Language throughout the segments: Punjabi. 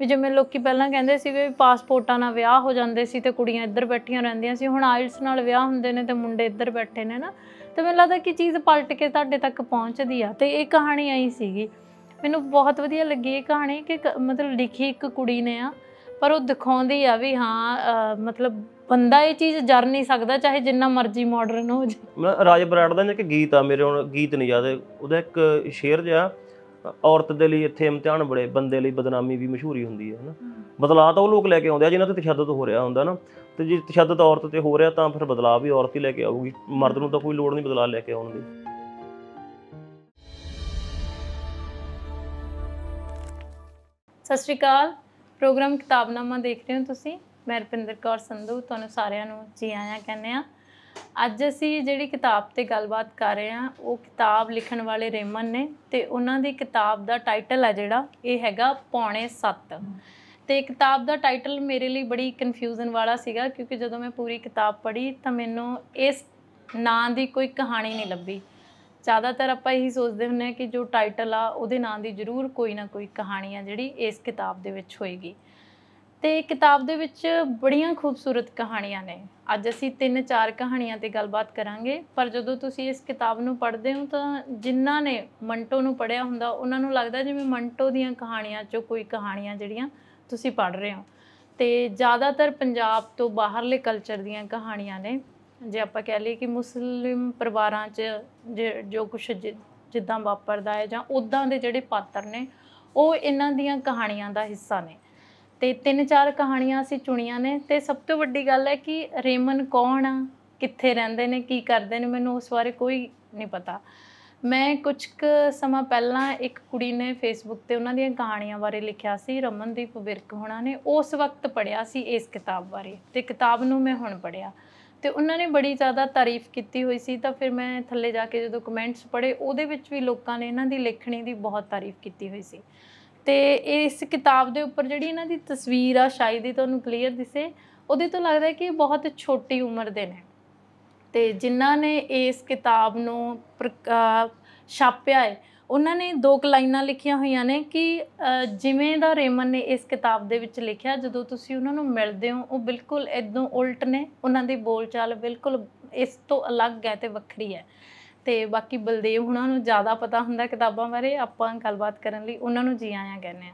ਵੀ ਜਿਵੇਂ ਲੋਕੀ ਪਹਿਲਾਂ ਕਹਿੰਦੇ ਸੀ ਵੀ ਪਾਸਪੋਰਟਾਂ ਨਾਲ ਵਿਆਹ ਹੋ ਜਾਂਦੇ ਸੀ ਤੇ ਕੁੜੀਆਂ ਇੱਧਰ ਬੈਠੀਆਂ ਰਹਿੰਦੀਆਂ ਸੀ ਹੁਣ ਆਇਲਸ ਨਾਲ ਵਿਆਹ ਹੁੰਦੇ ਨੇ ਤੇ ਮੁੰਡੇ ਇੱਧਰ ਬੈਠੇ ਨੇ ਨਾ ਤੇ ਮੈਨੂੰ ਲੱਗਦਾ ਕਿ ਚੀਜ਼ ਪਲਟ ਕੇ ਤੁਹਾਡੇ ਤੱਕ ਪਹੁੰਚਦੀ ਆ ਤੇ ਇਹ ਕਹਾਣੀ ਆਈ ਸੀਗੀ ਮੈਨੂੰ ਬਹੁਤ ਵਧੀਆ ਲੱਗੀ ਇਹ ਕਹਾਣੀ ਕਿ ਮਤਲਬ ਲਿਖੀ ਇੱਕ ਕੁੜੀ ਨੇ ਆ ਪਰ ਉਹ ਦਿਖਾਉਂਦੀ ਆ ਵੀ ਹਾਂ ਮਤਲਬ ਬੰਦਾ ਇਹ ਚੀਜ਼ ਜਰ ਨਹੀਂ ਸਕਦਾ ਚਾਹੇ ਜਿੰਨਾ ਮਰਜ਼ੀ ਮਾਡਰਨ ਹੋ ਜਾਵੇ ਰਾਜ ਬਰਾੜ ਦਾ ਜਿਹੜਾ ਕਿ ਗੀਤ ਆ ਮੇਰੇ ਹੁਣ ਗੀਤ ਨਹੀਂ ਯਾਦ ਉਹਦਾ ਇੱਕ ਸ਼ੇਰ ਜਿਹਾ ਔਰਤ ਦੇ ਲਈ ਇੱਥੇ ਇਮਤਿਹਾਨ ਬੜੇ ਬੰਦੇ ਲਈ ਬਦਨਾਮੀ ਵੀ ਮਸ਼ਹੂਰੀ ਹੁੰਦੀ ਹੈ ਹਨਾ ਬਦਲਾਅ ਤਾਂ ਉਹ ਲੋਕ ਲੈ ਕੇ ਆਉਂਦੇ ਆ ਜਿਨ੍ਹਾਂ ਤੇ ਤਸ਼ੱਦਦ ਹੋ ਰਿਹਾ ਹੁੰਦਾ ਨਾ ਤੇ ਜੇ ਤਸ਼ੱਦਦ ਔਰਤ ਤੇ ਹੋ ਰਿਹਾ ਤਾਂ ਫਿਰ ਬਦਲਾਅ ਵੀ ਔਰਤ ਹੀ ਲੈ ਕੇ ਆਊਗੀ ਮਰਦ ਨੂੰ ਤਾਂ ਕੋਈ ਲੋੜ ਨਹੀਂ ਬਦਲਾਅ ਲੈ ਕੇ ਆਉਣ ਦੀ ਸਤਿ ਸ਼੍ਰੀ ਅਕਾਲ ਪ੍ਰੋਗਰਾਮ ਕਿਤਾਬਨਾਮਾ ਦੇਖ ਰਹੇ ਹੋ ਤੁਸੀਂ ਮੈਂ ਰਪਿੰਦਰ ਕੌਰ ਸੰਧੂ ਤੁਹਾਨੂੰ ਸਾਰਿਆਂ ਨੂੰ ਜੀ ਆਇਆਂ ਕਹਿੰਦੇ ਆ ਅੱਜ ਅਸੀਂ ਜਿਹੜੀ ਕਿਤਾਬ ਤੇ ਗੱਲਬਾਤ ਕਰ ਰਹੇ ਹਾਂ ਉਹ ਕਿਤਾਬ ਲਿਖਣ ਵਾਲੇ ਰੇਮਨ ਨੇ ਤੇ ਉਹਨਾਂ ਦੀ ਕਿਤਾਬ ਦਾ ਟਾਈਟਲ ਹੈ ਜਿਹੜਾ ਇਹ ਹੈਗਾ ਪੌਣੇ 7 ਤੇ ਕਿਤਾਬ ਦਾ ਟਾਈਟਲ ਮੇਰੇ ਲਈ ਬੜੀ ਕਨਫਿਊਜ਼ਨ ਵਾਲਾ ਸੀਗਾ ਕਿਉਂਕਿ ਜਦੋਂ ਮੈਂ ਪੂਰੀ ਕਿਤਾਬ ਪੜ੍ਹੀ ਤਾਂ ਮੈਨੂੰ ਇਸ ਨਾਂ ਦੀ ਕੋਈ ਕਹਾਣੀ ਨਹੀਂ ਲੱਭੀ ਜ਼ਿਆਦਾਤਰ ਆਪਾਂ ਇਹੀ ਸੋਚਦੇ ਹੁੰਨੇ ਆ ਕਿ ਜੋ ਟਾਈਟਲ ਆ ਉਹਦੇ ਨਾਂ ਦੀ ਜ਼ਰੂਰ ਕੋਈ ਨਾ ਕੋਈ ਕਹਾਣੀ ਆ ਜਿਹੜੀ ਇਸ ਕਿਤਾਬ ਦੇ ਵਿੱਚ ਹੋਏਗੀ ਤੇ ਕਿਤਾਬ ਦੇ ਵਿੱਚ ਬੜੀਆਂ ਖੂਬਸੂਰਤ ਕਹਾਣੀਆਂ ਨੇ ਅੱਜ ਅਸੀਂ ਤਿੰਨ ਚਾਰ ਕਹਾਣੀਆਂ ਤੇ ਗੱਲਬਾਤ ਕਰਾਂਗੇ ਪਰ ਜਦੋਂ ਤੁਸੀਂ ਇਸ ਕਿਤਾਬ ਨੂੰ ਪੜ੍ਹਦੇ ਹੋ ਤਾਂ ਜਿਨ੍ਹਾਂ ਨੇ ਮੰਟੋ ਨੂੰ ਪੜ੍ਹਿਆ ਹੁੰਦਾ ਉਹਨਾਂ ਨੂੰ ਲੱਗਦਾ ਜਿਵੇਂ ਮੰਟੋ ਦੀਆਂ ਕਹਾਣੀਆਂ ਚੋਂ ਕੋਈ ਕਹਾਣੀਆਂ ਜਿਹੜੀਆਂ ਤੁਸੀਂ ਪੜ੍ਹ ਰਹੇ ਹੋ ਤੇ ਜ਼ਿਆਦਾਤਰ ਪੰਜਾਬ ਤੋਂ ਬਾਹਰਲੇ ਕਲਚਰ ਦੀਆਂ ਕਹਾਣੀਆਂ ਨੇ ਜੇ ਆਪਾਂ ਕਹਿ ਲਈਏ ਕਿ ਮੁਸਲਿਮ ਪਰਿਵਾਰਾਂ 'ਚ ਜੋ ਕੁਝ ਜਿੱਦਾਂ ਵਾਪਰਦਾ ਹੈ ਜਾਂ ਉਦਾਂ ਦੇ ਜਿਹੜੇ ਪਾਤਰ ਨੇ ਉਹ ਇਹਨਾਂ ਦੀਆਂ ਕਹਾਣੀਆਂ ਦਾ ਹਿੱਸਾ ਨੇ ਤੇ ਤਿੰਨ ਚਾਰ ਕਹਾਣੀਆਂ ਅਸੀਂ ਚੁਣੀਆਂ ਨੇ ਤੇ ਸਭ ਤੋਂ ਵੱਡੀ ਗੱਲ ਹੈ ਕਿ ਰੇਮਨ ਕੌਣ ਆ ਕਿੱਥੇ ਰਹਿੰਦੇ ਨੇ ਕੀ ਕਰਦੇ ਨੇ ਮੈਨੂੰ ਉਸ ਬਾਰੇ ਕੋਈ ਨਹੀਂ ਪਤਾ ਮੈਂ ਕੁਝ ਕੁ ਸਮਾਂ ਪਹਿਲਾਂ ਇੱਕ ਕੁੜੀ ਨੇ ਫੇਸਬੁੱਕ ਤੇ ਉਹਨਾਂ ਦੀਆਂ ਕਹਾਣੀਆਂ ਬਾਰੇ ਲਿਖਿਆ ਸੀ ਰਮਨਦੀਪ ਵਿਰਕ ਹੋਣਾ ਨੇ ਉਸ ਵਕਤ ਪੜਿਆ ਸੀ ਇਸ ਕਿਤਾਬ ਬਾਰੇ ਤੇ ਕਿਤਾਬ ਨੂੰ ਮੈਂ ਹੁਣ ਪੜਿਆ ਤੇ ਉਹਨਾਂ ਨੇ ਬੜੀ ਜ਼ਿਆਦਾ ਤਾਰੀਫ ਕੀਤੀ ਹੋਈ ਸੀ ਤਾਂ ਫਿਰ ਮੈਂ ਥੱਲੇ ਜਾ ਕੇ ਜਦੋਂ ਕਮੈਂਟਸ ਪੜੇ ਉਹਦੇ ਵਿੱਚ ਵੀ ਲੋਕਾਂ ਨੇ ਇਹਨਾਂ ਦੀ ਲਿਖਣੀ ਦੀ ਬਹੁਤ ਤਾਰੀਫ ਕੀਤੀ ਹੋਈ ਸੀ ਤੇ ਇਸ ਕਿਤਾਬ ਦੇ ਉੱਪਰ ਜਿਹੜੀ ਇਹਨਾਂ ਦੀ ਤਸਵੀਰ ਆ ਸ਼ਾਇਦ ਹੀ ਤੁਹਾਨੂੰ ਕਲੀਅਰ ਦਿਸੇ ਉਹਦੇ ਤੋਂ ਲੱਗਦਾ ਹੈ ਕਿ ਬਹੁਤ ਛੋਟੀ ਉਮਰ ਦੇ ਨੇ ਤੇ ਜਿਨ੍ਹਾਂ ਨੇ ਇਸ ਕਿਤਾਬ ਨੂੰ ਛਾਪਿਆ ਹੈ ਉਹਨਾਂ ਨੇ ਦੋ ਲਾਈਨਾਂ ਲਿਖੀਆਂ ਹੋਈਆਂ ਨੇ ਕਿ ਜਿਵੇਂ ਦਾ ਰੇਮਨ ਨੇ ਇਸ ਕਿਤਾਬ ਦੇ ਵਿੱਚ ਲਿਖਿਆ ਜਦੋਂ ਤੁਸੀਂ ਉਹਨਾਂ ਨੂੰ ਮਿਲਦੇ ਹੋ ਉਹ ਬਿਲਕੁਲ ਇਦੋਂ ਉਲਟ ਨੇ ਉਹਨਾਂ ਦੀ ਬੋਲਚਾਲ ਬਿਲਕੁਲ ਇਸ ਤੋਂ ਅਲੱਗ ਹੈ ਤੇ ਵੱਖਰੀ ਹੈ ਤੇ ਬਾਕੀ ਬਲਦੇਵ ਹੁਣਾਂ ਨੂੰ ਜ਼ਿਆਦਾ ਪਤਾ ਹੁੰਦਾ ਕਿਤਾਬਾਂ ਬਾਰੇ ਆਪਾਂ ਗੱਲਬਾਤ ਕਰਨ ਲਈ ਉਹਨਾਂ ਨੂੰ ਜੀ ਆਇਆਂ ਕਹਿੰਦੇ ਆ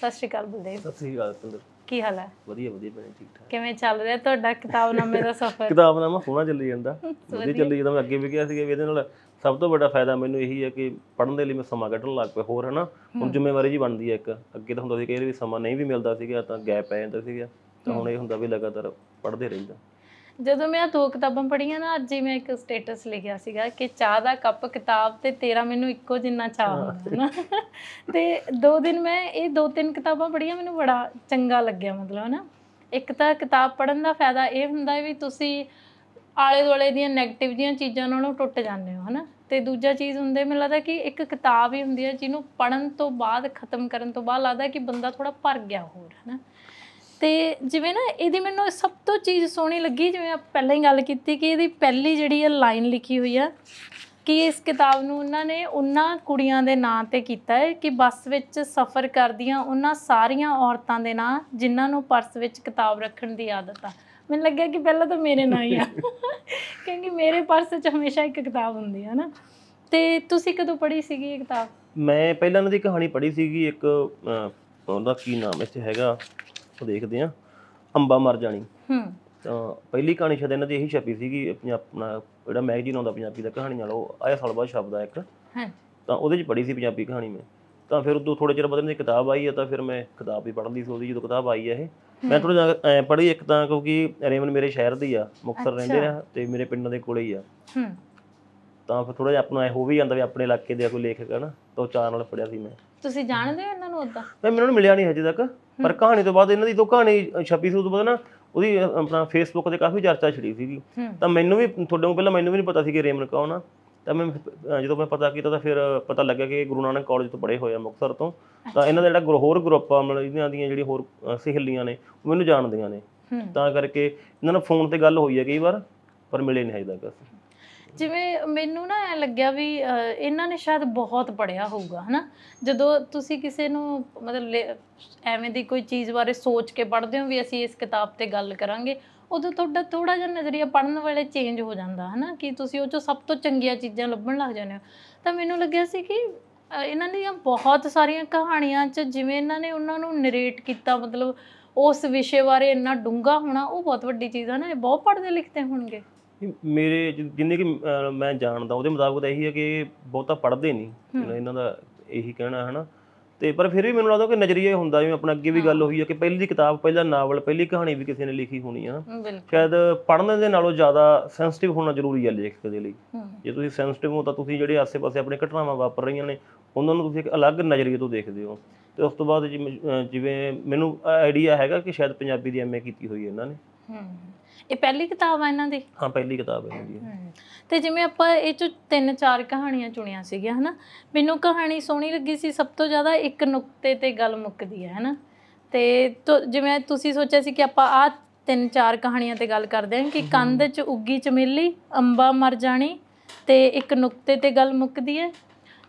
ਸਤਿ ਸ਼੍ਰੀ ਅਕਾਲ ਬਲਦੇਵ ਸਤਿ ਸ਼੍ਰੀ ਅਕਾਲ ਕੁਲਦਰ ਕੀ ਹਾਲ ਹੈ ਵਧੀਆ ਵਧੀਆ ਬਣੇ ਠੀਕ ਠਾਕ ਕਿਵੇਂ ਚੱਲ ਰਿਹਾ ਤੁਹਾਡਾ ਕਿਤਾਬਨਾਮੇ ਦਾ ਸਫ਼ਰ ਕਿਤਾਬਨਾਮਾ ਸੋਹਣਾ ਚੱਲੀ ਜਾਂਦਾ ਵਧੀਆ ਚੱਲੀ ਜਾਂਦਾ ਮੈਂ ਅੱਗੇ ਵੀ ਕਿਹਾ ਸੀ ਕਿ ਇਹਦੇ ਨਾਲ ਸਭ ਤੋਂ ਵੱਡਾ ਫਾਇਦਾ ਮੈਨੂੰ ਇਹੀ ਹੈ ਕਿ ਪੜਨ ਦੇ ਲਈ ਮੈਂ ਸਮਾਂ ਕੱਢਣ ਲੱਗ ਪਿਆ ਹੋਰ ਹਨਾ ਹੁਣ ਜ਼ਿੰਮੇਵਾਰੀ ਜੀ ਬਣਦੀ ਹੈ ਇੱਕ ਅੱਗੇ ਤਾਂ ਹੁੰਦਾ ਸੀ ਕਿ ਇਹ ਵੀ ਸਮਾਂ ਨਹੀਂ ਵੀ ਮਿਲਦਾ ਸੀਗਾ ਤਾਂ ਗੈਪ ਪੈ ਜਾਂਦਾ ਸੀਗਾ ਤਾਂ ਹੁਣ ਇਹ ਹੁੰਦਾ ਵੀ ਲਗਾਤਾਰ ਪੜਦੇ ਰਹਿੰਦਾ ਜਦੋਂ ਮੈਂ ਦੋ ਕਿਤਾਬਾਂ ਪੜ੍ਹੀਆਂ ਨਾ ਅੱਜ ਹੀ ਮੈਂ ਇੱਕ ਸਟੇਟਸ ਲਿਖਿਆ ਸੀਗਾ ਕਿ ਚਾਹ ਦਾ ਕੱਪ ਕਿਤਾਬ ਤੇ ਤੇਰਾ ਮੈਨੂੰ ਇੱਕੋ ਜਿੰਨਾ ਚਾਹ ਹੁੰਦਾ ਨਾ ਤੇ ਦੋ ਦਿਨ ਮੈਂ ਇਹ ਦੋ ਤਿੰਨ ਕਿਤਾਬਾਂ ਪੜ੍ਹੀਆਂ ਮੈਨੂੰ ਬੜਾ ਚੰਗਾ ਲੱਗਿਆ ਮਤਲਬ ਨਾ ਇੱਕ ਤਾਂ ਕਿਤਾਬ ਪੜ੍ਹਨ ਦਾ ਫਾਇਦਾ ਇਹ ਹੁੰਦਾ ਹੈ ਵੀ ਤੁਸੀਂ ਆਲੇ ਦੁਆਲੇ ਦੀਆਂ 네ਗੇਟਿਵ ਦੀਆਂ ਚੀਜ਼ਾਂ ਨਾਲੋਂ ਟੁੱਟ ਜਾਂਦੇ ਹੋ ਹਨਾ ਤੇ ਦੂਜਾ ਚੀਜ਼ ਹੁੰਦੇ ਮੈਨੂੰ ਲੱਗਦਾ ਕਿ ਇੱਕ ਕਿਤਾਬ ਹੀ ਹੁੰਦੀ ਹੈ ਜਿਹਨੂੰ ਪੜਨ ਤੋਂ ਬਾਅਦ ਖਤਮ ਕਰਨ ਤੋਂ ਬਾਅਦ ਲੱਗਦਾ ਕਿ ਬੰਦਾ ਥੋੜਾ ਭਰ ਗਿਆ ਹੋਰ ਹਨਾ ਤੇ ਜਿਵੇਂ ਨਾ ਇਹਦੀ ਮੈਨੂੰ ਸਭ ਤੋਂ ਚੀਜ਼ ਸੋਹਣੀ ਲੱਗੀ ਜਿਵੇਂ ਆਪ ਪਹਿਲਾਂ ਹੀ ਗੱਲ ਕੀਤੀ ਕਿ ਇਹਦੀ ਪਹਿਲੀ ਜਿਹੜੀ ਹੈ ਲਾਈਨ ਲਿਖੀ ਹੋਈ ਆ ਕਿ ਇਸ ਕਿਤਾਬ ਨੂੰ ਉਹਨਾਂ ਨੇ ਉਹਨਾਂ ਕੁੜੀਆਂ ਦੇ ਨਾਂ ਤੇ ਕੀਤਾ ਹੈ ਕਿ ਬੱਸ ਵਿੱਚ ਸਫ਼ਰ ਕਰਦੀਆਂ ਉਹਨਾਂ ਸਾਰੀਆਂ ਔਰਤਾਂ ਦੇ ਨਾਂ ਜਿਨ੍ਹਾਂ ਨੂੰ ਪਰਸ ਵਿੱਚ ਕਿਤਾਬ ਰੱਖਣ ਦੀ ਆਦਤ ਆ ਮੈਨੂੰ ਲੱਗਿਆ ਕਿ ਪਹਿਲਾਂ ਤਾਂ ਮੇਰੇ ਨਾਂ ਹੀ ਆ ਕਿਉਂਕਿ ਮੇਰੇ ਪਰਸ 'ਚ ਹਮੇਸ਼ਾ ਇੱਕ ਕਿਤਾਬ ਹੁੰਦੀ ਹੈ ਨਾ ਤੇ ਤੁਸੀਂ ਕਦੋਂ ਪੜ੍ਹੀ ਸੀਗੀ ਇਹ ਕਿਤਾਬ ਮੈਂ ਪਹਿਲਾਂ ਉਹਦੀ ਕਹਾਣੀ ਪੜ੍ਹੀ ਸੀਗੀ ਇੱਕ ਉਹਦਾ ਕੀ ਨਾਮ ਇੱਥੇ ਹੈਗਾ ਦੇਖਦੇ ਆ ਅੰਬਾ ਮਰ ਜਾਣੀ ਹੂੰ ਤਾਂ ਪਹਿਲੀ ਕਹਾਣੀ ਸ਼ਾਇਦ ਇਹਨਾਂ ਦੀ ਇਹੀ ਛਪੀ ਸੀਗੀ ਆਪਣਾ ਜਿਹੜਾ ਮੈਗਜ਼ੀਨ ਆਉਂਦਾ ਪੰਜਾਬੀ ਦਾ ਕਹਾਣੀ ਨਾਲ ਉਹ ਆਇਆ ਸਾਲ ਬਾਅਦ ਛਪਦਾ ਇੱਕ ਹਾਂ ਤਾਂ ਉਹਦੇ 'ਚ ਪੜੀ ਸੀ ਪੰਜਾਬੀ ਕਹਾਣੀ ਮੈਂ ਤਾਂ ਫਿਰ ਉਦੋਂ ਥੋੜੇ ਚਿਰ ਬਾਅਦ ਇਹਨਾਂ ਦੀ ਕਿਤਾਬ ਆਈ ਆ ਤਾਂ ਫਿਰ ਮੈਂ ਕਿਤਾਬ ਵੀ ਪੜ੍ਹਦੀ ਦੀ ਸੋਚੀ ਜਦੋਂ ਕਿਤਾਬ ਆਈ ਆ ਇਹ ਮੈਂ ਥੋੜਾ ਜਿਹਾ ਪੜ੍ਹੀ ਇੱਕ ਤਾਂ ਕਿਉਂਕਿ ਰੇਮਨ ਮੇਰੇ ਸ਼ਹਿਰ ਦੀ ਆ ਮੁਕਤਸਰ ਰਹਿੰਦੇ ਆ ਤੇ ਮੇਰੇ ਪਿੰਡਾਂ ਦੇ ਕੋਲੇ ਹੀ ਆ ਹੂੰ ਤਾਂ ਫਿਰ ਥੋੜਾ ਜਿਹਾ ਆਪਣਾ ਇਹ ਹੋ ਵੀ ਜਾਂਦਾ ਵੀ ਆਪਣੇ ਇਲਾਕੇ ਦੇ ਕੋਈ ਲੇਖਕ ਹਨ ਤਾਂ ਉਹ ਚਾਰ ਨਾਲ ਪੜਿਆ ਸੀ ਮੈਂ ਤੁਸੀਂ ਜਾਣਦੇ ਹੋ ਇਹਨਾਂ ਨੂੰ ਉਦਾਂ ਮੈਂ ਮੈਨੂੰ ਮਿਲਿਆ ਨਹੀਂ ਹਜੇ ਤੱਕ ਪਰ ਕਹਾਣੀ ਤੋਂ ਬਾਅਦ ਇਹਨਾਂ ਦੀ ਦੋ ਕਹਾਣੀ ਛਪੀ ਸੀ ਉਸ ਬਾਅਦ ਨਾ ਉਹਦੀ ਆਪਣਾ ਫੇਸਬੁੱਕ ਤੇ ਕਾਫੀ ਚਰਚਾ ਛਿੜੀ ਸੀਗੀ ਤਾਂ ਮੈਨੂੰ ਵੀ ਤੁਹਾਡੇ ਨੂੰ ਪਹਿਲਾਂ ਮੈਨੂੰ ਵੀ ਨਹੀਂ ਪਤਾ ਸੀ ਕਿ ਰੇਮਨ ਕੌਣ ਆ ਤਾਂ ਮੈਂ ਜਦੋਂ ਮੈਂ ਪਤਾ ਕੀਤਾ ਤਾਂ ਫਿਰ ਪਤਾ ਲੱਗਿਆ ਕਿ ਗੁਰੂ ਨਾਨਕ ਕਾਲਜ ਤੋਂ ਪੜ੍ਹੇ ਹੋਏ ਆ ਮੁਕਤਸਰ ਤੋਂ ਤਾਂ ਇਹਨਾਂ ਦਾ ਜਿਹੜਾ ਗਰੋਹਰ ਗਰੁੱਪ ਆ ਮਤਲਬ ਇਹਨਾਂ ਦੀਆਂ ਜਿਹੜੀ ਹੋਰ ਸਹੇਲੀਆਂ ਨੇ ਉਹ ਮੈਨੂੰ ਜਾਣਦੀਆਂ ਨੇ ਤਾਂ ਕਰਕੇ ਇਹਨਾਂ ਨਾਲ ਫੋਨ ਤੇ ਗੱਲ ਹੋਈ ਹੈ ਕਈ ਵਾਰ ਪਰ ਮਿਲੇ ਨਹੀਂ ਹਜੇ ਤੱਕ ਜਿਵੇਂ ਮੈਨੂੰ ਨਾ ਐ ਲੱਗਿਆ ਵੀ ਇਹਨਾਂ ਨੇ ਸ਼ਾਇਦ ਬਹੁਤ ਪੜਿਆ ਹੋਊਗਾ ਹਨਾ ਜਦੋਂ ਤੁਸੀਂ ਕਿਸੇ ਨੂੰ ਮਤਲਬ ਐਵੇਂ ਦੀ ਕੋਈ ਚੀਜ਼ ਬਾਰੇ ਸੋਚ ਕੇ ਪੜਦੇ ਹੋ ਵੀ ਅਸੀਂ ਇਸ ਕਿਤਾਬ ਤੇ ਗੱਲ ਕਰਾਂਗੇ ਉਦੋਂ ਤੁਹਾਡਾ ਥੋੜਾ ਜਿਹਾ ਨਜ਼ਰੀਆ ਪੜਨ ਵਾਲੇ ਚੇਂਜ ਹੋ ਜਾਂਦਾ ਹਨਾ ਕਿ ਤੁਸੀਂ ਉਹ ਚੋਂ ਸਭ ਤੋਂ ਚੰਗੀਆਂ ਚੀਜ਼ਾਂ ਲੱਭਣ ਲੱਗ ਜਾਂਦੇ ਹੋ ਤਾਂ ਮੈਨੂੰ ਲੱਗਿਆ ਸੀ ਕਿ ਇਹਨਾਂ ਦੀਆਂ ਬਹੁਤ ਸਾਰੀਆਂ ਕਹਾਣੀਆਂ 'ਚ ਜਿਵੇਂ ਇਹਨਾਂ ਨੇ ਉਹਨਾਂ ਨੂੰ ਨਰੇਟ ਕੀਤਾ ਮਤਲਬ ਉਸ ਵਿਸ਼ੇ ਬਾਰੇ ਇੰਨਾ ਡੂੰਘਾ ਹੋਣਾ ਉਹ ਬਹੁਤ ਵੱਡੀ ਚੀਜ਼ ਹੈ ਨਾ ਇਹ ਬਹੁਤ ਪੜ੍ਹਦੇ ਲਿਖਦੇ ਹੋਣਗੇ ਮੇਰੇ ਜਿੰਨੇ ਕਿ ਮੈਂ ਜਾਣਦਾ ਉਹਦੇ ਮੁਤਾਬਕ ਤਾਂ ਇਹੀ ਹੈ ਕਿ ਬਹੁਤਾ ਪੜ੍ਹਦੇ ਨਹੀਂ ਇਹਨਾਂ ਦਾ ਇਹੀ ਕਹਿਣਾ ਹੈ ਨਾ ਤੇ ਪਰ ਫਿਰ ਵੀ ਮੈਨੂੰ ਲੱਗਦਾ ਕਿ ਨਜ਼ਰੀਆ ਹੁੰਦਾ ਜਿਵੇਂ ਆਪਣਾ ਅੱਗੇ ਵੀ ਗੱਲ ਹੋਈ ਹੈ ਕਿ ਪਹਿਲੀ ਕਿਤਾਬ ਪਹਿਲਾ ਨਾਵਲ ਪਹਿਲੀ ਕਹਾਣੀ ਵੀ ਕਿਸੇ ਨੇ ਲਿਖੀ ਹੋਣੀ ਆ ਸ਼ਾਇਦ ਪੜ੍ਹਨ ਦੇ ਨਾਲੋਂ ਜ਼ਿਆਦਾ ਸੈਂਸਿਟਿਵ ਹੋਣਾ ਜ਼ਰੂਰੀ ਹੈ ਲੇਖਕ ਦੇ ਲਈ ਜੇ ਤੁਸੀਂ ਸੈਂਸਿਟਿਵ ਹੋ ਤਾਂ ਤੁਸੀਂ ਜਿਹੜੇ ਆਸ ਪਾਸੇ ਆਪਣੇ ਘਟਨਾਵਾਂ ਵਾਪਰ ਰਹੀਆਂ ਨੇ ਉਹਨਾਂ ਨੂੰ ਤੁਸੀਂ ਇੱਕ ਅਲੱਗ ਨਜ਼ਰੀਏ ਤੋਂ ਦੇਖਦੇ ਹੋ ਤੇ ਉਸ ਤੋਂ ਬਾਅਦ ਜਿਵੇਂ- ਜਿਵੇਂ ਮੈਨੂੰ ਆਈਡੀਆ ਹੈਗਾ ਕਿ ਸ਼ਾਇਦ ਪੰਜਾਬੀ ਦੀ ਐਮਏ ਕੀਤੀ ਹੋਈ ਹੈ ਇਹਨਾਂ ਨੇ ਇਹ ਪਹਿਲੀ ਕਿਤਾਬ ਆ ਇਹਨਾਂ ਦੀ ਹਾਂ ਪਹਿਲੀ ਕਿਤਾਬ ਹੈ ਜੀ ਤੇ ਜਿਵੇਂ ਆਪਾਂ ਇਹ ਚ ਤਿੰਨ ਚਾਰ ਕਹਾਣੀਆਂ ਚੁਣੀਆਂ ਸੀਗੀਆਂ ਹਨਾ ਮੈਨੂੰ ਕਹਾਣੀ ਸੋਹਣੀ ਲੱਗੀ ਸੀ ਸਭ ਤੋਂ ਜ਼ਿਆਦਾ ਇੱਕ ਨੁਕਤੇ ਤੇ ਗੱਲ ਮੁੱਕਦੀ ਹੈ ਹਨਾ ਤੇ ਜਿਵੇਂ ਤੁਸੀਂ ਸੋਚਿਆ ਸੀ ਕਿ ਆਪਾਂ ਆ ਤਿੰਨ ਚਾਰ ਕਹਾਣੀਆਂ ਤੇ ਗੱਲ ਕਰਦੇ ਹਾਂ ਕਿ ਕੰਧ 'ਚ ਉੱਗੀ ਚਮੇਲੀ ਅੰਬਾ ਮਰ ਜਾਣੀ ਤੇ ਇੱਕ ਨੁਕਤੇ ਤੇ ਗੱਲ ਮੁੱਕਦੀ ਹੈ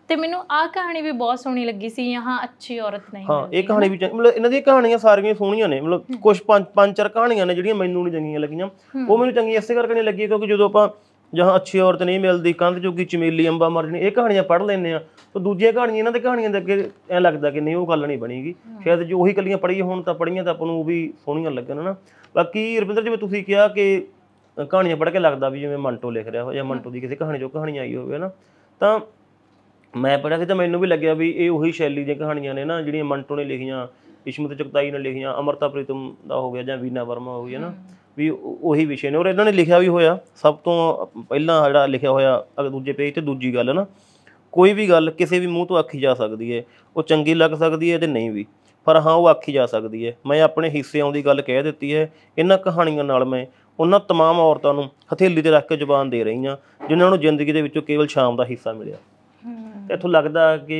ਤੇ ਮੈਨੂੰ ਆ ਕਹਾਣੀ ਵੀ ਬਹੁਤ ਸੋਹਣੀ ਲੱਗੀ ਸੀ ਯਹਾਂ ਅੱਛੀ ਔਰਤ ਨਹੀਂ ਹਾਂ ਇਹ ਕਹਾਣੀ ਵੀ ਮਤਲਬ ਇਹਨਾਂ ਦੀਆਂ ਕਹਾਣੀਆਂ ਸਾਰੀਆਂ ਸੋਹਣੀਆਂ ਨੇ ਮਤਲਬ ਕੁਝ ਪੰਜ ਪੰਜ ਚਾਰ ਕਹਾਣੀਆਂ ਨੇ ਜਿਹੜੀਆਂ ਮੈਨੂੰ ਨਹੀਂ ਚੰਗੀਆਂ ਲੱਗੀਆਂ ਉਹ ਮੈਨੂੰ ਚੰਗੀ ਇਸੇ ਕਰਕੇ ਨਹੀਂ ਲੱਗੀ ਕਿਉਂਕਿ ਜਦੋਂ ਆਪਾਂ ਜਹਾਂ ਅੱਛੀ ਔਰਤ ਨਹੀਂ ਮਿਲਦੀ ਕੰਧ ਜੋਗੀ ਚਮੇਲੀ ਅੰਬਾ ਮਰਜਣੀ ਇਹ ਕਹਾਣੀਆਂ ਪੜ੍ਹ ਲੈਂਦੇ ਆ ਤਾਂ ਦੂਜੀਆਂ ਕਹਾਣੀਆਂ ਇਹਨਾਂ ਦੇ ਕਹਾਣੀਆਂ ਦੇ ਅੱਗੇ ਐ ਲੱਗਦਾ ਕਿ ਨਹੀਂ ਉਹ ਗੱਲ ਨਹੀਂ ਬਣੀਗੀ ਸ਼ਾਇਦ ਜੋ ਉਹੀ ਕੱਲੀਆਂ ਪੜ੍ਹੀ ਹੋਣ ਤਾਂ ਪੜ੍ਹੀਆਂ ਤਾਂ ਆਪਾਂ ਨੂੰ ਉਹ ਵੀ ਸੋਹਣੀਆਂ ਲੱਗਣ ਹਨਾ ਬਾਕੀ ਰਵਿੰਦਰ ਜਿਵੇਂ ਤੁਸੀਂ ਕਿਹਾ ਕਿ ਕਹਾਣੀਆਂ ਪੜ੍ਹ ਕੇ ਲੱਗਦਾ ਵੀ ਜਿਵੇਂ ਮੰਟੋ ਲਿਖ ਰਿਹਾ ਹੋ ਜਾਂ ਮੰਟੋ ਦੀ ਕਿਸੇ ਕਹਾਣੀ ਚੋਂ ਕਹਾਣੀ ਆਈ ਹੋਵੇ ਹਨਾ ਤਾਂ ਮੈਂ ਪੜਿਆ ਸੀ ਤਾਂ ਮੈਨੂੰ ਵੀ ਲੱਗਿਆ ਵੀ ਇਹ ਉਹੀ ਸ਼ੈਲੀ ਦੀਆਂ ਕਹਾਣੀਆਂ ਨੇ ਨਾ ਜਿਹੜੀਆਂ ਮੰਟੋ ਨੇ ਲਿਖੀਆਂ ਇਸ਼ਮਤ ਚਕਤਾਈ ਨੇ ਲਿਖੀਆਂ ਅਮਰਤਾ ਪ੍ਰੀਤਮ ਦਾ ਹੋ ਗਿਆ ਜਾਂ ਵੀਨਾ ਵਰਮਾ ਹੋ ਹੈ ਨਾ ਵੀ ਉਹੀ ਵਿਸ਼ੇ ਨੇ ਔਰ ਇਹਨਾਂ ਨੇ ਲਿਖਿਆ ਵੀ ਹੋਇਆ ਸਭ ਤੋਂ ਪਹਿਲਾਂ ਜਿਹੜਾ ਲਿਖਿਆ ਹੋਇਆ ਅਗਰ ਦੂਜੇ ਪੇਜ ਤੇ ਦੂਜੀ ਗੱਲ ਨਾ ਕੋਈ ਵੀ ਗੱਲ ਕਿਸੇ ਵੀ ਮੂੰਹ ਤੋਂ ਆਖੀ ਜਾ ਸਕਦੀ ਹੈ ਉਹ ਚੰਗੀ ਲੱਗ ਸਕਦੀ ਹੈ ਤੇ ਨਹੀਂ ਵੀ ਪਰ ਹਾਂ ਉਹ ਆਖੀ ਜਾ ਸਕਦੀ ਹੈ ਮੈਂ ਆਪਣੇ ਹਿੱਸੇ ਆਉਂਦੀ ਗੱਲ ਕਹਿ ਦਿੱਤੀ ਹੈ ਇਹਨਾਂ ਕਹਾਣੀਆਂ ਨਾਲ ਮੈਂ ਉਹਨਾਂ तमाम ਔਰਤਾਂ ਨੂੰ ਹਥੇਲੀ ਤੇ ਰੱਖ ਕੇ ਜ਼ੁਬਾਨ ਦੇ ਰਹੀ ਹਾਂ ਜਿਨ੍ਹਾਂ ਨੂੰ ਜ਼ਿੰਦਗੀ ਦੇ ਵਿੱਚੋਂ ਕੇਵਲ ਸ਼ਾਮ ਦਾ ਹਿੱਸਾ ਮਿਲਿਆ ਤੇ ਇਥੋਂ ਲੱਗਦਾ ਕਿ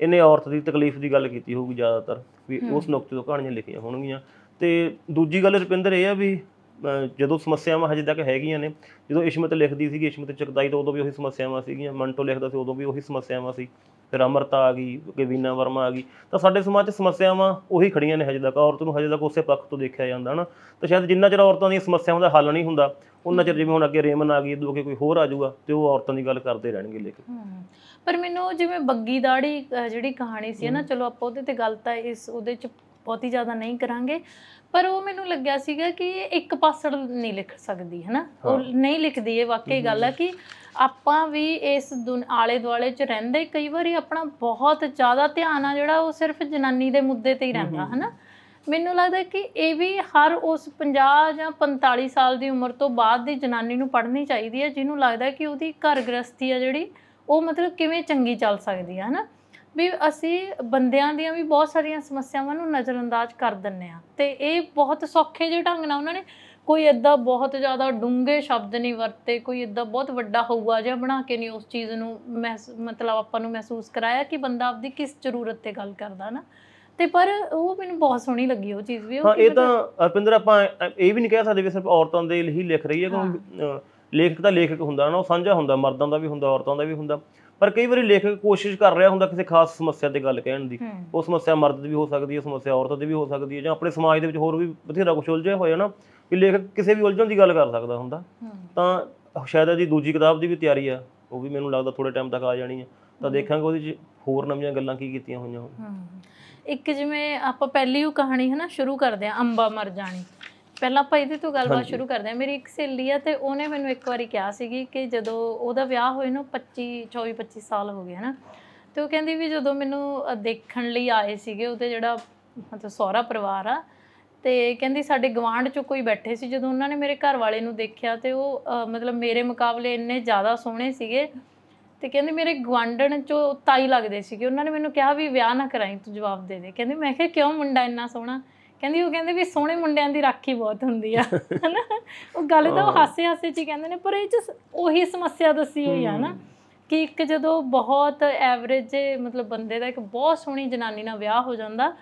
ਇਹਨੇ ਔਰਤ ਦੀ ਤਕਲੀਫ ਦੀ ਗੱਲ ਕੀਤੀ ਹੋਊਗੀ ਜ਼ਿਆਦਾਤਰ ਵੀ ਉਸ ਨੁਕਤੇ ਤੋਂ ਕਹਾਣੀਆਂ ਲਿਖੀਆਂ ਹੋਣਗੀਆਂ ਤੇ ਦੂਜੀ ਗੱਲ ਰੁਪਿੰਦਰ ਇਹ ਆ ਵੀ ਜਦੋਂ ਸਮੱਸਿਆਵਾਂ ਹਜੇ ਤੱਕ ਹੈਗੀਆਂ ਨੇ ਜਦੋਂ ਇਸ਼ਮਤ ਲਿਖਦੀ ਸੀ ਇਸ਼ਮਤ ਚਕਦਾਈ ਤੋਂ ਉਦੋਂ ਵੀ ਉਹੀ ਸਮੱਸਿਆਵਾਂ ਸੀਗੀਆਂ ਮੰਟੋ ਲਿਖਦਾ ਸੀ ਉਦੋਂ ਵੀ ਉਹੀ ਸਮੱਸਿਆਵਾਂ ਸੀ ਫਿਰ ਅਮਰਤਾ ਆ ਗਈ ਗਵੀਨਾ ਵਰਮਾ ਆ ਗਈ ਤਾਂ ਸਾਡੇ ਸਮਾਜ 'ਚ ਸਮੱਸਿਆਵਾਂ ਉਹੀ ਖੜੀਆਂ ਨੇ ਹਜੇ ਤੱਕ ਔਰਤ ਨੂੰ ਹਜੇ ਤੱਕ ਉਸੇ ਪੱਖ ਤੋਂ ਦੇਖਿਆ ਜਾਂਦਾ ਹਨਾ ਤਾਂ ਸ਼ਾਇਦ ਜਿੰਨਾ ਚਿਰ ਔਰਤਾਂ ਦੀਆਂ ਸਮੱਸਿਆਵਾਂ ਦਾ ਹੱਲ ਨਹੀਂ ਹੁੰਦਾ ਉਹਨਾਂ ਚਿਰ ਜਿਵੇਂ ਹੁਣ ਅੱਗੇ ਰੇਮਨ ਆ ਗਈ ਦੋ ਕੇ ਕੋਈ ਹੋਰ ਆ ਜਾਊਗਾ ਤੇ ਉਹ ਔਰਤਾਂ ਦੀ ਗੱਲ ਕਰਦੇ ਰਹਿਣਗੇ ਲੇਖਕ ਪਰ ਮੈਨੂੰ ਜਿਵੇਂ ਬੱਗੀ ਦਾੜੀ ਜਿਹੜੀ ਕਹਾਣੀ ਸੀ ਨਾ ਚਲੋ ਆਪਾਂ ਉਹਦੇ ਤੇ ਗੱਲ ਤਾਂ ਇਸ ਉਹਦੇ 'ਚ ਬਹੁਤੀ ਜ਼ਿਆਦਾ ਨਹੀਂ ਕਰਾਂਗੇ ਪਰ ਉਹ ਮੈਨੂੰ ਲੱਗਿਆ ਸੀਗਾ ਕਿ ਇਹ ਇੱਕ ਪਾਸੜ ਨਹੀਂ ਲਿਖ ਸਕਦੀ ਹੈ ਨਾ ਉਹ ਨਹੀਂ ਲਿਖਦੀ ਇਹ ਵਾਕਈ ਗੱਲ ਹੈ ਕਿ ਆਪਾਂ ਵੀ ਇਸ ਆਲੇ ਦੁਆਲੇ ਚ ਰਹਿੰਦੇ ਕਈ ਵਾਰੀ ਆਪਣਾ ਬਹੁਤ ਜ਼ਿਆਦਾ ਧਿਆਨ ਆ ਜਿਹੜਾ ਉਹ ਸਿਰਫ ਜਨਾਨੀ ਦੇ ਮੁੱਦੇ ਤੇ ਹੀ ਰਹਿੰਦਾ ਹੈ ਨਾ ਮੈਨੂੰ ਲੱਗਦਾ ਕਿ ਇਹ ਵੀ ਹਰ ਉਸ 50 ਜਾਂ 45 ਸਾਲ ਦੀ ਉਮਰ ਤੋਂ ਬਾਅਦ ਦੀ ਜਨਾਨੀ ਨੂੰ ਪੜ੍ਹਨੀ ਚਾਹੀਦੀ ਹੈ ਜਿਹਨੂੰ ਲੱਗਦਾ ਕਿ ਉਹਦੀ ਘਰ ਗ੍ਰਸਤੀ ਆ ਜਿਹੜੀ ਉਹ ਮਤਲਬ ਕਿਵੇਂ ਚੰਗੀ ਚੱਲ ਸਕਦੀ ਹੈ ਹਨਾ ਵੀ ਅਸੀਂ ਬੰਦਿਆਂ ਦੀਆਂ ਵੀ ਬਹੁਤ ਸਾਰੀਆਂ ਸਮੱਸਿਆਵਾਂ ਨੂੰ ਨਜ਼ਰਅੰਦਾਜ਼ ਕਰ ਦਿੰਨੇ ਆ ਤੇ ਇਹ ਬਹੁਤ ਸੌਖੇ ਜਿਹੇ ਢੰਗ ਨਾਲ ਉਹਨਾਂ ਨੇ ਕੋਈ ਇਦਾਂ ਬਹੁਤ ਜ਼ਿਆਦਾ ਡੂੰਘੇ ਸ਼ਬਦ ਨਹੀਂ ਵਰਤੇ ਕੋਈ ਇਦਾਂ ਬਹੁਤ ਵੱਡਾ ਹਊਆ ਜਿਹਾ ਬਣਾ ਕੇ ਨਹੀਂ ਉਸ ਚੀਜ਼ ਨੂੰ ਮਤਲਬ ਆਪਾਂ ਨੂੰ ਮਹਿਸੂਸ ਕਰਾਇਆ ਕਿ ਬੰਦਾ ਆਪਦੀ ਕਿਸ ਜ਼ਰੂਰਤ ਤੇ ਗੱਲ ਕਰਦਾ ਨਾ ਤੇ ਪਰ ਉਹ ਮੈਨੂੰ ਬਹੁਤ ਸੋਹਣੀ ਲੱਗੀ ਉਹ ਚੀਜ਼ ਵੀ ਹਾਂ ਇਹ ਤਾਂ ਅਰਪਿੰਦਰ ਆਪਾਂ ਇਹ ਵੀ ਨਹੀਂ ਕਹਿ ਸਕਦੇ ਵੀ ਸਿਰਫ ਔਰਤਾਂ ਦੇ ਲਈ ਹੀ ਲਿਖ ਰਹੀ ਹੈ ਕਿਉਂਕਿ ਲੇਖਕ ਤਾਂ ਲੇਖਕ ਹੁੰਦਾ ਨਾ ਉਹ ਸਾਂਝਾ ਹੁੰਦਾ ਮਰਦਾਂ ਦਾ ਵੀ ਹੁੰਦਾ ਔਰਤਾਂ ਦਾ ਵੀ ਹੁੰਦਾ ਪਰ ਕਈ ਵਾਰੀ ਲੇਖਕ ਕੋਸ਼ਿਸ਼ ਕਰ ਰਿਹਾ ਹੁੰਦਾ ਕਿਸੇ ਖਾਸ ਸਮੱਸਿਆ ਤੇ ਗੱਲ ਕਹਿਣ ਦੀ ਉਹ ਸਮੱਸਿਆ ਮਰਦ ਦੀ ਵੀ ਹੋ ਸਕਦੀ ਹੈ ਸਮੱਸਿਆ ਔਰਤ ਦੀ ਵੀ ਹੋ ਸਕਦੀ ਹੈ ਜਾਂ ਆਪਣੇ ਸਮਾਜ ਦੇ ਵਿੱਚ ਹੋਰ ਵੀ ਬਥੇਰਾ ਕੁਝ ਉਲਝਿਆ ਹੋਇਆ ਨਾ ਕਿ ਲੇਖਕ ਕਿਸੇ ਵੀ ਉਲਝਣ ਦੀ ਗੱਲ ਕਰ ਸਕਦਾ ਹੁੰਦਾ ਤਾਂ ਸ਼ਾਇਦ ਇਹਦੀ ਦੂਜੀ ਕਿਤਾਬ ਦੀ ਵੀ ਤਿਆਰੀ ਆ ਉਹ ਵੀ ਮੈਨੂੰ ਲੱਗਦਾ ਥੋੜੇ ਟਾਈਮ ਤੱਕ ਆ ਜਾਣੀ ਹੈ ਤਾਂ ਦੇਖਾਂਗੇ ਉਹਦੇ ਚ ਹੋਰ ਨਵੀਆਂ ਗੱਲਾਂ ਕੀ ਕੀਤੀਆਂ ਹੋਈਆਂ ਹੋਣ ਇੱਕ ਜਿਵੇਂ ਆਪਾਂ ਪਹਿਲੀ ਉਹ ਕਹਾਣੀ ਹੈ ਨਾ ਸ਼ੁਰੂ ਕਰਦੇ ਆ ਅੰਬਾ ਮਰ ਜਾਣੀ ਪਹਿਲਾਂ ਆਪਾਂ ਇਹਦੇ ਤੋਂ ਗੱਲਬਾਤ ਸ਼ੁਰੂ ਕਰਦੇ ਹਾਂ ਮੇਰੀ ਇੱਕ ਸਹੇਲੀ ਆ ਤੇ ਉਹਨੇ ਮੈਨੂੰ ਇੱਕ ਵਾਰੀ ਕਿਹਾ ਸੀਗੀ ਕਿ ਜਦੋਂ ਉਹਦਾ ਵਿਆਹ ਹੋਏ ਨੂੰ 25 24 25 ਸਾਲ ਹੋ ਗਏ ਹਨਾ ਤੇ ਉਹ ਕਹਿੰਦੀ ਵੀ ਜਦੋਂ ਮੈਨੂੰ ਦੇਖਣ ਲਈ ਆਏ ਸੀਗੇ ਉਹਦੇ ਜਿਹੜਾ ਮਤਲਬ ਸਹੁਰਾ ਪਰਿਵਾਰ ਆ ਤੇ ਕਹਿੰਦੀ ਸਾਡੇ ਗਵਾਂਢ ਚ ਕੋਈ ਬੈਠੇ ਸੀ ਜਦੋਂ ਉਹਨਾਂ ਨੇ ਮੇਰੇ ਘਰ ਵਾਲੇ ਨੂੰ ਦੇਖਿਆ ਤੇ ਉਹ ਮਤਲਬ ਮੇਰੇ ਮੁਕਾਬਲੇ ਇੰਨੇ ਜ਼ਿਆਦਾ ਸੋਹਣੇ ਸੀਗੇ ਤੇ ਕਹਿੰਦੇ ਮੇਰੇ ਗਵਾਂਢਣ ਚ ਤਾਈ ਲੱਗਦੇ ਸੀਗੇ ਉਹਨਾਂ ਨੇ ਮੈਨੂੰ ਕਿਹਾ ਵੀ ਵਿਆਹ ਨਾ ਕਰਾਈ ਤੂੰ ਜਵਾਬ ਦੇ ਦੇ ਕਹਿੰਦੇ ਮੈਂ ਕਿਹਾ ਕਿਉਂ ਮੁੰਡਾ ਇੰਨਾ ਸੋਹਣਾ ਕਹਿੰਦੀ ਉਹ ਕਹਿੰਦੇ ਵੀ ਸੋਹਣੇ ਮੁੰਡਿਆਂ ਦੀ ਰਾਖੀ ਬਹੁਤ ਹੁੰਦੀ ਆ ਹਨਾ ਉਹ ਗੱਲ ਤਾਂ ਉਹ ਹਾਸੇ ਹਾਸੇ ਚ ਹੀ ਕਹਿੰਦੇ ਨੇ ਪਰ ਇਹ ਚ ਉਹੀ ਸਮੱਸਿਆ ਦੱਸੀ ਹੋਈ ਆ ਨਾ ਕਿ ਇੱਕ ਜਦੋਂ ਬਹੁਤ ਐਵਰੇਜ ਮਤਲਬ ਬੰਦੇ ਦਾ ਇੱਕ ਬਹੁਤ ਸੋਹਣੀ ਜਨਾਨੀ ਨਾਲ ਵਿਆਹ ਹੋ ਜਾਂਦਾ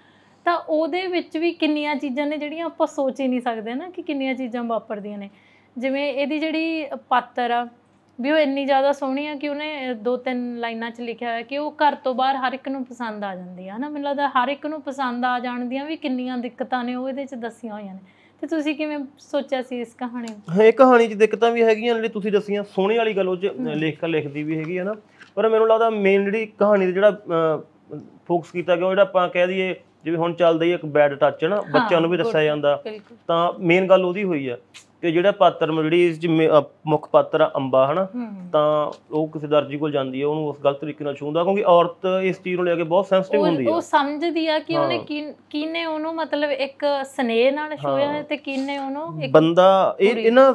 ਤਾਂ ਉਹਦੇ ਵਿੱਚ ਵੀ ਕਿੰਨੀਆਂ ਚੀਜ਼ਾਂ ਨੇ ਜਿਹੜੀਆਂ ਆਪਾਂ ਸੋਚ ਹੀ ਨਹੀਂ ਸਕਦੇ ਨਾ ਕਿ ਕਿੰਨੀਆਂ ਚੀਜ਼ਾਂ ਵਾਪਰਦੀਆਂ ਨੇ ਜਿਵੇਂ ਇਹਦੀ ਜਿਹੜੀ ਪਾਤਰ ਆ ਵੀ ਉਹ ਇੰਨੀ ਜ਼ਿਆਦਾ ਸੋਹਣੀ ਆ ਕਿ ਉਹਨੇ ਦੋ ਤਿੰਨ ਲਾਈਨਾਂ 'ਚ ਲਿਖਿਆ ਹੋਇਆ ਕਿ ਉਹ ਘਰ ਤੋਂ ਬਾਹਰ ਹਰ ਇੱਕ ਨੂੰ ਪਸੰਦ ਆ ਜਾਂਦੀ ਆ ਹਨਾ ਮੈਨੂੰ ਲੱਗਦਾ ਹਰ ਇੱਕ ਨੂੰ ਪਸੰਦ ਆ ਜਾਣਦੀਆਂ ਵੀ ਕਿੰਨੀਆਂ ਦਿੱਕਤਾਂ ਨੇ ਉਹ ਇਹਦੇ 'ਚ ਦੱਸੀਆਂ ਹੋਈਆਂ ਨੇ ਤੇ ਤੁਸੀਂ ਕਿਵੇਂ ਸੋਚਿਆ ਸੀ ਇਸ ਕਹਾਣੀ ਨੂੰ ਹਾਂ ਇਹ ਕਹਾਣੀ 'ਚ ਦਿੱਕਤਾਂ ਵੀ ਹੈਗੀਆਂ ਜਿਹੜੀ ਤੁਸੀਂ ਦੱਸੀਆਂ ਸੋਹਣੀ ਵਾਲੀ ਗੱਲ ਉਹ 'ਚ ਲੇਖਕ ਲਿਖਦੀ ਵੀ ਹੈਗੀ ਹੈ ਨਾ ਪਰ ਮੈਨੂੰ ਲੱਗਦਾ ਮੇਨ ਜਿਹੜੀ ਕਹਾਣੀ ਦਾ ਜਿਹੜਾ ਫੋਕਸ ਕੀਤਾ ਗਿਆ ਉਹ ਜਿਹੜਾ ਆਪਾਂ ਕਹਿ ਦਈਏ ਜਿਵੇਂ ਹੁਣ ਚੱਲਦਾ ਹੀ ਇੱਕ ਬੈਡ ਟੱਚ ਨਾ ਬੱਚਿਆਂ ਨੂੰ ਵੀ ਦੱਸਿਆ ਜਾਂਦਾ ਤਾਂ ਮੇਨ ਗੱਲ ਉਹਦੀ ਹੋਈ ਆ ਕਿ ਜਿਹੜਾ ਪਾਤਰ ਜਿਹੜੀ ਇਸ ਮੁੱਖ ਪਾਤਰ ਆ ਅੰਬਾ ਹਨਾ ਤਾਂ ਉਹ ਕਿਸੇ ਦਰਜੀ ਕੋਲ ਜਾਂਦੀ ਹੈ ਉਹਨੂੰ ਉਸ ਗਲਤ ਤਰੀਕੇ ਨਾਲ ਛੂੰਦਾ ਕਿਉਂਕਿ ਔਰਤ ਇਸ ਚੀਜ਼ ਨੂੰ ਲੈ ਕੇ ਬਹੁਤ ਸੈਂਸਿਟਿਵ ਹੁੰਦੀ ਹੈ ਉਹ ਸਮਝਦੀ ਆ ਕਿ ਉਹਨੇ ਕਿਨੇ ਉਹਨੂੰ ਮਤਲਬ ਇੱਕ ਸਨੇਹ ਨਾਲ ਛੋਇਆ ਤੇ ਕਿਨੇ ਉਹਨੂੰ ਬੰਦਾ ਇਹ ਇਹਨਾਂ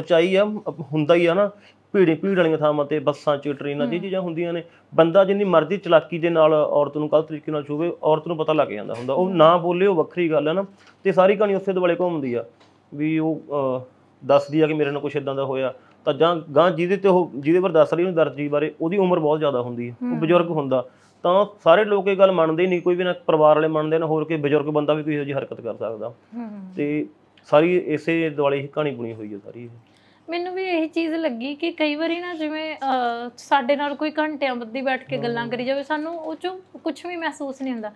ਸਚਾਈ ਆ ਹੁੰਦਾ ਹੀ ਆ ਨਾ ਭੀੜੇ ਭੀੜ ਵਾਲੀਆਂ ਥਾਵਾਂ ਤੇ ਬੱਸਾਂ 'ਚ ਟ੍ਰੇਨਾਂ 'ਚ ਇਹ ਚੀਜ਼ਾਂ ਹੁੰਦੀਆਂ ਨੇ ਬੰਦਾ ਜਿੰਨੀ ਮਰਜ਼ੀ ਚਲਾਕੀ ਦੇ ਨਾਲ ਔਰਤ ਨੂੰ ਗਲਤ ਤਰੀਕੇ ਨਾਲ ਛੂਵੇ ਔਰਤ ਨੂੰ ਪਤਾ ਲੱਗ ਜਾਂਦਾ ਹੁੰਦਾ ਉਹ ਨਾ ਬੋਲੇ ਉਹ ਵੱਖਰੀ ਗੱਲ ਹੈ ਨਾ ਤੇ ਸਾਰੀ ਕਹਾਣੀ ਉਸੇ ਦੁਆਲੇ ਘੁੰਮਦੀ ਆ ਵੀ ਉਹ ਦੱਸਦੀ ਆ ਕਿ ਮੇਰੇ ਨਾਲ ਕੁਝ ਇਦਾਂ ਦਾ ਹੋਇਆ ਤਾਂ ਜਾਂ ਗਾਂ ਜਿਹਦੇ ਤੇ ਉਹ ਜਿਹਦੇ ਪਰ ਦੱਸ ਰਹੀ ਉਹਨੂੰ ਦਰਜੀ ਬਾਰੇ ਉਹਦੀ ਉਮਰ ਬਹੁਤ ਜ਼ਿਆਦਾ ਹੁੰਦੀ ਹੈ ਉਹ ਬਜ਼ੁਰਗ ਹੁੰਦਾ ਤਾਂ ਸਾਰੇ ਲੋਕ ਇਹ ਗੱਲ ਮੰਨਦੇ ਨਹੀਂ ਕੋਈ ਵੀ ਨਾ ਪਰਿਵਾਰ ਵਾਲੇ ਮੰਨਦੇ ਨਾ ਹੋਰ ਕੋਈ ਬਜ਼ੁਰਗ ਬੰਦਾ ਵੀ ਕੋਈ ਇਹੋ ਜਿਹੀ ਹਰਕਤ ਕਰ ਸਕਦਾ ਤੇ ਸਾਰੀ ਇਸੇ ਦੁਆਲੇ ਹੀ ਕਹਾਣੀ ਬਣੀ ਹੋਈ ਹੈ ਸਾਰੀ ਇਹ ਮੈਨੂੰ ਵੀ ਇਹ ਚੀਜ਼ ਲੱਗੀ ਕਿ ਕਈ ਵਾਰੀ ਨਾ ਜਿਵੇਂ ਸਾਡੇ ਨਾਲ ਕੋਈ ਘੰਟਿਆਂ ਬੱਧੀ ਬੈਠ ਕੇ ਗੱਲਾਂ ਕਰੀ ਜਾਵੇ ਸਾਨੂੰ ਉਹ ਚ ਕੁਝ ਵੀ ਮਹਿਸੂਸ ਨਹੀਂ ਹੁੰਦਾ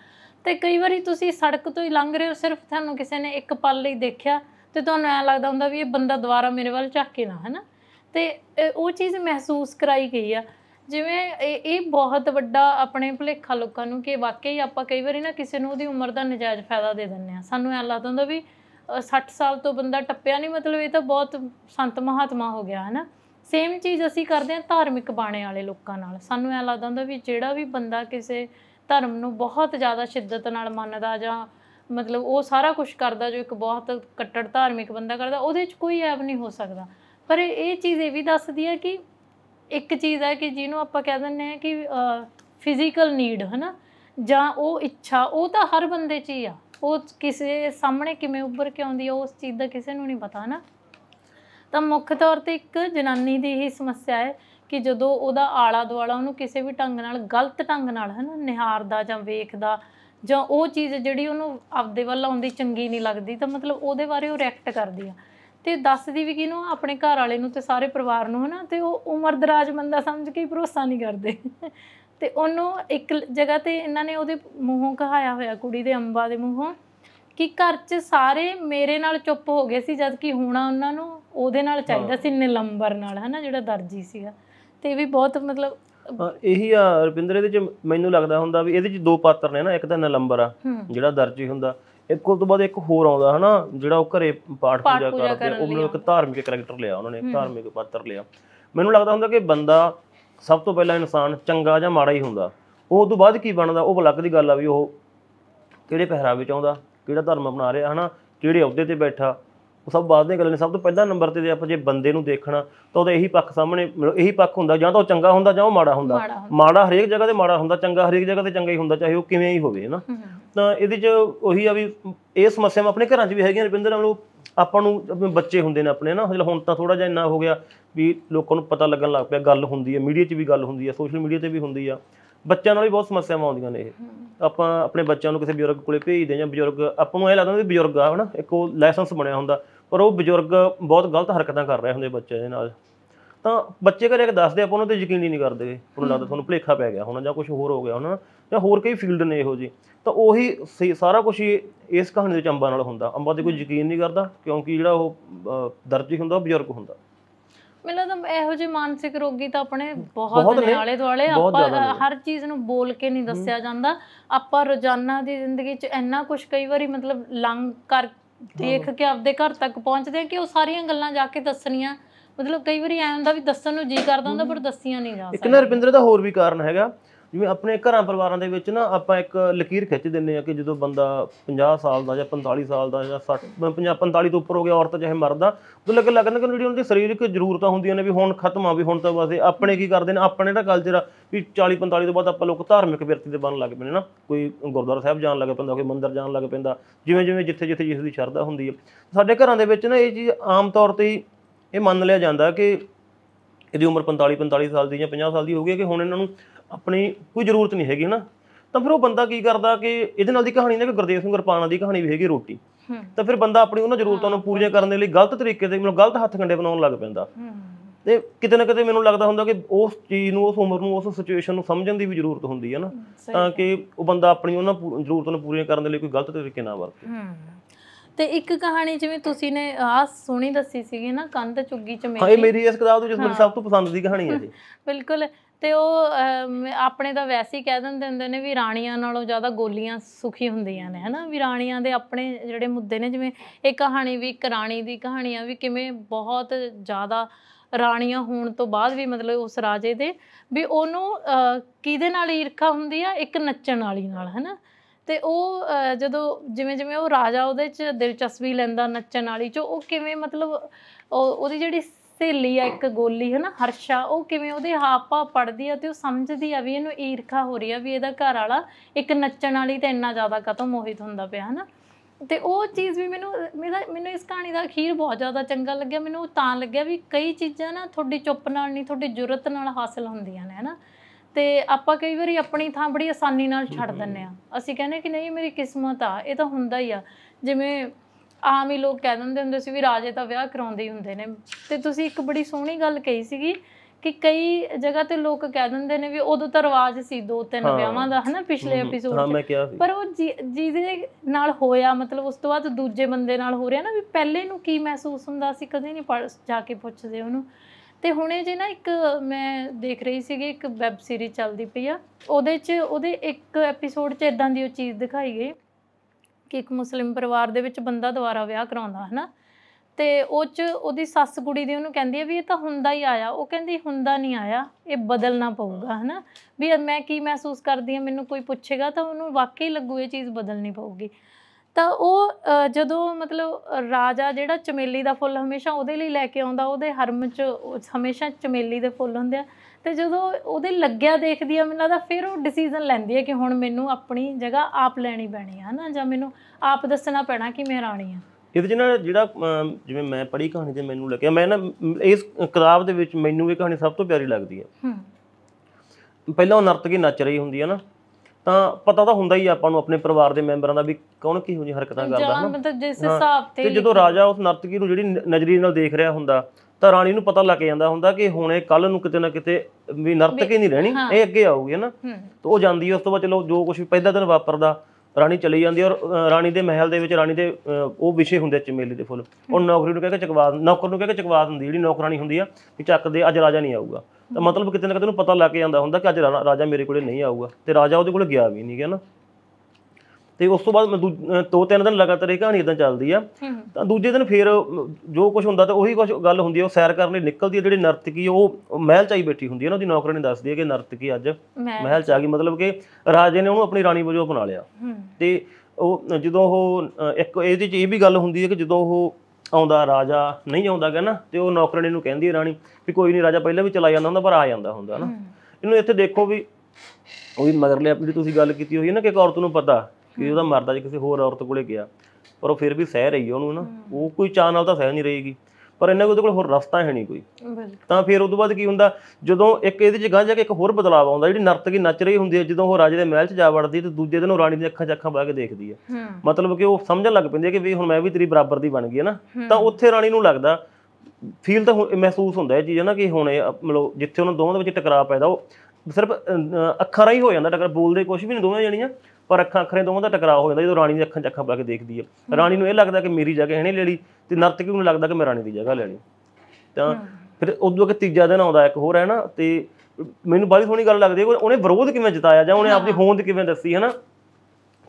ਤੇ ਕਈ ਵਾਰੀ ਤੁਸੀਂ ਸੜਕ ਤੋਂ ਹੀ ਲੰਘ ਰਹੇ ਹੋ ਸਿਰਫ ਤੁਹਾਨੂੰ ਕਿਸੇ ਨੇ ਇੱਕ ਪਲ ਲਈ ਦੇਖਿਆ ਤੇ ਤੁਹਾਨੂੰ ਐ ਲੱਗਦਾ ਹੁੰਦਾ ਵੀ ਇਹ ਬੰਦਾ ਦੁਬਾਰਾ ਮੇਰੇ ਵੱਲ ਝਾਕ ਕੇ ਨਾ ਹਨਾ ਤੇ ਉਹ ਚੀਜ਼ ਮਹਿਸੂਸ ਕਰਾਈ ਗਈ ਆ ਜਿਵੇਂ ਇਹ ਬਹੁਤ ਵੱਡਾ ਆਪਣੇ ਭਲੇਖਾ ਲੋਕਾਂ ਨੂੰ ਕਿ ਵਾਕਈ ਆਪਾਂ ਕਈ ਵਾਰੀ ਨਾ ਕਿਸੇ ਨੂੰ ਉਹਦੀ ਉਮਰ ਦਾ ਨਜਾਇਜ਼ ਫਾਇਦਾ ਦੇ ਦਿੰਨੇ ਆ ਸਾਨੂੰ ਐ ਲੱਗਦਾ ਹੁੰਦਾ ਵੀ 60 ਸਾਲ ਤੋਂ ਬੰਦਾ ਟੱਪਿਆ ਨਹੀਂ ਮਤਲਬ ਇਹ ਤਾਂ ਬਹੁਤ ਸੰਤ ਮਹਾਤਮਾ ਹੋ ਗਿਆ ਹਨਾ ਸੇਮ ਚੀਜ਼ ਅਸੀਂ ਕਰਦੇ ਹਾਂ ਧਾਰਮਿਕ ਬਾਣੇ ਵਾਲੇ ਲੋਕਾਂ ਨਾਲ ਸਾਨੂੰ ਐ ਲੱਗਦਾ ਹੁੰਦਾ ਵੀ ਜਿਹੜਾ ਵੀ ਬੰਦਾ ਕਿਸੇ ਧਰਮ ਨੂੰ ਬਹੁਤ ਜ਼ਿਆਦਾ ਸ਼ਿੱਦਤ ਨਾਲ ਮੰਨਦਾ ਜਾਂ ਮਤਲਬ ਉਹ ਸਾਰਾ ਕੁਝ ਕਰਦਾ ਜੋ ਇੱਕ ਬਹੁਤ ਕੱਟੜ ਧਾਰਮਿਕ ਬੰਦਾ ਕਰਦਾ ਉਹਦੇ 'ਚ ਕੋਈ ਐਬ ਨਹੀਂ ਹੋ ਸਕਦਾ ਪਰ ਇਹ ਚੀਜ਼ ਇਹ ਵੀ ਦੱਸਦੀ ਹੈ ਕਿ ਇੱਕ ਚੀਜ਼ ਹੈ ਕਿ ਜਿਹਨੂੰ ਆਪਾਂ ਕਹਿ ਦਿੰਨੇ ਆ ਕਿ ਫਿਜ਼ੀਕਲ ਨੀਡ ਹਨਾ ਜਾਂ ਉਹ ਇੱਛਾ ਉਹ ਤਾਂ ਹਰ ਬੰਦੇ 'ਚ ਹੀ ਆ ਉਹ ਕਿਸੇ ਸਾਹਮਣੇ ਕਿਵੇਂ ਉੱਭਰ ਕੇ ਆਉਂਦੀ ਹੈ ਉਸ ਚੀਜ਼ ਦਾ ਕਿਸੇ ਨੂੰ ਨਹੀਂ ਪਤਾ ਨਾ ਤਾਂ ਮੁੱਖ ਤੌਰ ਤੇ ਇੱਕ ਜਨਾਨੀ ਦੀ ਹੀ ਸਮੱਸਿਆ ਹੈ ਕਿ ਜਦੋਂ ਉਹਦਾ ਆਲਾ ਦੁਆਲਾ ਉਹਨੂੰ ਕਿਸੇ ਵੀ ਢੰਗ ਨਾਲ ਗਲਤ ਢੰਗ ਨਾਲ ਹਨਾ ਨਿਹਾਰਦਾ ਜਾਂ ਵੇਖਦਾ ਜਾਂ ਉਹ ਚੀਜ਼ ਜਿਹੜੀ ਉਹਨੂੰ ਆਪਦੇ ਵੱਲ ਆਉਂਦੀ ਚੰਗੀ ਨਹੀਂ ਲੱਗਦੀ ਤਾਂ ਮਤਲਬ ਉਹਦੇ ਬਾਰੇ ਉਹ ਰਿਐਕਟ ਕਰਦੀ ਆ ਤੇ ਦੱਸਦੀ ਵੀ ਕਿਨੂੰ ਆਪਣੇ ਘਰ ਵਾਲੇ ਨੂੰ ਤੇ ਸਾਰੇ ਪਰਿਵਾਰ ਨੂੰ ਹਨਾ ਤੇ ਉਹ ਉਮਰ ਦਰਾਜ ਬੰਦਾ ਸਮਝ ਕੇ ਭਰੋਸਾ ਨਹੀਂ ਕਰਦੇ ਤੇ ਉਹਨੂੰ ਇੱਕ ਜਗ੍ਹਾ ਤੇ ਇਹਨਾਂ ਨੇ ਉਹਦੇ ਮੂੰਹੋਂ ਕਹਾਇਆ ਹੋਇਆ ਕੁੜੀ ਦੇ ਅੰਬਾ ਦੇ ਮੂੰਹੋਂ ਕਿ ਘਰ 'ਚ ਸਾਰੇ ਮੇਰੇ ਨਾਲ ਚੁੱਪ ਹੋ ਗਏ ਸੀ ਜਦ ਕਿ ਹੋਣਾ ਉਹਨਾਂ ਨੂੰ ਉਹਦੇ ਨਾਲ ਚਾਹੀਦਾ ਸੀ ਨਿਲੰਬਰ ਨਾਲ ਹਨਾ ਜਿਹੜਾ ਦਰਜੀ ਸੀਗਾ ਤੇ ਇਹ ਵੀ ਬਹੁਤ ਮਤਲਬ ਇਹੀ ਆ ਰਵਿੰਦਰ ਇਹਦੇ ਚ ਮੈਨੂੰ ਲੱਗਦਾ ਹੁੰਦਾ ਵੀ ਇਹਦੇ ਚ ਦੋ ਪਾਤਰ ਨੇ ਨਾ ਇੱਕ ਤਾਂ ਨਲੰਬਰ ਆ ਜਿਹੜਾ ਦਰਜੀ ਹੁੰਦਾ ਇੱਕ ਉਸ ਤੋਂ ਬਾਅਦ ਇੱਕ ਹੋਰ ਆਉਂਦਾ ਹਨਾ ਜਿਹੜਾ ਉਹ ਘਰੇ ਪਾਠ ਪੂਜਾ ਕਰਦਾ ਆ ਉਹ ਇੱਕ ਧਾਰਮਿਕ ਕੈਰੈਕਟਰ ਲਿਆ ਉਹਨਾਂ ਨੇ ਧਾਰਮਿਕ ਪਾਤਰ ਲਿਆ ਮੈਨੂੰ ਲੱਗਦਾ ਹੁੰਦਾ ਕਿ ਬੰਦਾ ਸਭ ਤੋਂ ਪਹਿਲਾਂ ਇਨਸਾਨ ਚੰਗਾ ਜਾਂ ਮਾੜਾ ਹੀ ਹੁੰਦਾ ਉਹ ਤੋਂ ਬਾਅਦ ਕੀ ਬਣਦਾ ਉਹ ਬਲੱਕ ਦੀ ਗੱਲ ਆ ਵੀ ਉਹ ਕਿਹੜੇ ਪਹਿਰਾਵੇ ਚ ਆਉਂਦਾ ਕਿਹੜਾ ਧਰਮ ਅਪਣਾ ਰਿਹਾ ਹਨਾ ਕਿਹੜੇ ਅਹੁਦੇ ਤੇ ਬੈਠਾ ਉਹ ਸਭ ਬਾਅਦ ਦੀਆਂ ਗੱਲਾਂ ਨੇ ਸਭ ਤੋਂ ਪਹਿਲਾਂ ਨੰਬਰ ਤੇ ਜੇ ਆਪਾਂ ਜੇ ਬੰਦੇ ਨੂੰ ਦੇਖਣਾ ਤਾਂ ਉਹਦਾ ਇਹੀ ਪੱਖ ਸਾਹਮਣੇ ਇਹੀ ਪੱਖ ਹੁੰਦਾ ਜਾਂ ਤਾਂ ਉਹ ਚੰਗਾ ਹੁੰਦਾ ਜਾਂ ਉਹ ਮਾੜਾ ਹੁੰਦਾ ਮਾੜਾ ਹਰੇਕ ਜਗ੍ਹਾ ਤੇ ਮਾੜਾ ਹੁੰਦਾ ਚੰਗਾ ਹਰੇਕ ਜਗ੍ਹਾ ਤੇ ਚੰਗਾ ਹੀ ਹੁੰਦਾ ਚਾਹੇ ਉਹ ਕਿਵੇਂ ਹੀ ਹੋਵੇ ਹਨਾ ਤਾਂ ਇਹਦੇ 'ਚ ਉਹੀ ਆ ਵੀ ਇਹ ਸਮੱਸਿਆਵਾਂ ਆਪਣੇ ਘਰਾਂ 'ਚ ਵੀ ਹੈਗੀਆਂ ਰਵਿੰਦਰ ਨਾਲ ਆਪਾਂ ਨੂੰ ਬੱਚੇ ਹੁੰਦੇ ਨੇ ਆਪਣੇ ਨਾ ਹੁਣ ਤਾਂ ਥੋੜਾ ਜਿਹਾ ਇੰਨਾ ਹੋ ਗਿਆ ਵੀ ਲੋਕਾਂ ਨੂੰ ਪਤਾ ਲੱਗਣ ਲੱਗ ਪਿਆ ਗੱਲ ਹੁੰਦੀ ਹੈ ਮੀਡੀਆ 'ਚ ਵੀ ਗੱਲ ਹੁੰਦੀ ਹੈ ਸੋਸ਼ਲ ਮੀਡੀਆ ਤੇ ਵੀ ਹੁੰਦੀ ਆ ਬੱਚਿਆਂ ਨਾਲ ਵੀ ਬਹੁਤ ਸਮੱਸਿਆਵਾਂ ਆਉਂਦੀਆਂ ਨੇ ਇਹ ਆਪਾਂ ਆਪਣੇ ਬੱਚਿਆਂ ਨੂੰ ਕਿਸੇ ਬਜ਼ੁਰਗ ਕੋਲੇ ਭੇਜਦੇ ਜਾਂ ਬਜ਼ੁਰਗ ਆਪਾਂ ਨੂੰ ਇਹ ਲੱਗਦਾ ਵੀ ਬਜ਼ੁਰਗ ਆ ਹਨਾ ਇੱਕ ਉਹ ਲਾਇਸੈਂਸ ਬਣਿਆ ਹੁੰਦਾ ਪਰ ਉਹ ਬਜ਼ੁਰਗ ਬਹੁਤ ਗਲਤ ਹਰਕਤਾਂ ਕਰ ਰਹੇ ਹੁੰਦੇ ਬੱਚੇ ਦੇ ਨਾਲ ਤਾਂ ਬੱਚੇ ਘਰੇ ਦੱਸਦੇ ਆਪਾਂ ਉਹਨਾਂ ਤੇ ਯਕੀਨ ਹੀ ਨਹੀਂ ਕਰਦੇ ਉਹਨਾਂ ਲੱਗਦਾ ਤੁਹਾਨੂੰ ਭੁਲੇਖਾ ਪੈ ਗਿਆ ਹੁਣ ਜਾਂ ਕੁਝ ਹੋਰ ਹੋ ਗਿਆ ਹੁਣ ਜਾਂ ਹੋਰ ਕਈ ਫੀਲਡ ਨੇ ਇਹੋ ਜੀ ਤਾਂ ਉਹੀ ਸਾਰਾ ਕੁਝ ਇਸ ਕਹਾਣੀ ਦੇ ਚੰਬਾ ਨਾਲ ਹੁੰਦਾ ਅੰਬਾ ਤੇ ਕੋਈ ਯਕੀਨ ਨਹੀਂ ਕਰਦਾ ਕਿਉਂਕਿ ਜਿਹੜਾ ਉਹ ਦਰਜੀ ਹੁੰਦਾ ਉਹ ਬਜ਼ੁਰਗ ਹੁੰਦਾ ਮੈਨੂੰ ਤਾਂ ਇਹੋ ਜਿਹੇ ਮਾਨਸਿਕ ਰੋਗੀ ਤਾਂ ਆਪਣੇ ਬਹੁਤ ਨੇ ਆਲੇ ਦੁਆਲੇ ਆਪਾਂ ਹਰ ਚੀਜ਼ ਨੂੰ ਬੋਲ ਕੇ ਨਹੀਂ ਦੱਸਿਆ ਜਾਂਦਾ ਆਪਾਂ ਰੋਜ਼ਾਨਾ ਦੀ ਜ਼ਿੰਦਗੀ 'ਚ ਇੰਨਾ ਕੁਝ ਕਈ ਵਾਰੀ ਮਤਲਬ ਲੰਘ ਕਰ ਦੇਖ ਕੇ ਆਪਦੇ ਘਰ ਤੱਕ ਪਹੁੰਚਦੇ ਆ ਕਿ ਉਹ ਸਾਰੀਆਂ ਗੱਲਾਂ ਜਾ ਕੇ ਦੱਸਣੀਆਂ ਮਤਲਬ ਕਈ ਵਾਰੀ ਐ ਹੁੰਦਾ ਵੀ ਦੱਸਣ ਨੂੰ ਜੀ ਕਰਦਾ ਹੁੰਦਾ ਪਰ ਦੱਸੀਆਂ ਨਹੀਂ ਜਾ ਇੱਕ ਨਾ ਰਪਿੰਦਰ ਦਾ ਹੋਰ ਵੀ ਕਾਰਨ ਹੈਗਾ ਜਿਵੇਂ ਆਪਣੇ ਘਰਾਂ ਪਰਿਵਾਰਾਂ ਦੇ ਵਿੱਚ ਨਾ ਆਪਾਂ ਇੱਕ ਲਕੀਰ ਖਿੱਚ ਦਿੰਨੇ ਆ ਕਿ ਜਦੋਂ ਬੰਦਾ 50 ਸਾਲ ਦਾ ਜਾਂ 45 ਸਾਲ ਦਾ ਜਾਂ 60 50 45 ਤੋਂ ਉੱਪਰ ਹੋ ਗਿਆ ਔਰਤ ਚਾਹੇ ਮਰਦ ਆ ਉਹ ਲੱਗ ਲੱਗਣ ਕਿ ਜਿਹੜੀ ਉਹਨਾਂ ਦੀ ਸਰੀਰਕ ਜ਼ਰੂਰਤਾਂ ਹੁੰਦੀਆਂ ਨੇ ਵੀ ਹੁਣ ਖਤਮ ਆ ਵੀ ਹੁਣ ਤਾਂ ਬਸ ਆਪਣੇ ਕੀ ਕਰਦੇ ਨੇ ਆਪਣੇ ਦਾ ਕਲਚਰ ਆ ਵੀ 40 45 ਤੋਂ ਬਾਅਦ ਆਪਾਂ ਲੋਕ ਧਾਰਮਿਕ ਵਿਅਕਤੀ ਦੇ ਬਣ ਲੱਗ ਪੈਣੇ ਨਾ ਕੋਈ ਗੁਰਦੁਆਰਾ ਸਾਹਿਬ ਜਾਣ ਲੱਗ ਪੈਂਦਾ ਕੋਈ ਮੰਦਿਰ ਜਾਣ ਲੱਗ ਪੈਂਦਾ ਜਿਵੇਂ ਜਿਵੇਂ ਜਿੱਥੇ ਜਿੱਥੇ ਜਿਸ ਦੀ ਸ਼ਰਧਾ ਹੁੰਦੀ ਹੈ ਸਾਡੇ ਘਰਾਂ ਦੇ ਵਿੱਚ ਨਾ ਇਹ ਚੀਜ਼ ਆਮ ਤੌਰ ਤੇ ਇਹ ਮੰਨ ਲਿਆ ਜਾਂਦਾ ਕਿ ਇਹਦੀ ਉਮਰ 45 45 ਸਾਲ ਦੀ ਜਾਂ 50 ਸਾਲ ਦੀ ਹੋ ਗਈ ਕਿ ਹੁਣ ਇਹਨਾਂ ਨੂੰ ਆਪਣੀ ਕੋਈ ਜ਼ਰੂਰਤ ਨਹੀਂ ਹੈਗੀ ਹਨਾ ਤਾਂ ਫਿਰ ਉਹ ਬੰਦਾ ਕੀ ਕਰਦਾ ਕਿ ਇਹਦੇ ਨਾਲ ਦੀ ਕਹਾਣੀ ਨੇ ਕਿ ਗੁਰਦੇਵ ਸਿੰਘ ਰਪਾਣਾ ਦੀ ਕਹਾਣੀ ਵੀ ਹੈਗੀ ਰੋਟੀ ਤਾਂ ਫਿਰ ਬੰਦਾ ਆਪਣੀ ਉਹਨਾਂ ਜ਼ਰੂਰਤਾਂ ਨੂੰ ਪੂਰੀਆਂ ਕਰਨ ਦੇ ਲਈ ਗਲਤ ਤਰੀਕੇ ਦੇ ਮਤਲਬ ਗਲਤ ਹੱਥ ਕੰਡੇ ਬਣਾਉਣ ਲੱਗ ਪੈਂਦਾ ਤੇ ਕਿਤੇ ਨਾ ਕਿਤੇ ਮੈਨੂੰ ਲੱਗਦਾ ਹੁੰਦਾ ਕਿ ਉਸ ਚੀਜ਼ ਨੂੰ ਉਸ ਉਮਰ ਨੂੰ ਉਸ ਸਿਚੁਏਸ਼ਨ ਨੂੰ ਸਮਝਣ ਦੀ ਵੀ ਜ਼ਰੂਰਤ ਹੁੰਦੀ ਹੈ ਨਾ ਤਾਂ ਕਿ ਉਹ ਬੰਦਾ ਆਪਣੀ ਉਹਨਾਂ ਜ਼ਰੂਰਤਾਂ ਨੂੰ ਪੂਰੀਆਂ ਕਰਨ ਦੇ ਲਈ ਕੋਈ ਗਲਤ ਤਰੀਕੇ ਨਾ ਵਰਤੇ ਤੇ ਇੱਕ ਕਹਾਣੀ ਜਿਵੇਂ ਤੁਸੀਂ ਨੇ ਆ ਸੋਹਣੀ ਦੱਸੀ ਸੀਗੀ ਨਾ ਕੰਧ ਚੁੱਗੀ ਚ ਮੇਰੀ ਹਾਂ ਇਹ ਮੇਰੀ ਇਸ ਕਿਤਾਬ ਤੋਂ ਜਿਸ ਮੇਰੀ ਸਭ ਤੋਂ ਪਸੰਦ ਦੀ ਕਹਾਣੀ ਹੈ ਜੀ ਬਿਲਕੁਲ ਤੇ ਉਹ ਆਪਣੇ ਤਾਂ ਵੈਸੇ ਹੀ ਕਹਿ ਦਿੰਦੇ ਹੁੰਦੇ ਨੇ ਵੀ ਰਾਣੀਆਂ ਨਾਲੋਂ ਜ਼ਿਆਦਾ ਗੋਲੀਆਂ ਸੁਖੀ ਹੁੰਦੀਆਂ ਨੇ ਹਨਾ ਵੀ ਰਾਣੀਆਂ ਦੇ ਆਪਣੇ ਜਿਹੜੇ ਮੁੱਦੇ ਨੇ ਜਿਵੇਂ ਇਹ ਕਹਾਣੀ ਵੀ ਇੱਕ ਰਾਣੀ ਦੀ ਕਹਾਣੀ ਆ ਵੀ ਕਿਵੇਂ ਬਹੁਤ ਜ਼ਿਆਦਾ ਰਾਣੀਆਂ ਹੋਣ ਤੋਂ ਬਾਅਦ ਵੀ ਮਤਲਬ ਉਸ ਰਾਜੇ ਦੇ ਵੀ ਉਹਨੂੰ ਕਿਹਦੇ ਨਾਲ ਈਰਖਾ ਹੁੰਦੀ ਆ ਇੱਕ ਨੱਚਣ ਵਾਲੀ ਨਾਲ ਹਨਾ ਤੇ ਉਹ ਜਦੋਂ ਜਿਵੇਂ ਜਿਵੇਂ ਉਹ ਰਾਜਾ ਉਹਦੇ ਚ ਦਿਲਚਸਪੀ ਲੈਂਦਾ ਨੱਚਣ ਵਾਲੀ ਚ ਉਹ ਕਿਵੇਂ ਮਤਲਬ ਉਹਦੀ ਜਿਹੜੀ ਸਹੇਲੀ ਆ ਇੱਕ ਗੋਲੀ ਹਨਾ ਹਰਸ਼ਾ ਉਹ ਕਿਵੇਂ ਉਹਦੇ ਹਾਪਾ ਪੜਦੀ ਆ ਤੇ ਉਹ ਸਮਝਦੀ ਆ ਵੀ ਇਹਨੂੰ ਈਰਖਾ ਹੋ ਰਹੀ ਆ ਵੀ ਇਹਦਾ ਘਰ ਵਾਲਾ ਇੱਕ ਨੱਚਣ ਵਾਲੀ ਤੇ ਇੰਨਾ ਜ਼ਿਆਦਾ ਕਤੋਂ ਮੋਹਿਤ ਹੁੰਦਾ ਪਿਆ ਹਨਾ ਤੇ ਉਹ ਚੀਜ਼ ਵੀ ਮੈਨੂੰ ਮੇਰਾ ਮੈਨੂੰ ਇਸ ਕਹਾਣੀ ਦਾ ਅਖੀਰ ਬਹੁਤ ਜ਼ਿਆਦਾ ਚੰਗਾ ਲੱਗਿਆ ਮੈਨੂੰ ਤਾਂ ਲੱਗਿਆ ਵੀ ਕਈ ਚੀਜ਼ਾਂ ਨਾ ਤੁਹਾਡੀ ਚੁੱਪ ਨਾਲ ਨਹੀਂ ਤੁਹਾਡੀ ਜੁਰਤ ਨਾਲ ਹਾਸਲ ਹੁੰਦੀਆਂ ਨੇ ਹਨਾ ਤੇ ਆਪਾਂ ਕਈ ਵਾਰੀ ਆਪਣੀ ਥਾਂ ਬੜੀ ਆਸਾਨੀ ਨਾਲ ਛੱਡ ਦਿੰਨੇ ਆ ਅਸੀਂ ਕਹਿੰਦੇ ਕਿ ਨਹੀਂ ਮੇਰੀ ਕਿਸਮਤ ਆ ਇਹ ਤਾਂ ਹੁੰਦਾ ਹੀ ਆ ਜਿਵੇਂ ਆਮ ਹੀ ਲੋਕ ਕਹਿ ਦਿੰਦੇ ਹੁੰਦੇ ਸੀ ਵੀ ਰਾਜੇ ਤਾਂ ਵਿਆਹ ਕਰਾਉਂਦੇ ਹੀ ਹੁੰਦੇ ਨੇ ਤੇ ਤੁਸੀਂ ਇੱਕ ਬੜੀ ਸੋਹਣੀ ਗੱਲ ਕਹੀ ਸੀਗੀ ਕਿ ਕਈ ਜਗ੍ਹਾ ਤੇ ਲੋਕ ਕਹਿ ਦਿੰਦੇ ਨੇ ਵੀ ਉਦੋਂ ਤਾਂ ਰਵਾਜ ਸੀ ਦੋ ਤਿੰਨ ਵਿਆਹਾਂ ਦਾ ਹਨਾ ਪਿਛਲੇ ਐਪੀਸੋਡ ਪਰ ਉਹ ਜਿਹਦੇ ਨਾਲ ਹੋਇਆ ਮਤਲਬ ਉਸ ਤੋਂ ਬਾਅਦ ਦੂਜੇ ਬੰਦੇ ਨਾਲ ਹੋ ਰਿਹਾ ਨਾ ਵੀ ਪਹਿਲੇ ਨੂੰ ਕੀ ਮਹਿਸੂਸ ਹੁੰਦਾ ਸੀ ਕਦੇ ਨਹੀਂ ਜਾ ਕੇ ਪੁੱਛਦੇ ਉਹਨੂੰ ਤੇ ਹੁਣੇ ਜੇ ਨਾ ਇੱਕ ਮੈਂ ਦੇਖ ਰਹੀ ਸੀਗੀ ਇੱਕ ਵੈਬ ਸੀਰੀਜ਼ ਚੱਲਦੀ ਪਈ ਆ ਉਹਦੇ 'ਚ ਉਹਦੇ ਇੱਕ ਐਪੀਸੋਡ 'ਚ ਇਦਾਂ ਦੀ ਉਹ ਚੀਜ਼ ਦਿਖਾਈ ਗਈ ਕਿ ਇੱਕ ਮੁਸਲਿਮ ਪਰਿਵਾਰ ਦੇ ਵਿੱਚ ਬੰਦਾ ਦੁਆਰਾ ਵਿਆਹ ਕਰਾਉਂਦਾ ਹੈ ਨਾ ਤੇ ਉਹ ਚ ਉਹਦੀ ਸੱਸ ਕੁੜੀ ਦੀ ਉਹਨੂੰ ਕਹਿੰਦੀ ਹੈ ਵੀ ਇਹ ਤਾਂ ਹੁੰਦਾ ਹੀ ਆਇਆ ਉਹ ਕਹਿੰਦੀ ਹੁੰਦਾ ਨਹੀਂ ਆਇਆ ਇਹ ਬਦਲਣਾ ਪਊਗਾ ਹੈ ਨਾ ਵੀ ਮੈਂ ਕੀ ਮਹਿਸੂਸ ਕਰਦੀ ਹਾਂ ਮੈਨੂੰ ਕੋਈ ਪੁੱਛੇਗਾ ਤਾਂ ਉਹਨੂੰ ਵਾਕਈ ਲੱਗੂ ਇਹ ਚੀਜ਼ ਬਦਲਣੀ ਪਊਗੀ ਤਾਂ ਉਹ ਜਦੋਂ ਮਤਲਬ ਰਾਜਾ ਜਿਹੜਾ ਚਮੇਲੀ ਦਾ ਫੁੱਲ ਹਮੇਸ਼ਾ ਉਹਦੇ ਲਈ ਲੈ ਕੇ ਆਉਂਦਾ ਉਹਦੇ ਹਰਮ ਚ ਹਮੇਸ਼ਾ ਚਮੇਲੀ ਦੇ ਫੁੱਲ ਹੁੰਦੇ ਆ ਤੇ ਜਦੋਂ ਉਹਦੇ ਲੱਗਿਆ ਦੇਖਦੀ ਆ ਮੈਨੂੰ ਲੱਗਦਾ ਫਿਰ ਉਹ ਡਿਸੀਜਨ ਲੈਂਦੀ ਆ ਕਿ ਹੁਣ ਮੈਨੂੰ ਆਪਣੀ ਜਗ੍ਹਾ ਆਪ ਲੈਣੀ ਪੈਣੀ ਆ ਨਾ ਜਾਂ ਮੈਨੂੰ ਆਪ ਦੱਸਣਾ ਪੈਣਾ ਕਿ ਮੈਂ ਰਾਣੀ ਆ ਇਹਦੇ ਜਿਹੜਾ ਜਿਹੜਾ ਜਿਵੇਂ ਮੈਂ ਪੜ੍ਹੀ ਕਹਾਣੀ ਤੇ ਮੈਨੂੰ ਲੱਗਿਆ ਮੈਂ ਨਾ ਇਸ ਕਿਤਾਬ ਦੇ ਵਿੱਚ ਮੈਨੂੰ ਇਹ ਕਹਾਣੀ ਸਭ ਤੋਂ ਪਿਆਰੀ ਲੱਗਦੀ ਆ ਹੂੰ ਪਹਿਲਾਂ ਉਹ ਨਰਤਕੀ ਨੱਚ ਰਹੀ ਹੁੰਦੀ ਆ ਨਾ ਤਾਂ ਪਤਾ ਤਾਂ ਹੁੰਦਾ ਹੀ ਆਪਾਂ ਨੂੰ ਆਪਣੇ ਪਰਿਵਾਰ ਦੇ ਮੈਂਬਰਾਂ ਦਾ ਵੀ ਕੌਣ ਕੀ ਹੋਣੀ ਹਰਕਤਾਂ ਕਰਦਾ ਹੈ ਨਾ ਜਿਸ ਹਿਸਾਬ ਤੇ ਜਦੋਂ ਰਾਜਾ ਉਸ ਨਰਤਕੀ ਨੂੰ ਜਿਹੜੀ ਨਜ਼ਰੀ ਨਾਲ ਦੇਖ ਰਿਹਾ ਹੁੰਦਾ ਤਾਂ ਰਾਣੀ ਨੂੰ ਪਤਾ ਲੱਗ ਜਾਂਦਾ ਹੁੰਦਾ ਕਿ ਹੁਣੇ ਕੱਲ ਨੂੰ ਕਿਤੇ ਨਾ ਕਿਤੇ ਵੀ ਨਰਤਕ ਹੀ ਨਹੀਂ ਰਹਿਣੀ ਇਹ ਅੱਗੇ ਆਊਗੀ ਹੈ ਨਾ ਤਾਂ ਉਹ ਜਾਂਦੀ ਉਸ ਤੋਂ ਬਾਅਦ ਚਲੋ ਜੋ ਕੁਝ ਵੀ ਪਹਿਲਾ ਦਿਨ ਵਾਪਰਦਾ ਰਾਣੀ ਚਲੀ ਜਾਂਦੀ ਔਰ ਰਾਣੀ ਦੇ ਮਹਿਲ ਦੇ ਵਿੱਚ ਰਾਣੀ ਦੇ ਉਹ ਵਿਸ਼ੇ ਹੁੰਦੇ ਚਮੇਲੀ ਦੇ ਫੁੱਲ ਉਹ ਨੌਕਰੀ ਨੂੰ ਕਹਿ ਕੇ ਚਕਵਾ ਨੌਕਰ ਨੂੰ ਕਹਿ ਕੇ ਚਕਵਾ ਦਿੰਦੀ ਜਿਹੜੀ ਨੌਕਰਾਨੀ ਹੁੰਦੀ ਆ ਵੀ ਦੇ ਅੱਜ ਰਾਜਾ ਨਹੀਂ ਆਊਗਾ ਤਾਂ ਮਤਲਬ ਕਿਤੇ ਨਾ ਕਿਤੇ ਨੂੰ ਪਤਾ ਲੱਗ ਜਾਂਦਾ ਹੁੰਦਾ ਕਿ ਅੱਜ ਰਾਜਾ ਮੇਰੇ ਕੋਲੇ ਨਹੀਂ ਆਊਗਾ ਤੇ ਰਾਜਾ ਉਹਦੇ ਕੋਲੇ ਗਿਆ ਵੀ ਨਹੀਂ ਗਿਆ ਨਾ ਤੇ ਉਸ ਤੋਂ ਬਾਅਦ ਮੈਂ ਦੋ ਤਿੰਨ ਦਿਨ ਲਗਾਤਾਰ ਇਹ ਕਹਾਣੀ ਇਦਾਂ ਚੱਲਦੀ ਆ ਤਾਂ ਦੂਜੇ ਦਿਨ ਫੇਰ ਜੋ ਕੁਝ ਹੁੰਦਾ ਤਾਂ ਉਹੀ ਕੁਝ ਗੱਲ ਹੁੰਦੀ ਆ ਉਹ ਸੈਰ ਕਰਨ ਲਈ ਨਿਕਲਦੀ ਆ ਜਿਹੜੀ ਨਰਤਕੀ ਉਹ ਮਹਿਲ ਚ ਆਈ ਬੈਠੀ ਹੁੰਦੀ ਆ ਨਾ ਉਹਦੀ ਨੌਕਰਾਨੀ ਦੱਸਦੀ ਆ ਕਿ ਨਰਤਕੀ ਅੱਜ ਮਹਿਲ ਚ ਆ ਗਈ ਮਤਲਬ ਕਿ ਰਾਜੇ ਨੇ ਉਹਨੂੰ ਆਪਣੀ ਰਾਣੀ ਵਜੋਂ ਅਪਣਾ ਲਿਆ ਤੇ ਉਹ ਜਦੋਂ ਉਹ ਇੱਕ ਇਹਦੇ ਚ ਇਹ ਵੀ ਗੱਲ ਹੁੰਦੀ ਹੈ ਕਿ ਜਦੋਂ ਉਹ ਆਉਂਦਾ ਰਾਜਾ ਨਹੀਂ ਆਉਂਦਾ ਕਹਿੰਦਾ ਤੇ ਉਹ ਨੌਕਰਾਨੀ ਨੂੰ ਕਹਿੰਦੀ ਆ ਰਾਣੀ ਵੀ ਕੋਈ ਨਹੀਂ ਰਾਜਾ ਪਹਿਲਾਂ ਵੀ ਚਲਾ ਜਾਂਦਾ ਹੁੰਦਾ ਪਰ ਆ ਜਾਂਦਾ ਹੁੰਦਾ ਨਾ ਇਹਨੂੰ ਇੱਥੇ ਦੇਖੋ ਵੀ ਉਹ ਵੀ ਮਗਰਲੇ ਆਪਣੀ ਤੁਸੀਂ ਗੱਲ ਕੀਤੀ ਹੋਈ ਹੈ ਨਾ ਕਿ ਇੱਕ ਔਰਤ ਨੂੰ ਪਤਾ ਕਿ ਉਹਦਾ ਮਰਦਾ ਜੀ ਕਿਸੇ ਹੋਰ ਔਰਤ ਕੋਲੇ ਗਿਆ ਪਰ ਉਹ ਫਿਰ ਵੀ ਸਹਿ ਰਹੀ ਹੈ ਉਹਨੂੰ ਨਾ ਉਹ ਕੋਈ ਚਾਹ ਨਾਲ ਤਾਂ ਸਹਿ ਨਹੀਂ ਰਹੇਗੀ ਪਰ ਇਹਨਾਂ ਕੋਲ ਹੋਰ ਰਸਤਾ ਹੈ ਨਹੀਂ ਕੋਈ ਤਾਂ ਫਿਰ ਉਸ ਤੋਂ ਬਾਅਦ ਕੀ ਹੁੰਦਾ ਜਦੋਂ ਇੱਕ ਇਹਦੇ ਚ ਗਾਂਝਾ ਕਿ ਕੇ ਇੱਕ ਹੋਰ ਬਦਲਾਅ ਆਉਂਦਾ ਜਿਹੜੀ ਨਰਤਕੀ ਨੱਚ ਰਹੀ ਹੁੰਦੀ ਹੈ ਜਦੋਂ ਉਹ ਰਾਜੇ ਦੇ ਮਹਿਲ ਚ ਜਾ ਵੜਦੀ ਤੇ ਦੂਜੇ ਦਿਨ ਉਹ ਰਾਣੀ ਦੀਆਂ ਅੱਖਾਂ 'ਚ ਅੱਖਾਂ ਪਾ ਕੇ ਦੇਖਦੀ ਹੈ ਮਤਲਬ ਕਿ ਉਹ ਸਮਝਣ ਲੱਗ ਪੈਂਦੀ ਹੈ ਕਿ ਵੀ ਹੁਣ ਮੈਂ ਵੀ ਤੇਰੀ ਬਰਾਬਰ ਦੀ ਬਣ ਗਈ ਹੈ ਨਾ ਤਾਂ ਉੱਥੇ ਰਾਣੀ ਨੂੰ ਲੱਗਦਾ ਫੀਲ ਤਾਂ ਮਹਿਸੂਸ ਹੁੰਦਾ ਇਹ ਚੀਜ਼ ਹੈ ਨਾ ਕਿ ਹੁਣ ਮਤਲਬ ਜਿੱਥੇ ਉਹਨਾਂ ਦੋਵਾਂ ਦੇ ਵਿੱਚ ਟਕਰਾਅ ਪੈਦਾ ਉਹ ਸਿਰਫ ਅੱਖਾਂ ਰਾਹੀਂ ਹੋ ਜਾਂਦਾ ਟਕਰਾਅ ਬੋਲਦੇ ਕੁਝ ਵੀ ਨਹੀਂ ਦੋਵੇਂ ਜਣੀਆਂ ਪਰ ਅੱਖਾਂ ਅੱਖਰੇ ਦੋਵਾਂ ਦਾ ਟਕਰਾਅ ਹੋ ਜਾਂਦਾ ਜਦੋਂ ਰਾਣੀ ਦੀ ਅੱਖਾਂ 'ਚ ਅੱਖਾਂ ਪਾ ਕੇ ਦੇਖਦੀ ਹੈ ਰਾਣੀ ਨੂੰ ਇਹ ਲੱਗਦਾ ਕਿ ਮੇਰੀ ਜਗ੍ਹਾ ਇਹਨੇ ਲੈ ਲਈ ਤੇ ਨਰਤਕੀ ਨੂੰ ਲੱਗਦਾ ਕਿ ਮੈਂ ਰਾਣੀ ਦੀ ਜਗ੍ਹਾ ਲੈ ਲਈ ਤਾਂ ਫਿਰ ਉਦੋਂ ਬਾਅਦ ਤੀਜਾ ਦਿਨ ਆਉਂਦਾ ਇੱਕ ਹੋਰ ਹੈ ਨਾ ਤੇ ਮੈਨੂੰ ਬੜੀ ਸੋਹਣੀ ਗੱਲ ਲੱਗਦੀ ਹੈ ਉਹਨੇ ਵਿਰੋਧ ਕਿਵੇਂ ਜਤਾਇਆ ਜਾਂ ਉਹਨੇ ਆਪਣੀ ਹੋਂਦ ਕਿਵੇਂ ਦੱਸੀ ਹੈ ਨਾ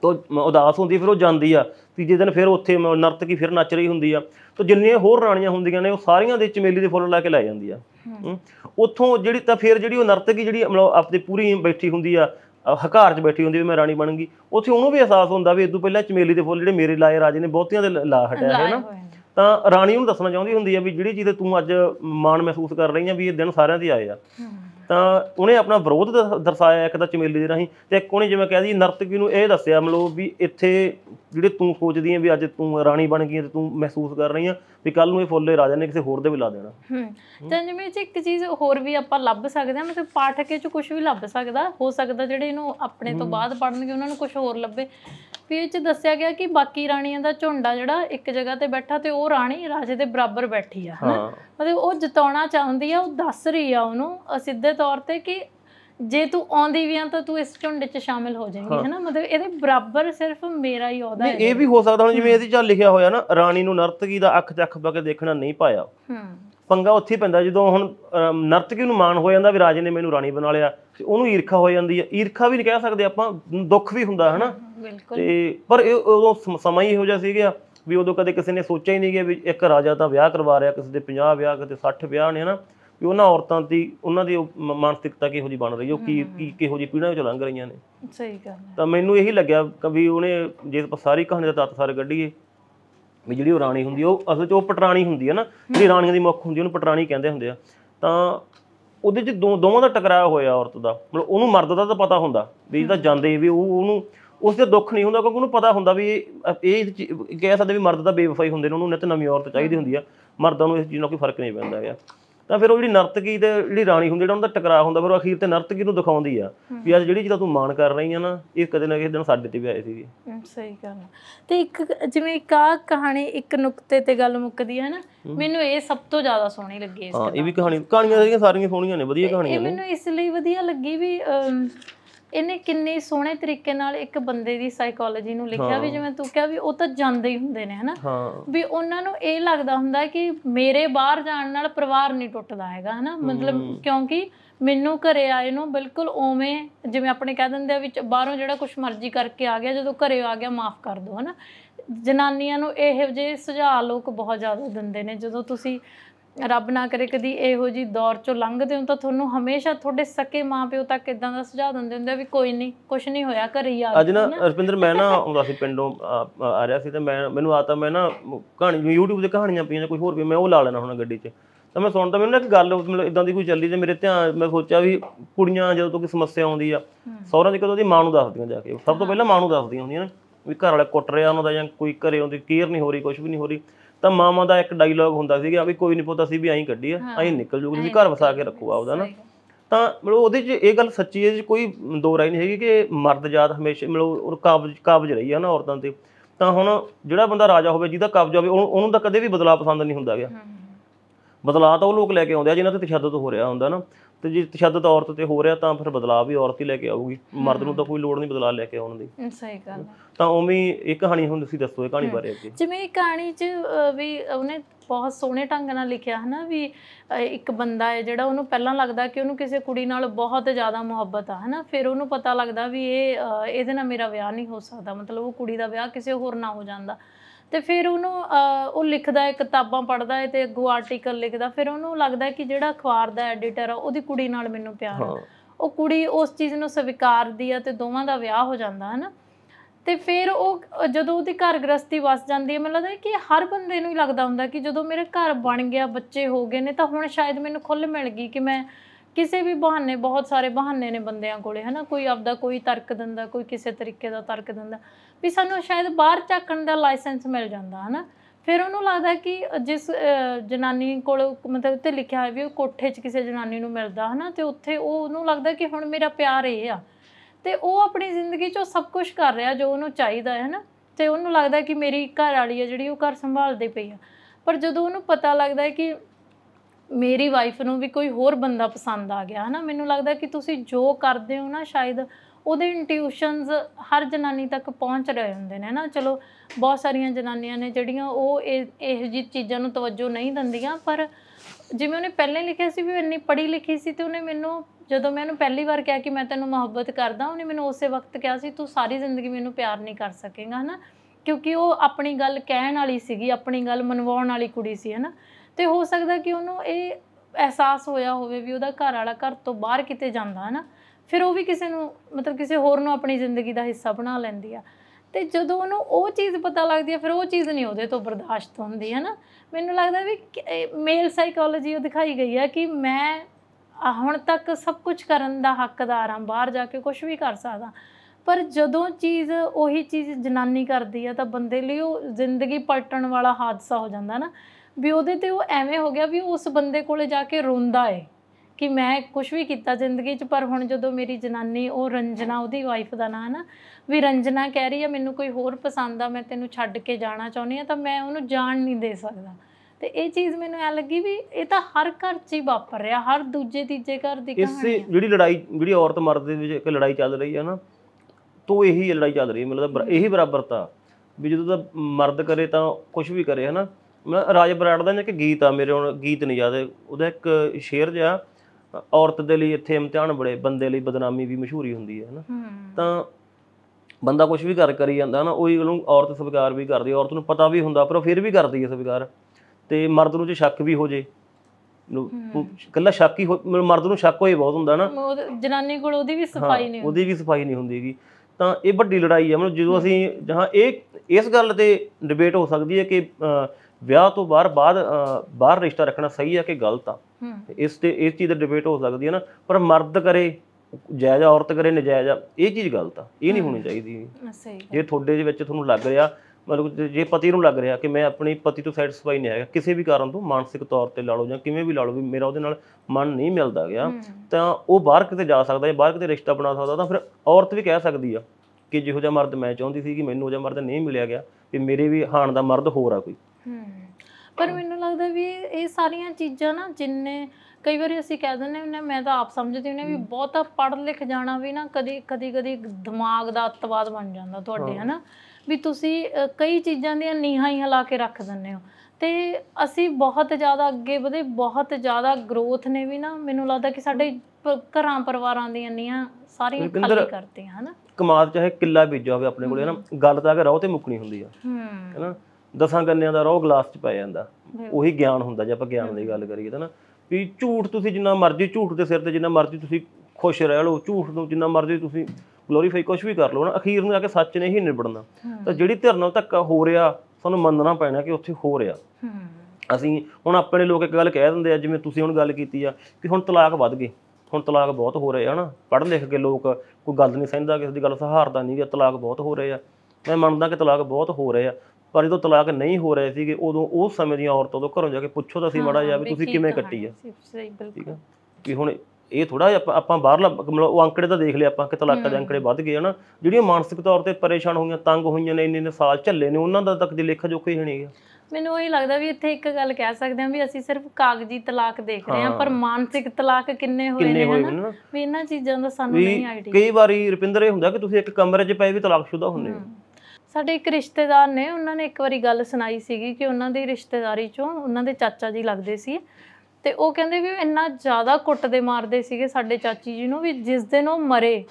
ਤੋ ਉਦਾਸ ਹੁੰਦੀ ਫਿਰ ਉਹ ਜਾਂਦੀ ਆ ਤੀਜੇ ਦਿਨ ਫਿਰ ਉੱਥੇ ਨਰਤਕੀ ਫਿਰ ਨੱਚ ਰਹੀ ਹੁੰਦੀ ਆ ਤੋ ਜਿੰਨੀਆਂ ਹੋਰ ਰਾਣੀਆਂ ਹੁੰਦੀਆਂ ਨੇ ਉਹ ਸਾਰੀਆਂ ਦੇ ਚਮੇਲੀ ਦੇ ਫੁੱਲ ਲਾ ਕੇ ਲੈ ਜਾਂਦੀ ਆ ਉੱਥੋਂ ਜਿਹੜੀ ਤਾਂ ਫਿਰ ਜਿਹੜੀ ਉਹ ਨਰਤਕੀ ਜਿਹੜੀ ਆਪਣੇ ਪੂਰੀ ਬੈਠੀ ਹੁੰਦੀ ਆ ਹਕਾਰ 'ਚ ਬੈਠੀ ਹੁੰਦੀ ਵੀ ਮੈਂ ਰਾਣੀ ਬਣ ਗਈ ਉੱਥੇ ਉਹਨੂੰ ਵੀ ਅਹਿਸਾਸ ਹੁੰਦਾ ਵੀ ਇਦੋਂ ਪਹਿਲਾਂ ਚਮੇਲੀ ਦੇ ਫੁੱਲ ਜਿਹੜੇ ਮੇਰੇ ਲਾਏ ਰਾਜੇ ਨੇ ਬਹੁਤਿਆਂ ਦੇ ਲਾ ਹਟਿਆ ਹੈ ਨਾ ਤਾਂ ਰਾਣੀ ਨੂੰ ਦੱਸਣਾ ਚਾਹੁੰਦੀ ਹੁੰਦੀ ਆ ਵੀ ਜਿਹੜੀ ਚੀਜ਼ ਤੇ ਤੂੰ ਅੱਜ ਮਾਣ ਮਹਿਸੂਸ ਕਰ ਰਹੀ ਆ ਵੀ ਇਹ ਦਿਨ ਸਾਰਿਆਂ ਤੇ ਆਏ ਆ ਤਾਂ ਉਹਨੇ ਆਪਣਾ ਵਿਰੋਧ ਦਰਸਾਇਆ ਇੱਕ ਤਾਂ ਚਮੇਲੀ ਦੇ ਰਾਹੀਂ ਤੇ ਇੱਕ ਉਹਨੇ ਜਿਵੇਂ ਦਈ ਨਰਤਕੀ ਨੂੰ ਇਹ ਦੱਸਿਆ ਮਤਲਬ ਵੀ ਇੱਥੇ ਜਿਹੜੇ ਤੂੰ ਸੋਚਦੀ ਆ ਵੀ ਅੱਜ ਤੂੰ ਰਾਣੀ ਬਣ ਗਈ ਤੇ ਤੂੰ ਮਹਿਸੂਸ ਕਰ ਰਹੀ ਆ ਵੀ ਕੱਲ ਨੂੰ ਇਹ ਫੁੱਲ ਰਾਜਾ ਨੇ ਕਿਸੇ ਹੋਰ ਦੇ ਵੀ ਲਾ ਦੇਣਾ ਹੂੰ ਤਾਂ ਜਿਵੇਂ ਚ ਇੱਕ ਚੀਜ਼ ਹੋਰ ਵੀ ਆਪਾਂ ਲੱਭ ਸਕਦੇ ਹਾਂ ਮਤਲਬ ਪਾਠਕੇ ਚ ਕੁਝ ਵੀ ਲੱਭ ਸਕਦਾ ਹੋ ਸਕਦਾ ਜਿਹੜੇ ਇਹਨੂੰ ਆਪਣੇ ਤੋਂ ਬਾਅਦ ਪੜਨਗੇ ਉਹਨਾਂ ਨੂੰ ਕੁਝ ਹੋਰ ਲੱਭੇ ਵੀ ਇਹ ਚ ਦੱਸਿਆ ਗਿਆ ਕਿ ਬਾਕੀ ਰਾਣੀਆਂ ਦਾ ਝੁੰਡਾ ਜਿਹੜਾ ਇੱਕ ਜਗ੍ਹਾ ਤੇ ਬੈਠਾ ਤੇ ਉਹ ਰਾਣੀ ਰਾਜੇ ਦੇ ਬਰਾਬਰ ਬੈਠੀ ਆ ਹਾਂ ਮਤਲਬ ਉਹ ਜਿਤਾਉਣਾ ਚਾਹੁੰਦੀ ਆ ਉਹ ਦੱਸ ਰਹੀ ਆ ਉਹਨੂੰ ਸਿੱਧੇ ਤੌਰ ਤੇ ਕਿ ਜੇ ਤੂੰ ਆਉਂਦੀ ਵੀ ਆ ਤਾਂ ਤੂੰ ਇਸ ਝੁੰਡ 'ਚ ਸ਼ਾਮਿਲ ਹੋ ਜਾਏਂਗੀ ਹੈਨਾ ਮਤਲਬ ਇਹਦੇ ਬਰਾਬਰ ਸਿਰਫ ਮੇਰਾ ਹੀ ਅਹੁਦਾ ਹੈ ਇਹ ਵੀ ਹੋ ਸਕਦਾ ਹੁਣ ਜਿਵੇਂ ਇਹਦੇ ਚ ਲਿਖਿਆ ਹੋਇਆ ਨਾ ਰਾਣੀ ਨੂੰ ਨਰਤਕੀ ਦਾ ਅੱਖ ਚੱਖ ਬਕੇ ਦੇਖਣਾ ਨਹੀਂ ਪਾਇਆ ਹੂੰ ਪੰਗਾ ਉੱਥੇ ਪੈਂਦਾ ਜਦੋਂ ਹੁਣ ਨਰਤਕੀ ਨੂੰ ਮਾਣ ਹੋ ਜਾਂਦਾ ਵੀ ਰਾਜੇ ਨੇ ਮੈਨੂੰ ਰਾਣੀ ਬਣਾ ਲਿਆ ਤੇ ਉਹਨੂੰ ਈਰਖਾ ਹੋ ਜਾਂਦੀ ਹੈ ਈਰਖਾ ਵੀ ਨਹੀਂ ਕਹਿ ਸਕਦੇ ਆਪਾਂ ਦੁੱਖ ਵੀ ਹੁੰਦਾ ਹੈਨਾ ਬਿਲਕੁਲ ਤੇ ਪਰ ਇਹ ਉਦੋਂ ਸਮਾਂ ਹੀ ਹੋ ਜਾ ਸੀਗਾ ਵੀ ਉਦੋਂ ਕਦੇ ਕਿਸੇ ਨੇ ਸੋਚਿਆ ਹੀ ਨਹੀਂ ਗਿਆ ਵੀ ਇੱਕ ਰਾਜਾ ਤਾਂ ਵਿਆਹ ਕਰਵਾ ਰਿਹਾ ਕਿਸੇ ਦੇ 50 ਵਿਆਹ ਕਿਤੇ 60 ਵਿਆਹ ਨੇ ਹਨਾ ਵੀ ਉਹਨਾਂ ਔਰਤਾਂ ਦੀ ਉਹਨਾਂ ਦੀ ਮਾਨਸਿਕਤਾ ਕਿਹੋ ਜੀ ਬਣ ਰਹੀ ਹੈ ਉਹ ਕੀ ਕੀ ਕਿਹੋ ਜੀ ਪੀੜਾਂ ਵਿੱਚ ਲੰਘ ਰਹੀਆਂ ਨੇ ਸਹੀ ਗੱਲ ਹੈ ਤਾਂ ਮੈਨੂੰ ਇਹੀ ਲੱਗਿਆ ਕਿ ਵੀ ਉਹਨੇ ਜੇ ਸਾਰੀ ਕਹਾਣੀ ਦਾ ਤੱਤ ਸਾਰ ਕੱਢੀਏ ਵੀ ਜਿਹੜੀ ਉਹ ਰਾਣੀ ਹੁੰਦੀ ਉਹ ਅਸਲ 'ਚ ਉਹ ਪਟਰਾਣੀ ਹੁੰਦੀ ਹੈ ਨਾ ਜਿਹੜੀ ਰਾਣੀਆਂ ਦੀ ਮੁੱਖ ਹੁੰਦੀ ਉਹਨੂੰ ਪਟਰਾਣੀ ਕਹਿੰਦੇ ਹੁੰਦੇ ਆ ਤਾਂ ਉਹਦੇ 'ਚ ਦੋ ਦੋਵਾਂ ਦਾ ਟਕਰਾਅ ਹੋਇਆ ਔਰਤ ਦਾ ਮਤਲਬ ਉਹਨੂੰ ਮਰਦ ਦਾ ਤਾਂ ਪਤਾ ਹੁੰਦਾ ਵੀ ਜਿਹਦਾ ਜਾਂਦੇ ਵੀ ਉਹ ਉਹਨੂੰ ਉਸ ਤੇ ਦੁੱਖ ਨਹੀਂ ਹੁੰਦਾ ਕਿਉਂਕਿ ਉਹਨੂੰ ਪਤਾ ਹੁੰਦਾ ਵੀ ਇਹ ਇਹ ਕਹਿ ਸਕਦੇ ਵੀ ਮਰਦ ਤਾਂ ਬੇਵਫਾਈ ਹੁੰਦੇ ਨੇ ਉਹਨੂੰ ਨਿਤ ਨਵੀਂ ਔਰਤ ਚਾਹੀਦੀ ਹੁੰਦੀ ਆ ਮਰਦਾਂ ਨੂੰ ਇਸ ਚੀਜ਼ ਨਾਲ ਕੋਈ ਫਰਕ ਨਹੀਂ ਪੈਂਦਾ ਗਿਆ ਤਾਂ ਫਿਰ ਉਹ ਜਿਹੜੀ ਨਰਤਕੀ ਤੇ ਜਿਹੜੀ ਰਾਣੀ ਹੁੰਦੀ ਜਿਹੜਾ ਉਹਦਾ ਟਕਰਾਅ ਹੁੰਦਾ ਫਿਰ ਉਹ ਅਖੀਰ ਤੇ ਨਰਤਕੀ ਨੂੰ ਦਿਖਾਉਂਦੀ ਆ ਵੀ ਅੱਜ ਜਿਹੜੀ ਜਿਹਦਾ ਤੂੰ ਮਾਣ ਕਰ ਰਹੀ ਆ ਨਾ ਇਹ ਕਦੇ ਨਾ ਕਿਸੇ ਦਿਨ ਸਾਡੇ ਤੇ ਵੀ ਆਏ ਸੀਗੇ ਸਹੀ ਗੱਲ ਤੇ ਇੱਕ ਜਿਵੇਂ ਇੱਕ ਆ ਕਹਾਣੀ ਇੱਕ ਨੁਕਤੇ ਤੇ ਗੱਲ ਮੁੱਕਦੀ ਹੈ ਨਾ ਮੈਨੂੰ ਇਹ ਸਭ ਤੋਂ ਜ਼ਿਆਦਾ ਸੋਹਣੀ ਲੱਗੀ ਇਸ ਹਾਂ ਇਹ ਵੀ ਕਹਾਣੀ ਕਹਾਣੀਆਂ ਸਾਰੀਆਂ ਸੋਹਣੀਆਂ ਨੇ ਵਧੀਆ ਕਹਾਣੀਆਂ ਨੇ ਮੈਨੂੰ ਇਸ ਲਈ ਵਧੀਆ ਲੱਗੀ ਵੀ ਇਹਨੇ ਕਿੰਨੇ ਸੋਹਣੇ ਤਰੀਕੇ ਨਾਲ ਇੱਕ ਬੰਦੇ ਦੀ ਸਾਈਕੋਲੋਜੀ ਨੂੰ ਲਿਖਿਆ ਵੀ ਜਿਵੇਂ ਤੂੰ ਕਿਹਾ ਵੀ ਉਹ ਤਾਂ ਜਾਂਦੇ ਹੀ ਹੁੰਦੇ ਨੇ ਹਨਾ ਵੀ ਉਹਨਾਂ ਨੂੰ ਇਹ ਲੱਗਦਾ ਹੁੰਦਾ ਕਿ ਮੇਰੇ ਬਾਹਰ ਜਾਣ ਨਾਲ ਪਰਿਵਾਰ ਨਹੀਂ ਟੁੱਟਦਾ ਹੈਗਾ ਹਨਾ ਮਤਲਬ ਕਿਉਂਕਿ ਮੈਨੂੰ ਘਰੇ ਆਏ ਨੂੰ ਬਿਲਕੁਲ ਓਵੇਂ ਜਿਵੇਂ ਆਪਣੇ ਕਹਿ ਦਿੰਦੇ ਆ ਵਿੱਚ ਬਾਹਰੋਂ ਜਿਹੜਾ ਕੁਝ ਮਰਜ਼ੀ ਕਰਕੇ ਆ ਗਿਆ ਜਦੋਂ ਘਰੇ ਆ ਗਿਆ ਮਾਫ ਕਰ ਦਿਓ ਹਨਾ ਜਨਾਨੀਆਂ ਨੂੰ ਇਹੋ ਜਿਹੇ ਸੁਝਾਅ ਲੋਕ ਬਹੁਤ ਜ਼ਿਆਦਾ ਦਿੰਦੇ ਨੇ ਜਦੋਂ ਤੁਸੀਂ ਰੱਬ ਨਾ ਕਰੇ ਕਦੀ ਇਹੋ ਜੀ ਦੌਰ ਚੋਂ ਲੰਘਦੇ ਹੋ ਤਾਂ ਤੁਹਾਨੂੰ ਹਮੇਸ਼ਾ ਤੁਹਾਡੇ ਸਕੇ ਮਾਪਿਓ ਤੱਕ ਇਦਾਂ ਦਾ ਸੁਝਾਅ ਦਿੰਦੇ ਹੁੰਦੇ ਵੀ ਕੋਈ ਨਹੀਂ ਕੁਝ ਨਹੀਂ ਹੋਇਆ ਘਰੇ ਹੀ ਆ ਅੱਜ ਨਾ ਰਪਿੰਦਰ ਮੈਂ ਨਾ ਆਉਂਦਾ ਸੀ ਪਿੰਡੋਂ ਆ ਰਿਹਾ ਸੀ ਤੇ ਮੈਂ ਮੈਨੂੰ ਆਤਾ ਮੈਂ ਨਾ ਕਹਾਣੀ YouTube ਤੇ ਕਹਾਣੀਆਂ ਪਈਆਂ ਜਾਂ ਕੋਈ ਹੋਰ ਵੀ ਮੈਂ ਉਹ ਲਾ ਲੈਣਾ ਹੁਣ ਗੱਡੀ 'ਚ ਤਾਂ ਮੈਂ ਸੁਣਦਾ ਮੈਨੂੰ ਇੱਕ ਗੱਲ ਮਤਲਬ ਇਦਾਂ ਦੀ ਕੋਈ ਚੱਲੀ ਤੇ ਮੇਰੇ ਧਿਆਨ ਮੈਂ ਸੋਚਿਆ ਵੀ ਕੁੜੀਆਂ ਜਦੋਂ ਤੋਂ ਕੋਈ ਸਮੱਸਿਆ ਆਉਂਦੀ ਆ ਸਹੁਰਾ ਦੇ ਕਦੋਂ ਉਹਦੀ ਮਾਂ ਨੂੰ ਦੱਸਦੀਆਂ ਜਾ ਕੇ ਸਭ ਤੋਂ ਪਹਿਲਾਂ ਮਾਂ ਨੂੰ ਦੱਸਦੀਆਂ ਹੁੰਦੀਆਂ ਨੇ ਵੀ ਘਰ ਵਾਲੇ ਕੁੱਟ ਰਿਆ ਉਹਨਾਂ ਦਾ ਜਾਂ ਕੋਈ ਘਰੇ ਉਹਦੀ ਕੇਅਰ ਨਹੀਂ ਹੋ ਰਹੀ ਕੁਝ ਵੀ ਨਹੀਂ ਹੋ ਰਹੀ ਤਾਂ ਮਾਮਾ ਦਾ ਇੱਕ ਡਾਇਲੌਗ ਹੁੰਦਾ ਸੀਗਾ ਵੀ ਕੋਈ ਨਹੀਂ ਪੁੱਤ ਅਸੀਂ ਵੀ ਐਂ ਕੱਢੀ ਆ ਐਂ ਨਿਕਲ ਜੂਗੀ ਤੁਸੀਂ ਘਰ ਵਸਾ ਕੇ ਰੱਖੋ ਉਹਦਾ ਨਾ ਤਾਂ ਮਤਲਬ ਉਹਦੇ 'ਚ ਇਹ ਗੱਲ ਸੱਚੀ ਹੈ ਜੀ ਕੋਈ ਦੋ ਰਾਏ ਨਹੀਂ ਹੈਗੀ ਕਿ ਮਰਦ ਜਾਤ ਹਮੇਸ਼ਾ ਮਤਲਬ ਉਹ ਕਾਬਜ ਕਾਬਜ ਰਹੀ ਹੈ ਨਾ ਔਰਤਾਂ ਤੇ ਤਾਂ ਹੁਣ ਜਿਹੜਾ ਬੰਦਾ ਰਾਜਾ ਹੋਵੇ ਜਿਹਦਾ ਕਬਜ਼ਾ ਹੋਵੇ ਉਹਨੂੰ ਤਾਂ ਕਦੇ ਵੀ ਬਦਲਾ ਪਸੰਦ ਨਹੀਂ ਹੁੰਦਾ ਗਿਆ ਬਦਲਾ ਤਾਂ ਉਹ ਲੋਕ ਲੈ ਕੇ ਆਉਂਦੇ ਆ ਜਿਨ੍ਹਾਂ ਤੇ ਤਸ਼ੱਦਦ ਹੋ ਰਿਹਾ ਹੁੰਦਾ ਨਾ ਤੇ ਜੇ ਤਸ਼ੱਦਦ ਔਰਤ ਤੇ ਹੋ ਰਿਹਾ ਤਾਂ ਫਿਰ ਬਦਲਾਅ ਵੀ ਔਰਤ ਹੀ ਲੈ ਕੇ ਆਊਗੀ ਮਰਦ ਨੂੰ ਤਾਂ ਕੋਈ ਲੋੜ ਨਹੀਂ ਬਦਲਾਅ ਲੈ ਕੇ ਆਉਣ ਦੀ ਸਹੀ ਗੱਲ ਤਾਂ ਉਵੇਂ ਇੱਕ ਕਹਾਣੀ ਹੁਣ ਤੁਸੀਂ ਦੱਸੋ ਇਹ ਕਹਾਣੀ ਬਾਰੇ ਅੱਗੇ ਜਿਵੇਂ ਇਹ ਕਹਾਣੀ 'ਚ ਵੀ ਉਹਨੇ ਬਹੁਤ ਸੋਹਣੇ ਢੰਗ ਨਾਲ ਲਿਖਿਆ ਹਨਾ ਵੀ ਇੱਕ ਬੰਦਾ ਹੈ ਜਿਹੜਾ ਉਹਨੂੰ ਪਹਿਲਾਂ ਲੱਗਦਾ ਕਿ ਉਹਨੂੰ ਕਿਸੇ ਕੁੜੀ ਨਾਲ ਬਹੁਤ ਜ਼ਿਆਦਾ ਮੁਹੱਬਤ ਆ ਹਨਾ ਫਿਰ ਉਹਨੂੰ ਪਤਾ ਲੱਗਦਾ ਵੀ ਇਹ ਇਹਦੇ ਨਾਲ ਮੇਰਾ ਵਿਆਹ ਨਹੀਂ ਹੋ ਸਕਦਾ ਮਤਲਬ ਉਹ ਕੁੜੀ ਦਾ ਵਿਆਹ ਕਿਸੇ ਹੋਰ ਨਾਲ ਹੋ ਜਾਂਦਾ ਤੇ ਫਿਰ ਉਹਨੂੰ ਉਹ ਲਿਖਦਾ ਹੈ ਕਿਤਾਬਾਂ ਪੜ੍ਹਦਾ ਹੈ ਤੇ ਅੱਗੋਂ ਆਰਟੀਕਲ ਲਿਖਦਾ ਫਿਰ ਉਹਨੂੰ ਲੱਗਦਾ ਕਿ ਜਿਹੜਾ ਅਖਬਾਰ ਦਾ ਐਡੀਟਰ ਆ ਉਹਦੀ ਕੁੜੀ ਨਾਲ ਮੈਨੂੰ ਪਿਆਰ ਆ ਉਹ ਕੁੜੀ ਉਸ ਚੀਜ਼ ਨੂੰ ਸਵੀਕਾਰਦੀ ਆ ਤੇ ਦੋਵਾਂ ਦਾ ਵਿਆਹ ਹੋ ਜਾਂਦਾ ਹੈ ਨਾ ਤੇ ਫਿਰ ਉਹ ਜਦੋਂ ਉਹਦੀ ਘਰ ਗ੍ਰਸਤੀ ਵਸ ਜਾਂਦੀ ਹੈ ਮੈਨੂੰ ਲੱਗਦਾ ਕਿ ਹਰ ਬੰਦੇ ਨੂੰ ਹੀ ਲੱਗਦਾ ਹੁੰਦਾ ਕਿ ਜਦੋਂ ਮੇਰੇ ਘਰ ਬਣ ਗਿਆ ਬੱਚੇ ਹੋ ਗਏ ਨੇ ਤਾਂ ਹੁਣ ਸ਼ਾਇਦ ਮੈਨੂੰ ਖੁੱਲ ਮਿਲ ਗਈ ਕਿ ਮੈਂ ਕਿਸੇ ਵੀ ਬਹਾਨੇ ਬਹੁਤ ਸਾਰੇ ਬਹਾਨੇ ਨੇ ਬੰਦਿਆਂ ਕੋਲੇ ਹਨਾ ਕੋਈ ਆਪਦਾ ਕੋਈ ਤਰਕ ਦਿੰਦਾ ਕੋਈ ਕਿਸੇ ਤਰੀਕੇ ਦਾ ਤਰਕ ਦਿੰਦਾ ਵੀ ਸਾਨੂੰ ਸ਼ਾਇਦ ਬਾਹਰ ਚੱਕਣ ਦਾ ਲਾਇਸੈਂਸ ਮਿਲ ਜਾਂਦਾ ਹਨਾ ਫਿਰ ਉਹਨੂੰ ਲੱਗਦਾ ਕਿ ਜਿਸ ਜਨਾਨੀ ਕੋਲ ਮਤਲਬ ਉੱਤੇ ਲਿਖਿਆ ਹੋਇਆ ਵੀ ਉਹ ਕੋਠੇ 'ਚ ਕਿਸੇ ਜਨਾਨੀ ਨੂੰ ਮਿਲਦਾ ਹਨਾ ਤੇ ਉੱਥੇ ਉਹ ਉਹਨੂੰ ਲੱਗਦਾ ਕਿ ਹੁਣ ਮੇਰਾ ਪਿਆਰ ਇਹ ਆ ਤੇ ਉਹ ਆਪਣੀ ਜ਼ਿੰਦਗੀ 'ਚੋਂ ਸਭ ਕੁਝ ਕਰ ਰਿਹਾ ਜੋ ਉਹਨੂੰ ਚਾਹੀਦਾ ਹੈ ਹਨਾ ਤੇ ਉਹਨੂੰ ਲੱਗਦਾ ਕਿ ਮੇਰੀ ਘਰ ਵਾਲੀ ਆ ਜਿਹੜੀ ਉਹ ਘਰ ਸੰਭਾਲਦੇ ਪਈ ਆ ਪਰ ਜਦੋਂ ਉਹਨੂੰ ਪਤਾ ਲੱਗਦਾ ਹੈ ਕਿ ਮੇਰੀ ਵਾਈਫ ਨੂੰ ਵੀ ਕੋਈ ਹੋਰ ਬੰਦਾ ਪਸੰਦ ਆ ਗਿਆ ਹਨਾ ਮੈਨੂੰ ਲੱਗਦਾ ਕਿ ਤੁਸੀਂ ਜੋ ਕਰਦੇ ਹੋ ਨਾ ਸ਼ਾਇਦ ਉਹਦੇ ਇੰਟਿਊਸ਼ਨਸ ਹਰ ਜਨਾਨੀ ਤੱਕ ਪਹੁੰਚ ਰਹੇ ਹੁੰਦੇ ਨੇ ਨਾ ਚਲੋ ਬਹੁਤ ਸਾਰੀਆਂ ਜਨਾਨੀਆਂ ਨੇ ਜਿਹੜੀਆਂ ਉਹ ਇਹ ਜੀ ਚੀਜ਼ਾਂ ਨੂੰ ਤਵੱਜੋ ਨਹੀਂ ਦਿੰਦੀਆਂ ਪਰ ਜਿਵੇਂ ਉਹਨੇ ਪਹਿਲੇ ਲਿਖਿਆ ਸੀ ਵੀ ਇੰਨੀ ਪੜ੍ਹੀ ਲਿਖੀ ਸੀ ਤੇ ਉਹਨੇ ਮੈਨੂੰ ਜਦੋਂ ਮੈਂ ਉਹਨੂੰ ਪਹਿਲੀ ਵਾਰ ਕਿਹਾ ਕਿ ਮੈਂ ਤੈਨੂੰ ਮੁਹੱਬਤ ਕਰਦਾ ਉਹਨੇ ਮੈਨੂੰ ਉਸੇ ਵਕਤ ਕਿਹਾ ਸੀ ਤੂੰ ਸਾਰੀ ਜ਼ਿੰਦਗੀ ਮੈਨੂੰ ਪਿਆਰ ਨਹੀਂ ਕਰ ਸਕੇਗਾ ਹਨਾ ਕਿਉਂਕਿ ਉਹ ਆਪਣੀ ਗੱਲ ਕਹਿਣ ਵਾਲੀ ਸੀਗੀ ਆਪਣੀ ਗੱਲ ਮਨਵਾਉਣ ਵਾਲੀ ਕੁੜੀ ਸੀ ਹਨਾ ਤੇ ਹੋ ਸਕਦਾ ਕਿ ਉਹਨੂੰ ਇਹ ਅਹਿਸਾਸ ਹੋਇਆ ਹੋਵੇ ਵੀ ਉਹਦਾ ਘਰ ਵਾਲਾ ਘਰ ਤੋਂ ਬਾਹਰ ਕਿਤੇ ਜਾਂਦਾ ਹਨਾ ਫਿਰ ਉਹ ਵੀ ਕਿਸੇ ਨੂੰ ਮਤਲਬ ਕਿਸੇ ਹੋਰ ਨੂੰ ਆਪਣੀ ਜ਼ਿੰਦਗੀ ਦਾ ਹਿੱਸਾ ਬਣਾ ਲੈਂਦੀ ਆ ਤੇ ਜਦੋਂ ਉਹਨੂੰ ਉਹ ਚੀਜ਼ ਪਤਾ ਲੱਗਦੀ ਆ ਫਿਰ ਉਹ ਚੀਜ਼ ਨਹੀਂ ਉਹਦੇ ਤੋਂ ਬਰਦਾਸ਼ਤ ਹੁੰਦੀ ਹੈ ਨਾ ਮੈਨੂੰ ਲੱਗਦਾ ਵੀ ਮੇਲ ਸਾਈਕੋਲੋਜੀ ਉਹ ਦਿਖਾਈ ਗਈ ਆ ਕਿ ਮੈਂ ਹੁਣ ਤੱਕ ਸਭ ਕੁਝ ਕਰਨ ਦਾ ਹੱਕਦਾਰ ਆ ਬਾਹਰ ਜਾ ਕੇ ਕੁਝ ਵੀ ਕਰ ਸਕਦਾ ਪਰ ਜਦੋਂ ਚੀਜ਼ ਉਹੀ ਚੀਜ਼ ਜਨਾਨੀ ਕਰਦੀ ਆ ਤਾਂ ਬੰਦੇ ਲਈ ਉਹ ਜ਼ਿੰਦਗੀ ਪਲਟਣ ਵਾਲਾ ਹਾਦਸਾ ਹੋ ਜਾਂਦਾ ਨਾ ਵੀ ਉਹਦੇ ਤੇ ਉਹ ਐਵੇਂ ਹੋ ਗਿਆ ਵੀ ਉਸ ਬੰਦੇ ਕੋਲੇ ਜਾ ਕੇ ਰੋਂਦਾ ਏ ਕਿ ਮੈਂ ਕੁਝ ਵੀ ਕੀਤਾ ਜ਼ਿੰਦਗੀ 'ਚ ਪਰ ਹੁਣ ਜਦੋਂ ਮੇਰੀ ਜਨਾਨੀ ਉਹ ਰੰਜਨਾ ਉਹਦੀ ਵਾਈਫ ਦਾ ਹੈ ਨਾ ਵੀ ਰੰਜਨਾ ਕਹਿ ਰਹੀ ਆ ਮੈਨੂੰ ਕੋਈ ਹੋਰ ਪਸੰਦ ਆ ਮੈਂ ਤੈਨੂੰ ਛੱਡ ਕੇ ਜਾਣਾ ਚਾਹੁੰਦੀ ਆ ਤਾਂ ਮੈਂ ਉਹਨੂੰ ਜਾਣ ਨਹੀਂ ਦੇ ਸਕਦਾ ਤੇ ਇਹ ਚੀਜ਼ ਮੈਨੂੰ ਐ ਲੱਗੀ ਵੀ ਇਹ ਤਾਂ ਹਰ ਘਰ 'ਚ ਹੀ ਵਾਪਰ ਰਿਹਾ ਹਰ ਦੂਜੇ ਤੀਜੇ ਘਰ ਦੀ ਕਹਾਣੀ ਇਸ ਜਿਹੜੀ ਲੜਾਈ ਜਿਹੜੀ ਔਰਤ ਮਰਦ ਦੇ ਵਿੱਚ ਇੱਕ ਲੜਾਈ ਚੱਲ ਰਹੀ ਹੈ ਨਾ ਤੋਂ ਇਹੀ ਲੜਾਈ ਚੱਲ ਰਹੀ ਹੈ ਮਤਲਬ ਇਹੀ ਬਰਾਬਰਤਾ ਵੀ ਜਦੋਂ ਤਾਂ ਮਰਦ ਕਰੇ ਤਾਂ ਕੁਝ ਵੀ ਕਰੇ ਹੈ ਮੈਂ ਰਾਜ ਬਰਾੜ ਦਾ ਜਿਹੜਾ ਕਿ ਗੀਤ ਆ ਮੇਰੇ ਹੁਣ ਗੀਤ ਨਹੀਂ ਯਾਦ ਉਹਦਾ ਇੱਕ ਸ਼ੇਰ ਜਿਹਾ ਔਰਤ ਦੇ ਲਈ ਇੱਥੇ ਇਮਤਿਹਾਨ ਬੜੇ ਬੰਦੇ ਲਈ ਬਦਨਾਮੀ ਵੀ ਮਸ਼ਹੂਰੀ ਹੁੰਦੀ ਹੈ ਹਨਾ ਤਾਂ ਬੰਦਾ ਕੁਝ ਵੀ ਕਰ ਕਰੀ ਜਾਂਦਾ ਨਾ ਉਹੀ ਨੂੰ ਔਰਤ ਸਵੀਕਾਰ ਵੀ ਕਰਦੀ ਔਰਤ ਨੂੰ ਪਤਾ ਵੀ ਹੁੰਦਾ ਪਰ ਫਿਰ ਵੀ ਕਰਦੀ ਹੈ ਸਵੀਕਾਰ ਤੇ ਮਰਦ ਨੂੰ ਜੇ ਸ਼ੱਕ ਵੀ ਹੋ ਜੇ ਕੱਲਾ ਸ਼ੱਕ ਹੀ ਮਰਦ ਨੂੰ ਸ਼ੱਕ ਹੋਏ ਬਹੁਤ ਹੁੰਦਾ ਨਾ ਜਨਾਨੀ ਕੋਲ ਉਹਦੀ ਵੀ ਸਫਾਈ ਨਹੀਂ ਉਹਦੀ ਵੀ ਸਫਾਈ ਨਹੀਂ ਹੁੰਦੀਗੀ ਤਾਂ ਇਹ ਵੱਡੀ ਲੜਾਈ ਹੈ ਮਤਲਬ ਜਦੋਂ ਅਸੀਂ ਜਹਾਂ ਇਹ ਇਸ ਗੱਲ ਤੇ ਡਿਬੇਟ ਹੋ ਸਕਦੀ ਹੈ ਕਿ ਵਿਆਹ ਤੋਂ ਬਾਅਦ ਬਾਅਦ ਬਾਹਰ ਰਿਸ਼ਤਾ ਰੱਖਣਾ ਸਹੀ ਆ ਕਿ ਗਲਤ ਆ ਇਸ ਤੇ ਇਸ ਚੀਜ਼ ਦਾ ਡਿਬੇਟ ਹੋ ਸਕਦੀ ਹੈ ਨਾ ਪਰ ਮਰਦ ਕਰੇ ਜਾਇਜ਼ ਔਰਤ ਕਰੇ ਨਜਾਇਜ਼ ਇਹ ਚੀਜ਼ ਗਲਤ ਆ ਇਹ ਨਹੀਂ ਹੋਣੀ ਚਾਹੀਦੀ ਸਹੀ ਜੇ ਤੁਹਾਡੇ ਦੇ ਵਿੱਚ ਤੁਹਾਨੂੰ ਲੱਗ ਰਿਹਾ ਮਤਲਬ ਜੇ ਪਤੀ ਨੂੰ ਲੱਗ ਰਿਹਾ ਕਿ ਮੈਂ ਆਪਣੀ ਪਤੀ ਤੋਂ ਸੈਟੀਸਫਾਈ ਨਹੀਂ ਹੈਗਾ ਕਿਸੇ ਵੀ ਕਾਰਨ ਤੋਂ ਮਾਨਸਿਕ ਤੌਰ ਤੇ ਲਾ ਲਓ ਜਾਂ ਕਿਵੇਂ ਵੀ ਲਾ ਲਓ ਵੀ ਮੇਰਾ ਉਹਦੇ ਨਾਲ ਮਨ ਨਹੀਂ ਮਿਲਦਾ ਗਿਆ ਤਾਂ ਉਹ ਬਾਹਰ ਕਿਤੇ ਜਾ ਸਕਦਾ ਹੈ ਬਾਹਰ ਕਿਤੇ ਰਿਸ਼ਤਾ ਬਣਾ ਸਕਦਾ ਤਾਂ ਫਿਰ ਔਰਤ ਵੀ ਕਹਿ ਸਕਦੀ ਆ ਕਿ ਜਿਹੋ ਜਿਹਾ ਮਰਦ ਮੈਂ ਚਾਹੁੰਦੀ ਸੀ ਕਿ ਮੈਨੂੰ ਉਹ ਜਿਹਾ ਮਰਦ ਨਹੀਂ ਮਿਲਿਆ ਗਿਆ ਵੀ ਮੇਰੇ ਵੀ ਹਾਣ ਦਾ ਮਰਦ ਹੋਰ ਆ ਕੋਈ ਪਰ ਮੈਨੂੰ ਲੱਗਦਾ ਵੀ ਇਹ ਸਾਰੀਆਂ ਚੀਜ਼ਾਂ ਨਾ ਜਿੰਨੇ ਕਈ ਵਾਰੀ ਅਸੀਂ ਕਹਿ ਦਿੰਦੇ ਹੁੰਨੇ ਮੈਂ ਤਾਂ ਆਪ ਸਮਝਦੀ ਹੁੰਨੇ ਵੀ ਬਹੁਤਾ ਪੜ੍ਹ ਲਿਖ ਜਾਣਾ ਵੀ ਨਾ ਕਦੀ ਕਦੀ ਕਦੀ ਦਿਮਾਗ ਦਾ ਅਤਵਾਦ ਬਣ ਜਾਂਦਾ ਤੁਹਾਡੇ ਹਨਾ ਵੀ ਤੁਸੀਂ ਕਈ ਚੀਜ਼ਾਂ ਦੀਆਂ ਨੀਹਾਂ ਹੀ ਹਲਾ ਕੇ ਰੱਖ ਦਿੰਨੇ ਹੋ ਤੇ ਅਸੀਂ ਬਹੁਤ ਜ਼ਿਆਦਾ ਅੱਗੇ ਵਧੇ ਬਹੁਤ ਜ਼ਿਆਦਾ ਗਰੋਥ ਨੇ ਵੀ ਨਾ ਮੈਨੂੰ ਲੱਗਦਾ ਕਿ ਸਾਡੇ ਘਰਾਂ ਪਰਿਵਾਰਾਂ ਦੀਆਂ ਨੀਹਾਂ ਸਾਰੀਆਂ ਖਾਲੀ ਕਰਤੀਆਂ ਹਨਾ ਕਮਾਦ ਚਾਹੇ ਕਿੱਲਾ ਬੀਜੋ ਹੋਵੇ ਆਪਣੇ ਕੋਲੇ ਹਨਾ ਗੱਲ ਤਾਂ ਅਗਰ ਰਹੋ ਤੇ ਮੁੱਕਣੀ ਹੁੰਦੀ ਆ ਹਨਾ ਦਸਾਂ ਗੰਨਿਆਂ ਦਾ ਰੋਹ ਗਲਾਸ 'ਚ ਪੈ ਜਾਂਦਾ ਉਹੀ ਗਿਆਨ ਹੁੰਦਾ ਜੇ ਆਪਾਂ ਗਿਆਨ ਦੀ ਗੱਲ ਕਰੀਏ ਤਾਂ ਨਾ ਵੀ ਝੂਠ ਤੁਸੀਂ ਜਿੰਨਾ ਮਰਜ਼ੀ ਝੂਠ ਦੇ ਸਿਰ ਤੇ ਜਿੰਨਾ ਮਰਜ਼ੀ ਤੁਸੀਂ ਖੁਸ਼ ਰਹਿ ਲਓ ਝੂਠ ਨੂੰ ਜਿੰਨਾ ਮਰਜ਼ੀ ਤੁਸੀਂ ਗਲੋਰੀਫਾਈ ਕੁਝ ਵੀ ਕਰ ਲਓ ਨਾ ਅਖੀਰ ਨੂੰ ਆ ਕੇ ਸੱਚ ਨੇ ਹੀ ਨਿਬੜਨਾ ਤਾਂ ਜਿਹੜੀ ਧਿਰ ਨਾਲ ਧੱਕਾ ਹੋ ਰਿਹਾ ਸਾਨੂੰ ਮੰਨਣਾ ਪੈਣਾ ਕਿ ਉੱਥੇ ਹੋ ਰਿਹਾ ਅਸੀਂ ਹੁਣ ਆਪਣੇ ਲੋਕ ਇੱਕ ਗੱਲ ਕਹਿ ਦਿੰਦੇ ਆ ਜਿਵੇਂ ਤੁਸੀਂ ਹੁਣ ਗੱਲ ਕੀਤੀ ਆ ਕਿ ਹੁਣ ਤਲਾਕ ਵੱਧ ਗਏ ਹੁਣ ਤਲਾਕ ਬਹੁਤ ਹੋ ਰਹੇ ਆ ਨਾ ਪੜ੍ਹ ਲਿਖ ਕੇ ਲੋਕ ਕੋਈ ਗੱਲ ਨਹੀਂ ਸਹਿੰਦਾ ਕਿਸੇ ਦੀ ਗੱਲ ਸਹਾਰਦਾ ਨਹੀਂ ਗਿਆ ਤਲਾਕ ਬਹੁਤ ਹੋ ਰਹੇ ਆ ਮੈਂ ਮੰਨਦਾ ਕਿ ਤਲਾਕ ਬਹੁਤ ਹੋ ਰਹੇ ਆ ਪਰ ਜਦੋਂ ਤਲਾਕ ਨਹੀਂ ਹੋ ਰਹੇ ਸੀਗੇ ਉਦੋਂ ਉਸ ਸਮੇਂ ਦੀਆਂ ਔਰਤਾਂ ਤੋਂ ਘਰੋਂ ਜਾ ਕੇ ਪੁੱਛੋ ਤਾਂ ਸੀ ਮੜਾ ਜਾ ਵੀ ਤੁਸੀਂ ਕਿਵੇਂ ਕੱਟੀ ਆ ਠੀਕ ਬਿਲਕੁਲ ਕਿ ਹੁਣ ਇਹ ਥੋੜਾ ਜਿਹਾ ਆਪਾਂ ਬਾਹਰਲਾ ਮਤਲਬ ਉਹ ਅੰਕੜੇ ਤਾਂ ਦੇਖ ਲਿਆ ਆਪਾਂ ਕਿ ਤਲਾਕਾਂ ਦੇ ਅੰਕੜੇ ਵੱਧ ਗਏ ਹਨ ਜਿਹੜੀਆਂ ਮਾਨਸਿਕ ਤੌਰ ਤੇ ਪਰੇਸ਼ਾਨ ਹੋਈਆਂ ਤੰਗ ਹੋਈਆਂ ਨੇ ਇੰਨੇ ਸਾਲ ਝੱਲੇ ਨੇ ਉਹਨਾਂ ਦਾ ਤੱਕ ਦੀ ਲੇਖਾ ਜੋਖਾ ਹੀ ਨਹੀਂ ਹੈ ਮੈਨੂੰ ਇਹ ਲੱਗਦਾ ਵੀ ਇੱਥੇ ਇੱਕ ਗੱਲ ਕਹਿ ਸਕਦੇ ਹਾਂ ਵੀ ਅਸੀਂ ਸਿਰਫ ਕਾਗਜ਼ੀ ਤਲਾਕ ਦੇਖ ਰਹੇ ਹਾਂ ਪਰ ਮਾਨਸਿਕ ਤਲਾਕ ਕਿੰਨੇ ਹੋਏ ਨੇ ਹਨਾ ਵੀ ਇਹਨਾਂ ਚੀਜ਼ਾਂ ਦਾ ਸਾਨੂੰ ਨਹੀਂ ਆਈਡੀਆ ਕਈ ਵਾਰੀ ਰੁਪਿੰਦਰ ਇਹ ਹੁੰਦਾ ਕਿ ਤੁਸੀਂ ਇੱਕ ਕਮਰੇ 'ਚ ਪਏ ਵੀ ਤਲਾਕਸ਼ੁਦਾ ਹੁੰਦੇ ਹੋ ਸਾਡੇ ਇੱਕ ਰਿਸ਼ਤੇਦਾਰ ਨੇ ਉਹਨਾਂ ਨੇ ਇੱਕ ਵਾਰੀ ਗੱਲ ਸੁਣਾਈ ਸੀਗੀ ਕਿ ਉਹਨਾਂ ਦੀ ਰਿਸ਼ਤੇਦਾਰੀ ਚੋਂ ਉਹਨਾਂ ਦੇ ਚਾਚਾ ਜੀ ਲੱਗਦੇ ਸੀ ਤੇ ਉਹ ਕਹਿੰਦੇ ਵੀ ਇੰਨਾ ਜ਼ਿਆਦਾ ਕੁੱਟਦੇ ਮਾਰਦੇ ਸੀਗੇ ਸਾਡੇ ਚਾਚੀ ਜੀ ਨੂੰ ਵੀ ਜਿਸ ਦਿਨ ਉਹ ਮਰੇ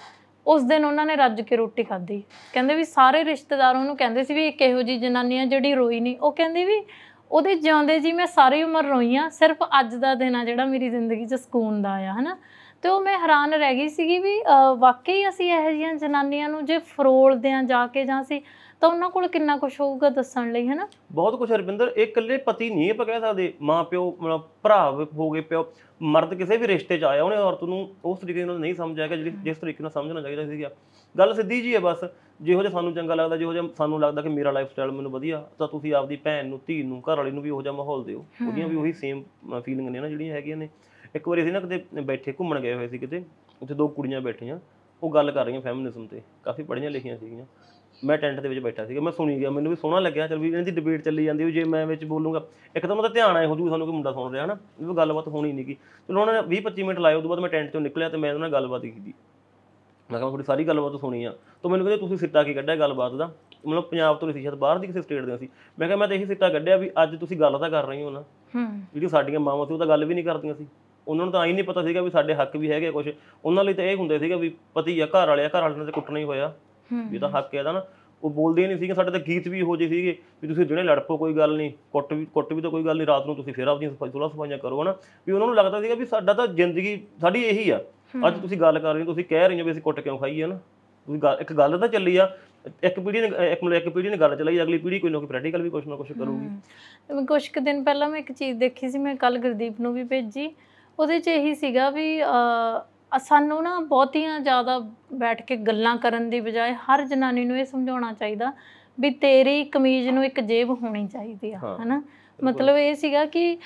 ਉਸ ਦਿਨ ਉਹਨਾਂ ਨੇ ਰੱਜ ਕੇ ਰੋਟੀ ਖਾਧੀ ਕਹਿੰਦੇ ਵੀ ਸਾਰੇ ਰਿਸ਼ਤੇਦਾਰਾਂ ਨੂੰ ਕਹਿੰਦੇ ਸੀ ਵੀ ਇਹ ਕਿਹੋ ਜੀ ਜਨਾਨੀ ਆ ਜਿਹੜੀ ਰੋਈ ਨਹੀਂ ਉਹ ਕਹਿੰਦੀ ਵੀ ਉਹਦੇ ਜਿਉਂਦੇ ਜੀ ਮੈਂ ਸਾਰੀ ਉਮਰ ਰੋਈ ਆ ਸਿਰਫ ਅੱਜ ਦਾ ਦਿਨ ਆ ਜਿਹੜਾ ਮੇਰੀ ਜ਼ਿੰਦਗੀ 'ਚ ਸਕੂਨ ਦਾ ਆਇਆ ਹਨਾ ਤੇ ਉਹ ਮੈਂ ਹੈਰਾਨ ਰਹਿ ਗਈ ਸੀਗੀ ਵੀ ਵਾਕਈ ਅਸੀਂ ਇਹੋ ਜੀਆਂ ਜਨਾਨੀਆਂ ਨੂੰ ਜੇ ਫਰੋਲਦੇ ਆ ਜਾ ਕੇ ਜਾਂ ਸੀ ਤਾਂ ਉਹਨਾਂ ਕੋਲ ਕਿੰਨਾ ਕੁਝ ਹੋਊਗਾ ਦੱਸਣ ਲਈ ਹੈਨਾ ਬਹੁਤ ਕੁਝ ਹਰਵਿੰਦਰ ਇਹ ਇਕੱਲੇ ਪਤੀ ਨਹੀਂ ਆਪਾਂ ਕਹਿ ਸਕਦੇ ਮਾਂ ਪਿਓ ਭਰਾ ਹੋ ਗਏ ਪਿਓ ਮਰਦ ਕਿਸੇ ਵੀ ਰਿਸ਼ਤੇ 'ਚ ਆਇਆ ਉਹਨੇ ਔਰਤ ਨੂੰ ਉਸ ਤਰੀਕੇ ਨਾਲ ਨਹੀਂ ਸਮਝਿਆ ਕਿ ਜਿਹੜੀ ਜਿਸ ਤਰੀਕੇ ਨਾਲ ਸਮਝਣਾ ਚਾਹੀਦਾ ਸੀਗਾ ਗੱਲ ਸਿੱਧੀ ਜੀ ਹੈ ਬਸ ਜਿਹੋ ਜਿਹਾ ਸਾਨੂੰ ਚੰਗਾ ਲੱਗਦਾ ਜਿਹੋ ਜਿਹਾ ਸਾਨੂੰ ਲੱਗਦਾ ਕਿ ਮੇਰਾ ਲਾਈਫ ਸਟਾਈਲ ਮੈਨੂੰ ਵਧੀਆ ਤਾਂ ਤੁਸੀਂ ਆਪਦੀ ਭੈਣ ਨੂੰ ਧੀ ਨੂੰ ਘਰ ਵਾਲੀ ਨੂੰ ਵੀ ਉਹੋ ਜਿਹਾ ਮਾਹੌਲ ਦਿਓ ਉਹਦੀਆਂ ਵੀ ਉਹੀ ਸੇਮ ਫੀਲਿੰਗ ਨੇ ਨਾ ਜਿਹੜੀਆਂ ਹੈਗੀਆਂ ਨੇ ਇੱਕ ਵਾਰੀ ਅਸੀਂ ਨਾ ਕਿਤੇ ਬੈਠੇ ਘੁੰਮਣ ਗਏ ਹੋਏ ਸੀ ਕਿਤੇ ਉੱਥੇ ਦੋ ਕੁੜੀਆਂ ਬੈਠੀਆਂ ਉਹ ਗੱਲ ਕਰ ਰਹੀਆਂ ਫੈਮਿਨਿਜ਼ਮ ਤੇ ਕਾਫੀ ਪੜ੍ਹੀਆਂ ਲਿਖੀਆਂ ਸੀਗੀਆਂ ਮੈਂ ਟੈਂਟ ਦੇ ਵਿੱਚ ਬੈਠਾ ਸੀਗਾ ਮੈਂ ਸੁਣੀ ਗਿਆ ਮੈਨੂੰ ਵੀ ਸੋਹਣਾ ਲੱਗਿਆ ਚਲ ਵੀ ਇਹਨਾਂ ਦੀ ਡਿਬੇਟ ਚੱਲੀ ਜਾਂਦੀ ਉਹ ਜੇ ਮੈਂ ਵਿੱਚ ਬੋਲੂੰਗਾ ਇੱਕਦਮ ਤਾਂ ਧਿਆਨ ਆਏ ਹੋ ਜੂ ਸਾਨੂੰ ਕੋਈ ਮੁੰਡਾ ਸੁਣ ਰਿਹਾ ਹਨਾ ਵੀ ਗੱਲਬਾਤ ਹੋਣੀ ਨਹੀਂ ਨਹੀਂਗੀ ਚਲ ਉਹਨਾਂ ਨੇ 20 25 ਮਿੰਟ ਲਾਏ ਉਹ ਤੋਂ ਬਾਅਦ ਮੈਂ ਟੈਂਟ ਤੋਂ ਨਿਕਲਿਆ ਤੇ ਮੈਂ ਉਹਨਾਂ ਨਾਲ ਗੱਲਬਾਤ ਕੀਤੀ ਮੈਂ ਕਿਹਾ ਤੁਹਾਡੀ ਸਾਰੀ ਗੱਲਬਾਤ ਸੁਣੀ ਆ ਤੋਂ ਮੈਨੂੰ ਕਹਿੰਦੇ ਤੁਸੀਂ ਸਿੱਟਾ ਕੀ ਕੱਢਿਆ ਗੱਲਬਾਤ ਦਾ ਮਤਲਬ ਪੰਜਾਬ ਤੋਂ ਨਹੀਂ ਸੀ ਸ਼ਾਇਦ ਬਾਹਰ ਦੀ ਕਿਸੇ ਸਟੇਟ ਦੇ ਸੀ ਮੈਂ ਕਿਹਾ ਮੈਂ ਤਾਂ ਇਹੀ ਸਿੱਟਾ ਕੱਢਿਆ ਵੀ ਅੱਜ ਤੁਸੀਂ ਗੱਲ ਤਾਂ ਕਰ ਰਹੇ ਹੋ ਨਾ ਜਿਹੜੀ ਸਾਡੀਆਂ ਮਾਵਾਂ ਸੀ ਉਹ ਤਾਂ ਗੱਲ ਵੀ ਨਹੀਂ ਕਰਦੀਆਂ ਸੀ ਉਹਨਾਂ ਨੂੰ ਤਾਂ ਆਈ ਨਹੀਂ ਪਤਾ ਸੀਗਾ ਵੀ ਸਾਡੇ ਹੱਕ ਵੀ ਹੈਗੇ ਕੁਝ ਉਹਨਾਂ ਲਈ ਤਾਂ ਇਹ ਹੁੰਦੇ ਸੀਗਾ ਵੀ ਪਤੀ ਆ ਘਰ ਵਾਲਿਆ ਘਰ ਵਾਲਿਆਂ ਨੇ ਤੇ ਕੁੱਟਣਾ ਹੀ ਹੋਇਆ ਵੀ ਤਾਂ ਹੱਕ ਇਹਦਾ ਨਾ ਉਹ ਬੋਲਦੇ ਨਹੀਂ ਸੀਗੇ ਸਾਡੇ ਤਾਂ ਗੀਤ ਵੀ ਹੋ ਜੇ ਸੀਗੇ ਵੀ ਤੁਸੀਂ ਜਿਹੜੇ ਲੜਪੋ ਕੋਈ ਗੱਲ ਨਹੀਂ ਕੁੱਟ ਵੀ ਕੁੱਟ ਵੀ ਤਾਂ ਕੋਈ ਗੱਲ ਨਹੀਂ ਰਾਤ ਨੂੰ ਤੁਸੀਂ ਫੇਰ ਆਪਦੀਆਂ ਸੁਲਾ ਸਫਾਈਆਂ ਕਰੋ ਹਨਾ ਵੀ ਉਹਨਾਂ ਨੂੰ ਲੱਗਦਾ ਸੀਗਾ ਵੀ ਸਾਡਾ ਤਾਂ ਜ਼ਿੰਦਗੀ ਸਾਡੀ ਇਹੀ ਆ ਅੱਜ ਤੁਸੀਂ ਗੱਲ ਕਰ ਰਹੇ ਹੋ ਤੁਸੀਂ ਕਹਿ ਰਹੇ ਹੋ ਵੀ ਅਸੀਂ ਕੁੱਟ ਕਿਉਂ ਖਾਈ ਹੈ ਨਾ ਤੁਸੀਂ ਇੱਕ ਗੱਲ ਤਾਂ ਚੱਲੀ ਆ ਇੱਕ ਪੀੜੀ ਨੇ ਇੱਕ ਮਤਲਬ ਇੱਕ ਪੀੜੀ ਨੇ ਗੱਲ ਚਲਾਈ ਅਗਲੀ ਪੀੜੀ ਕੋਈ ਨਾ ਕੋਈ ਪ੍ਰੈਕਟੀਕਲ ਵੀ ਕੁਝ ਨਾ ਕੁਝ ਕਰੂਗੀ ਮੈਂ ਕੁਝ ਕੁ ਦਿਨ ਪਹਿਲਾਂ ਮੈਂ ਇੱਕ ਚੀਜ਼ ਦੇਖੀ ਸੀ ਮੈਂ ਕੱਲ ਗੁਰਦੀਪ ਨੂੰ ਵੀ ਭੇਜੀ ਉਹਦੇ 'ਚ ਇਹੀ ਸੀਗਾ ਵੀ ਆ ਸਾਨੂੰ ਨਾ ਬਹੁਤੀਆਂ ਜ਼ਿਆਦਾ ਬੈਠ ਕੇ ਗੱਲਾਂ ਕਰਨ ਦੀ ਬਜਾਏ ਹਰ ਜਨਾਨੀ ਨੂੰ ਇਹ ਸਮਝਾਉਣਾ ਚਾਹੀਦਾ ਵੀ ਤੇਰੀ ਕਮੀਜ਼ ਨੂੰ ਇੱਕ ਜੇਬ ਹੋਣੀ ਚਾਹੀਦੀ ਆ ਹਨਾ ਮਤਲਬ ਇਹ ਸੀਗਾ ਕਿ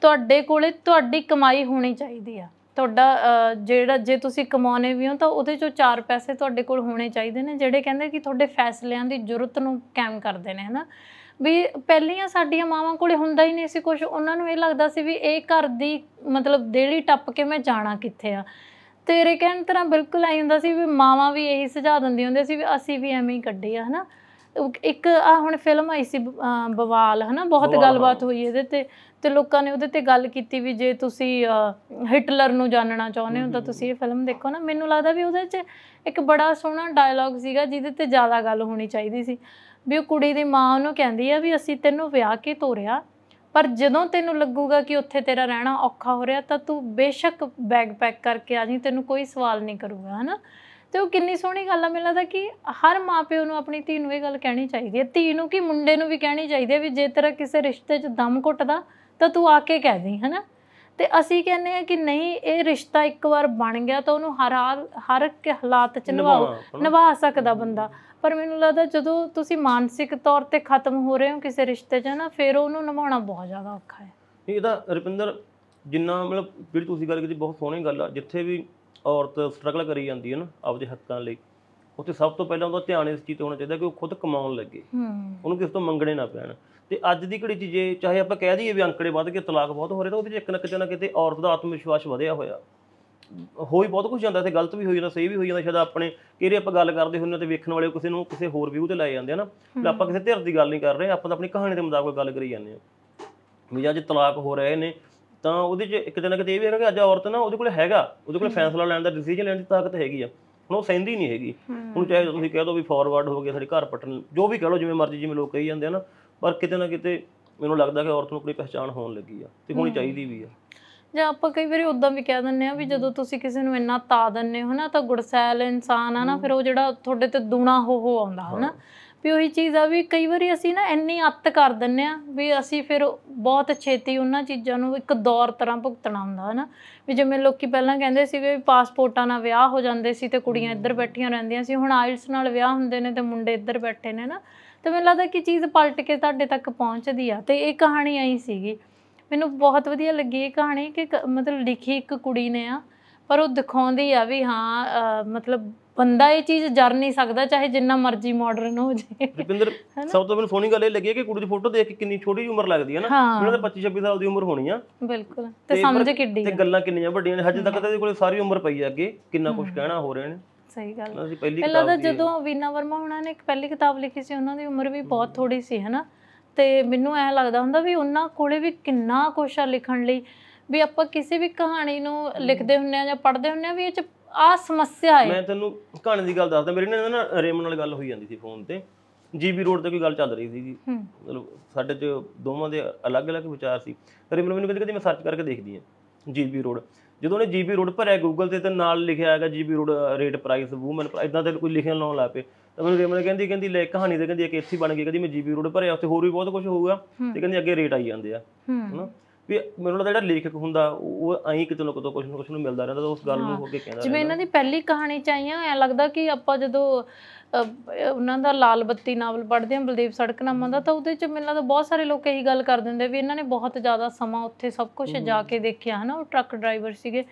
ਤੁਹਾਡੇ ਕੋਲੇ ਤੁਹਾਡੀ ਕਮਾਈ ਹੋਣੀ ਚਾਹੀਦੀ ਆ ਤੁਹਾਡਾ ਜਿਹੜਾ ਜੇ ਤੁਸੀਂ ਕਮਾਉਨੇ ਵੀ ਹੋ ਤਾਂ ਉਹਦੇ ਚੋਂ ਚਾਰ ਪੈਸੇ ਤੁਹਾਡੇ ਕੋਲ ਹੋਣੇ ਚਾਹੀਦੇ ਨੇ ਜਿਹੜੇ ਕਹਿੰਦੇ ਕਿ ਤੁਹਾਡੇ ਫੈਸਲਿਆਂ ਦੀ ਜ਼ਰੂਰਤ ਨੂੰ ਕਾਇਮ ਕਰਦੇ ਨੇ ਹਨਾ ਵੀ ਪਹਿਲੀਆਂ ਸਾਡੀਆਂ ਮਾਵਾਂ ਕੋਲੇ ਹੁੰਦਾ ਹੀ ਨਹੀਂ ਸੀ ਕੁਝ ਉਹਨਾਂ ਨੂੰ ਇਹ ਲੱਗਦਾ ਸੀ ਵੀ ਇਹ ਘਰ ਦੀ ਮਤਲਬ ਡੇਲੀ ਟੱਪ ਕੇ ਮੈਂ ਜਾਣਾ ਕਿੱਥੇ ਆ ਤੇਰੇ ਕਹਿਣ ਤਰ੍ਹਾਂ ਬਿਲਕੁਲ ਆਈ ਹੁੰਦਾ ਸੀ ਵੀ ਮਾਵਾਂ ਵੀ ਇਹੀ ਸੁਝਾ ਦਿੰਦੀ ਹੁੰਦੇ ਸੀ ਵੀ ਅਸੀਂ ਵੀ ਐਵੇਂ ਹੀ ਕੱਢੇ ਆ ਹਨਾ ਇੱਕ ਆ ਹੁਣ ਫਿਲਮ ਆਈ ਸੀ ਬਵਾਲ ਹਨਾ ਬਹੁਤ ਗੱਲਬਾਤ ਹੋਈ ਇਹਦੇ ਤੇ ਤੇ ਲੋਕਾਂ ਨੇ ਉਹਦੇ ਤੇ ਗੱਲ ਕੀਤੀ ਵੀ ਜੇ ਤੁਸੀਂ ਹਿਟਲਰ ਨੂੰ ਜਾਣਨਾ ਚਾਹੁੰਦੇ ਹੋ ਤਾਂ ਤੁਸੀਂ ਇਹ ਫਿਲਮ ਦੇਖੋ ਨਾ ਮੈਨੂੰ ਲੱਗਦਾ ਵੀ ਉਹਦੇ 'ਚ ਇੱਕ ਬੜਾ ਸੋਹਣਾ ਡਾਇਲੌਗ ਸੀਗਾ ਜਿਹਦੇ ਤੇ ਜ਼ਿਆਦਾ ਗੱਲ ਹੋਣੀ ਚਾਹੀਦੀ ਸੀ ਵੀ ਉਹ ਕੁੜੀ ਦੀ ਮਾਂ ਉਹਨੂੰ ਕਹਿੰਦੀ ਆ ਵੀ ਅਸੀਂ ਤੈਨੂੰ ਵਿਆਹ ਕੇ ਤੋਰਿਆ ਪਰ ਜਦੋਂ ਤੈਨੂੰ ਲੱਗੂਗਾ ਕਿ ਉੱਥੇ ਤੇਰਾ ਰਹਿਣਾ ਔਖਾ ਹੋ ਰਿਹਾ ਤਾਂ ਤੂੰ ਬੇਸ਼ੱਕ ਬੈਗ ਪੈਕ ਕਰਕੇ ਆ ਜੀ ਤੈਨੂੰ ਕੋਈ ਸਵਾਲ ਨਹੀਂ ਕਰੂਗਾ ਹਨਾ ਤੇ ਉਹ ਕਿੰਨੀ ਸੋਹਣੀ ਗੱਲ ਆ ਮੈਨੂੰ ਲੱਗਦਾ ਕਿ ਹਰ ਮਾਪਿਓ ਨੂੰ ਆਪਣੀ ਧੀ ਨੂੰ ਇਹ ਗੱਲ ਕਹਿਣੀ ਚਾਹੀਦੀ ਹੈ ਧੀ ਨੂੰ ਕਿ ਮੁੰਡੇ ਨੂੰ ਵੀ ਕਹਿਣੀ ਚਾਹੀਦੀ ਹੈ ਵੀ ਜੇ ਤੇਰਾ ਕਿਸੇ ਰਿਸ਼ਤੇ 'ਚ ਦਮ ਘੁੱਟਦਾ ਤਾਂ ਤੂੰ ਆ ਕੇ ਕਹਿ ਦੇ ਹਨਾ ਤੇ ਅਸੀਂ ਕਹਿੰਦੇ ਆ ਕਿ ਨਹੀਂ ਇਹ ਰਿਸ਼ਤਾ ਇੱਕ ਵਾਰ ਬਣ ਗਿਆ ਤਾਂ ਉਹਨੂੰ ਹਰ ਹਾਲ ਹਰ ਹਾਲਾਤ 'ਚ ਨਿਭਾਓ ਨਿਭਾ ਸਕਦਾ ਬੰਦਾ ਪਰ ਮੈਨੂੰ ਲੱਗਦਾ ਜਦੋਂ ਤੁਸੀਂ ਮਾਨਸਿਕ ਤੌਰ ਤੇ ਖਤਮ ਹੋ ਰਹੇ ਹੋ ਕਿਸੇ ਰਿਸ਼ਤੇ 'ਚ ਨਾ ਫਿਰ ਉਹਨੂੰ ਨਿਭਾਉਣਾ ਬਹੁਤ ਜ਼ਿਆਦਾ ਔਖਾ ਹੈ ਇਹਦਾ ਤਾਂ ਰੁਪਿੰਦਰ ਜਿੰਨਾ ਮਤਲਬ ਜਿਹੜੀ ਤੁਸੀਂ ਗੱਲ ਕੀਤੀ ਬਹੁਤ ਸੋਹਣੀ ਗੱਲ ਆ ਜਿੱਥੇ ਵੀ ਔਰਤ ਸਟਰਗਲ ਕਰੀ ਜਾਂਦੀ ਹੈ ਨਾ ਆਪਦੇ ਹੱਕਾਂ ਲਈ ਉੱਥੇ ਸਭ ਤੋਂ ਪਹਿਲਾਂ ਉਹਦਾ ਧਿਆਨ ਇਸ ਚੀਜ਼ ਤੇ ਹੋਣਾ ਚਾਹੀਦਾ ਕਿ ਉਹ ਖੁਦ ਕਮਾਉਣ ਲੱਗੇ ਉਹਨੂੰ ਕਿਸੇ ਤੋਂ ਮੰਗਣੇ ਨਾ ਪੈਣ ਤੇ ਅੱਜ ਦੀ ਘੜੀ 'ਚ ਜੇ ਚਾਹੇ ਆਪਾਂ ਕਹਿ ਦਈਏ ਵੀ ਅੰਕੜੇ ਵੱਧ ਕੇ ਤਲਾਕ ਬਹੁਤ ਹੋ ਰਹੇ ਤਾਂ ਉਹਦੇ 'ਚ ਇੱਕ ਨਾ ਕਿਤੇ ਨਾ ਕਿਤੇ ਔਰਤ ਦਾ ਆਤਮ ਵਿਸ਼ਵਾਸ ਵਧਿਆ ਹੋਇਆ ਹੋਈ ਬਹੁਤ ਕੁਝ ਜਾਂਦਾ ਤੇ ਗਲਤ ਵੀ ਹੋ ਜਾਂਦਾ ਸਹੀ ਵੀ ਹੋ ਜਾਂਦਾ ਸ਼ਾਇਦ ਆਪਣੇ ਕਿਹੜੇ ਆਪਾਂ ਗੱਲ ਕਰਦੇ ਹੁੰਦੇ ਤੇ ਵੇਖਣ ਵਾਲੇ ਕਿਸੇ ਨੂੰ ਕਿਸੇ ਹੋਰ ਵਿਊ ਤੇ ਲਾਏ ਜਾਂਦੇ ਹਨ ਤੇ ਆਪਾਂ ਕਿਸੇ ਧਿਰ ਦੀ ਗੱਲ ਨਹੀਂ ਕਰ ਰਹੇ ਆਪਾਂ ਤਾਂ ਆਪਣੀ ਕਹਾਣੀ ਦੇ ਮੁਤਾਬਕ ਗੱਲ ਕਰੀ ਜਾਂਦੇ ਹਾਂ ਵੀ ਅੱਜ ਤਲਾਕ ਹੋ ਰਹੇ ਨੇ ਤਾਂ ਉਹਦੇ 'ਚ ਇੱਕ ਦਿਨ ਕਿਤੇ ਇਹ ਵੀ ਹੈਗਾ ਕਿ ਅੱਜ ਔਰਤ ਨਾ ਉਹਦੇ ਕੋਲ ਹੈਗਾ ਉਹਦੇ ਕੋਲ ਫੈਸਲਾ ਲੈਣ ਦਾ ਡਿਸੀਜਨ ਲੈਣ ਦੀ ਤਾਕਤ ਹੈਗੀ ਆ ਹੁਣ ਉਹ ਸਹਿੰਦੀ ਨਹੀਂ ਹੈਗੀ ਹੁਣ ਚਾਹੇ ਤੁਸੀਂ ਕਹਿ ਦੋ ਵੀ ਫਾਰਵਰਡ ਹੋ ਗਿਆ ਸਾਡੇ ਘਰ ਪਟਣ ਜੋ ਵੀ ਕਹ ਲੋ ਜਿਵੇਂ ਮਰਜ਼ੀ ਜਿਵੇਂ ਲੋਕ ਕਹੀ ਜਾਂਦੇ ਆ ਨਾ ਪਰ ਕਿਤੇ ਨਾ ਕਿਤੇ ਮੈਨੂੰ ਲੱਗਦਾ ਕਿ ਔਰਤ ਨੂੰ ਆਪਣੀ ਪਛਾਣ ਹੋਣ ਲੱਗੀ ਆ ਤੇ ਹੋਣੀ ਚਾਹੀਦੀ ਵੀ ਆ ਜਾਂ ਆਪਾਂ ਕਈ ਵਾਰੀ ਉਦਾਂ ਵੀ ਕਹਿ ਦਿੰਨੇ ਆ ਵੀ ਜਦੋਂ ਤੁਸੀਂ ਕਿਸੇ ਨੂੰ ਇੰਨਾ ਤਾ ਦਿੰਨੇ ਹੋ ਨਾ ਤਾਂ ਗੁੜਸੈਲ ਇਨਸਾਨ ਆ ਨਾ ਫਿਰ ਉਹ ਜਿਹੜਾ ਤੁਹਾਡੇ ਤੇ ਦੂਣਾ ਹੋ ਹੋ ਆਉਂਦਾ ਹਨਾ ਵੀ ਉਹੀ ਚੀਜ਼ ਆ ਵੀ ਕਈ ਵਾਰੀ ਅਸੀਂ ਨਾ ਇੰਨੀ ਅੱਤ ਕਰ ਦਿੰਨੇ ਆ ਵੀ ਅਸੀਂ ਫਿਰ ਬਹੁਤ ਛੇਤੀ ਉਹਨਾਂ ਚੀਜ਼ਾਂ ਨੂੰ ਇੱਕ ਦੌਰ ਤਰ੍ਹਾਂ ਭੁਗਤਣਾ ਹੁੰਦਾ ਹਨਾ ਵੀ ਜਿਵੇਂ ਲੋਕੀ ਪਹਿਲਾਂ ਕਹਿੰਦੇ ਸੀਗੇ ਵੀ ਪਾਸਪੋਰਟਾਂ ਨਾਲ ਵਿਆਹ ਹੋ ਜਾਂਦੇ ਸੀ ਤੇ ਕੁੜੀਆਂ ਇੱਧਰ ਬੈਠੀਆਂ ਰਹਿੰਦੀਆਂ ਸੀ ਹੁਣ ਆਇਲਸ ਨਾਲ ਵਿਆਹ ਹੁੰਦੇ ਨੇ ਤੇ ਮੁੰਡੇ ਇੱਧਰ ਬੈਠੇ ਨੇ ਨਾ ਤੇ ਮੈਨੂੰ ਲੱਗਦਾ ਕਿ ਚੀਜ਼ ਪਲਟ ਕੇ ਤੁਹਾਡੇ ਤੱਕ ਪਹੁੰਚਦੀ ਆ ਤੇ ਇਹ ਕਹਾਣੀ ਆਈ ਸੀਗੀ ਮੈਨੂੰ ਬਹੁਤ ਵਧੀਆ ਲੱਗੀ ਇਹ ਕਹਾਣੀ ਕਿ ਮਤਲਬ ਲਿਖੀ ਇੱਕ ਕੁੜੀ ਨੇ ਆ ਪਰ ਉਹ ਦਿਖਾਉਂਦੀ ਆ ਵੀ ਹਾਂ ਮਤਲਬ ਬੰਦਾ ਇਹ ਚੀਜ਼ ਜਰ ਨਹੀਂ ਸਕਦਾ ਚਾਹੇ ਜਿੰਨਾ ਮਰਜ਼ੀ ਮਾਡਰਨ ਹੋ ਜੇ ਰੁਪਿੰਦਰ ਸਭ ਤੋਂ ਮੈਨੂੰ ਸੋਹਣੀ ਗੱਲ ਇਹ ਲੱਗੀ ਕਿ ਕੁੜੀ ਦੀ ਫੋਟੋ ਦੇਖ ਕੇ ਕਿੰਨੀ ਛੋਟੀ ਉਮਰ ਲੱਗਦੀ ਹੈ ਨਾ ਉਹਨਾਂ ਦੇ 25 26 ਸਾਲ ਦੀ ਉਮਰ ਹੋਣੀ ਆ ਬਿਲਕੁਲ ਤੇ ਸਮਝ ਕਿੱਡੀ ਤੇ ਗੱਲਾਂ ਕਿੰਨੀਆਂ ਵੱਡੀਆਂ ਨੇ ਹਜੇ ਤੱਕ ਤਾਂ ਇਹਦੇ ਕੋਲੇ ਸਾਰੀ ਉਮਰ ਪਈ ਅੱਗੇ ਕਿੰਨਾ ਕੁਝ ਕਹਿਣਾ ਹੋ ਰਿਹਾ ਨੇ ਸਹੀ ਗੱਲ ਪਹਿਲਾਂ ਤਾਂ ਜਦੋਂ ਵੀਨਾ ਵਰਮਾ ਉਹਨਾਂ ਨੇ ਇੱਕ ਪਹਿਲੀ ਕਿਤਾਬ ਲਿਖੀ ਸੀ ਉਹਨਾਂ ਦੀ ਉਮਰ ਵੀ ਬਹੁਤ ਥੋੜੀ ਸੀ ਨਾ ਤੇ ਮੈਨੂੰ ਐ ਲੱਗਦਾ ਹੁੰਦਾ ਵੀ ਉਹਨਾਂ ਕੋਲੇ ਵੀ ਕਿੰਨਾ ਕੁਛ ਆ ਲਿਖਣ ਲਈ ਵੀ ਆਪਾਂ ਕਿਸੇ ਵੀ ਕਹਾਣੀ ਨੂੰ ਲਿਖਦੇ ਹੁੰਨੇ ਆ ਜਾਂ ਪੜ੍ਹਦੇ ਹੁੰਨੇ ਆ ਵੀ ਇਹ ਚ ਆ ਸਮੱਸਿਆ ਹੈ ਮੈਂ ਤੈਨੂੰ ਕਹਾਣੀ ਦੀ ਗੱਲ ਦੱਸਦਾ ਮੇਰੇ ਨਾਲ ਨਾ ਰੇਮਨ ਨਾਲ ਗੱਲ ਹੋਈ ਜਾਂਦੀ ਸੀ ਫੋਨ ਤੇ ਜੀਬੀ ਰੋਡ ਤੇ ਕੋਈ ਗੱਲ ਚੱਲ ਰਹੀ ਸੀਗੀ ਮਤਲਬ ਸਾਡੇ ਚ ਦੋਵਾਂ ਦੇ ਅਲੱਗ-ਅਲੱਗ ਵਿਚਾਰ ਸੀ ਰੇਮਨ ਮੈਨੂੰ ਕਦੇ-ਕਦੇ ਮੈਂ ਸਰਚ ਕਰਕੇ ਦੇਖਦੀ ਆ ਜੀਬੀ ਰੋਡ ਜਦੋਂ ਉਹਨੇ ਜੀਬੀ ਰੋਡ ਭਰਿਆ ਗੂਗਲ ਤੇ ਤੇ ਨਾਲ ਲਿਖਿਆ ਹੈਗਾ GB road rate price woman ਇਦਾਂ ਤੇ ਕੋਈ ਲਿਖਿਆ ਲਾਉਣ ਲਾ ਪੇ ਤਾਂ ਮੈਨੂੰ ਰੇਮਲ ਕਹਿੰਦੀ ਕਹਿੰਦੀ ਲੈ ਕਹਾਣੀ ਤੇ ਕਹਿੰਦੀ ਇੱਕ ਇੱਥੇ ਬਣ ਗਈ ਕਹਿੰਦੀ ਮੈਂ ਜੀਬੀ ਰੋਡ ਭਰਿਆ ਉੱਥੇ ਹੋਰ ਵੀ ਬਹੁਤ ਕੁਝ ਹੋਊਗਾ ਤੇ ਕਹਿੰਦੀ ਅੱਗੇ ਰੇਟ ਆਈ ਜਾਂਦੇ ਆ ਹਨਾ ਵੀ ਮੈਨੂੰ ਲੱਗਦਾ ਜਿਹੜਾ ਲੇਖਕ ਹੁੰਦਾ ਉਹ ਐਂ ਕਿਤੇ ਨਾ ਕਿਤੇ ਕੁਝ ਨਾ ਕੁਝ ਨੂੰ ਮਿਲਦਾ ਰਹਿੰਦਾ ਉਸ ਗੱਲ ਨੂੰ ਹੋ ਕੇ ਕਹਿੰਦਾ ਜਿਵੇਂ ਇਹਨਾਂ ਦੀ ਪਹਿਲੀ ਕਹਾਣੀ ਚ ਆਈਆਂ ਐ ਲੱਗਦਾ ਕਿ ਆਪਾਂ ਜਦੋਂ ਉਹਨਾਂ ਦਾ ਲਾਲ ਬੱਤੀ ਨਾਵਲ ਪੜ੍ਹਦੇ ਆ ਬਲਦੇਵ ਸੜਕਨਾਮਾ ਦਾ ਤਾਂ ਉਹਦੇ ਚ ਮੈਨੂੰ ਲੱਗਦਾ ਬਹੁਤ ਸਾਰੇ ਲੋਕ ਇਹੀ ਗੱਲ ਕਰ ਦਿੰਦੇ ਵੀ ਇਹਨਾਂ ਨੇ ਬਹੁਤ ਜ਼ਿਆਦਾ ਸਮਾਂ ਉੱਥੇ ਸਭ ਕੁਝ ਜਾ ਕੇ ਦੇਖਿਆ ਹਨਾ ਉਹ ਟਰੱਕ ਡਰਾਈਵਰ ਸੀਗੇ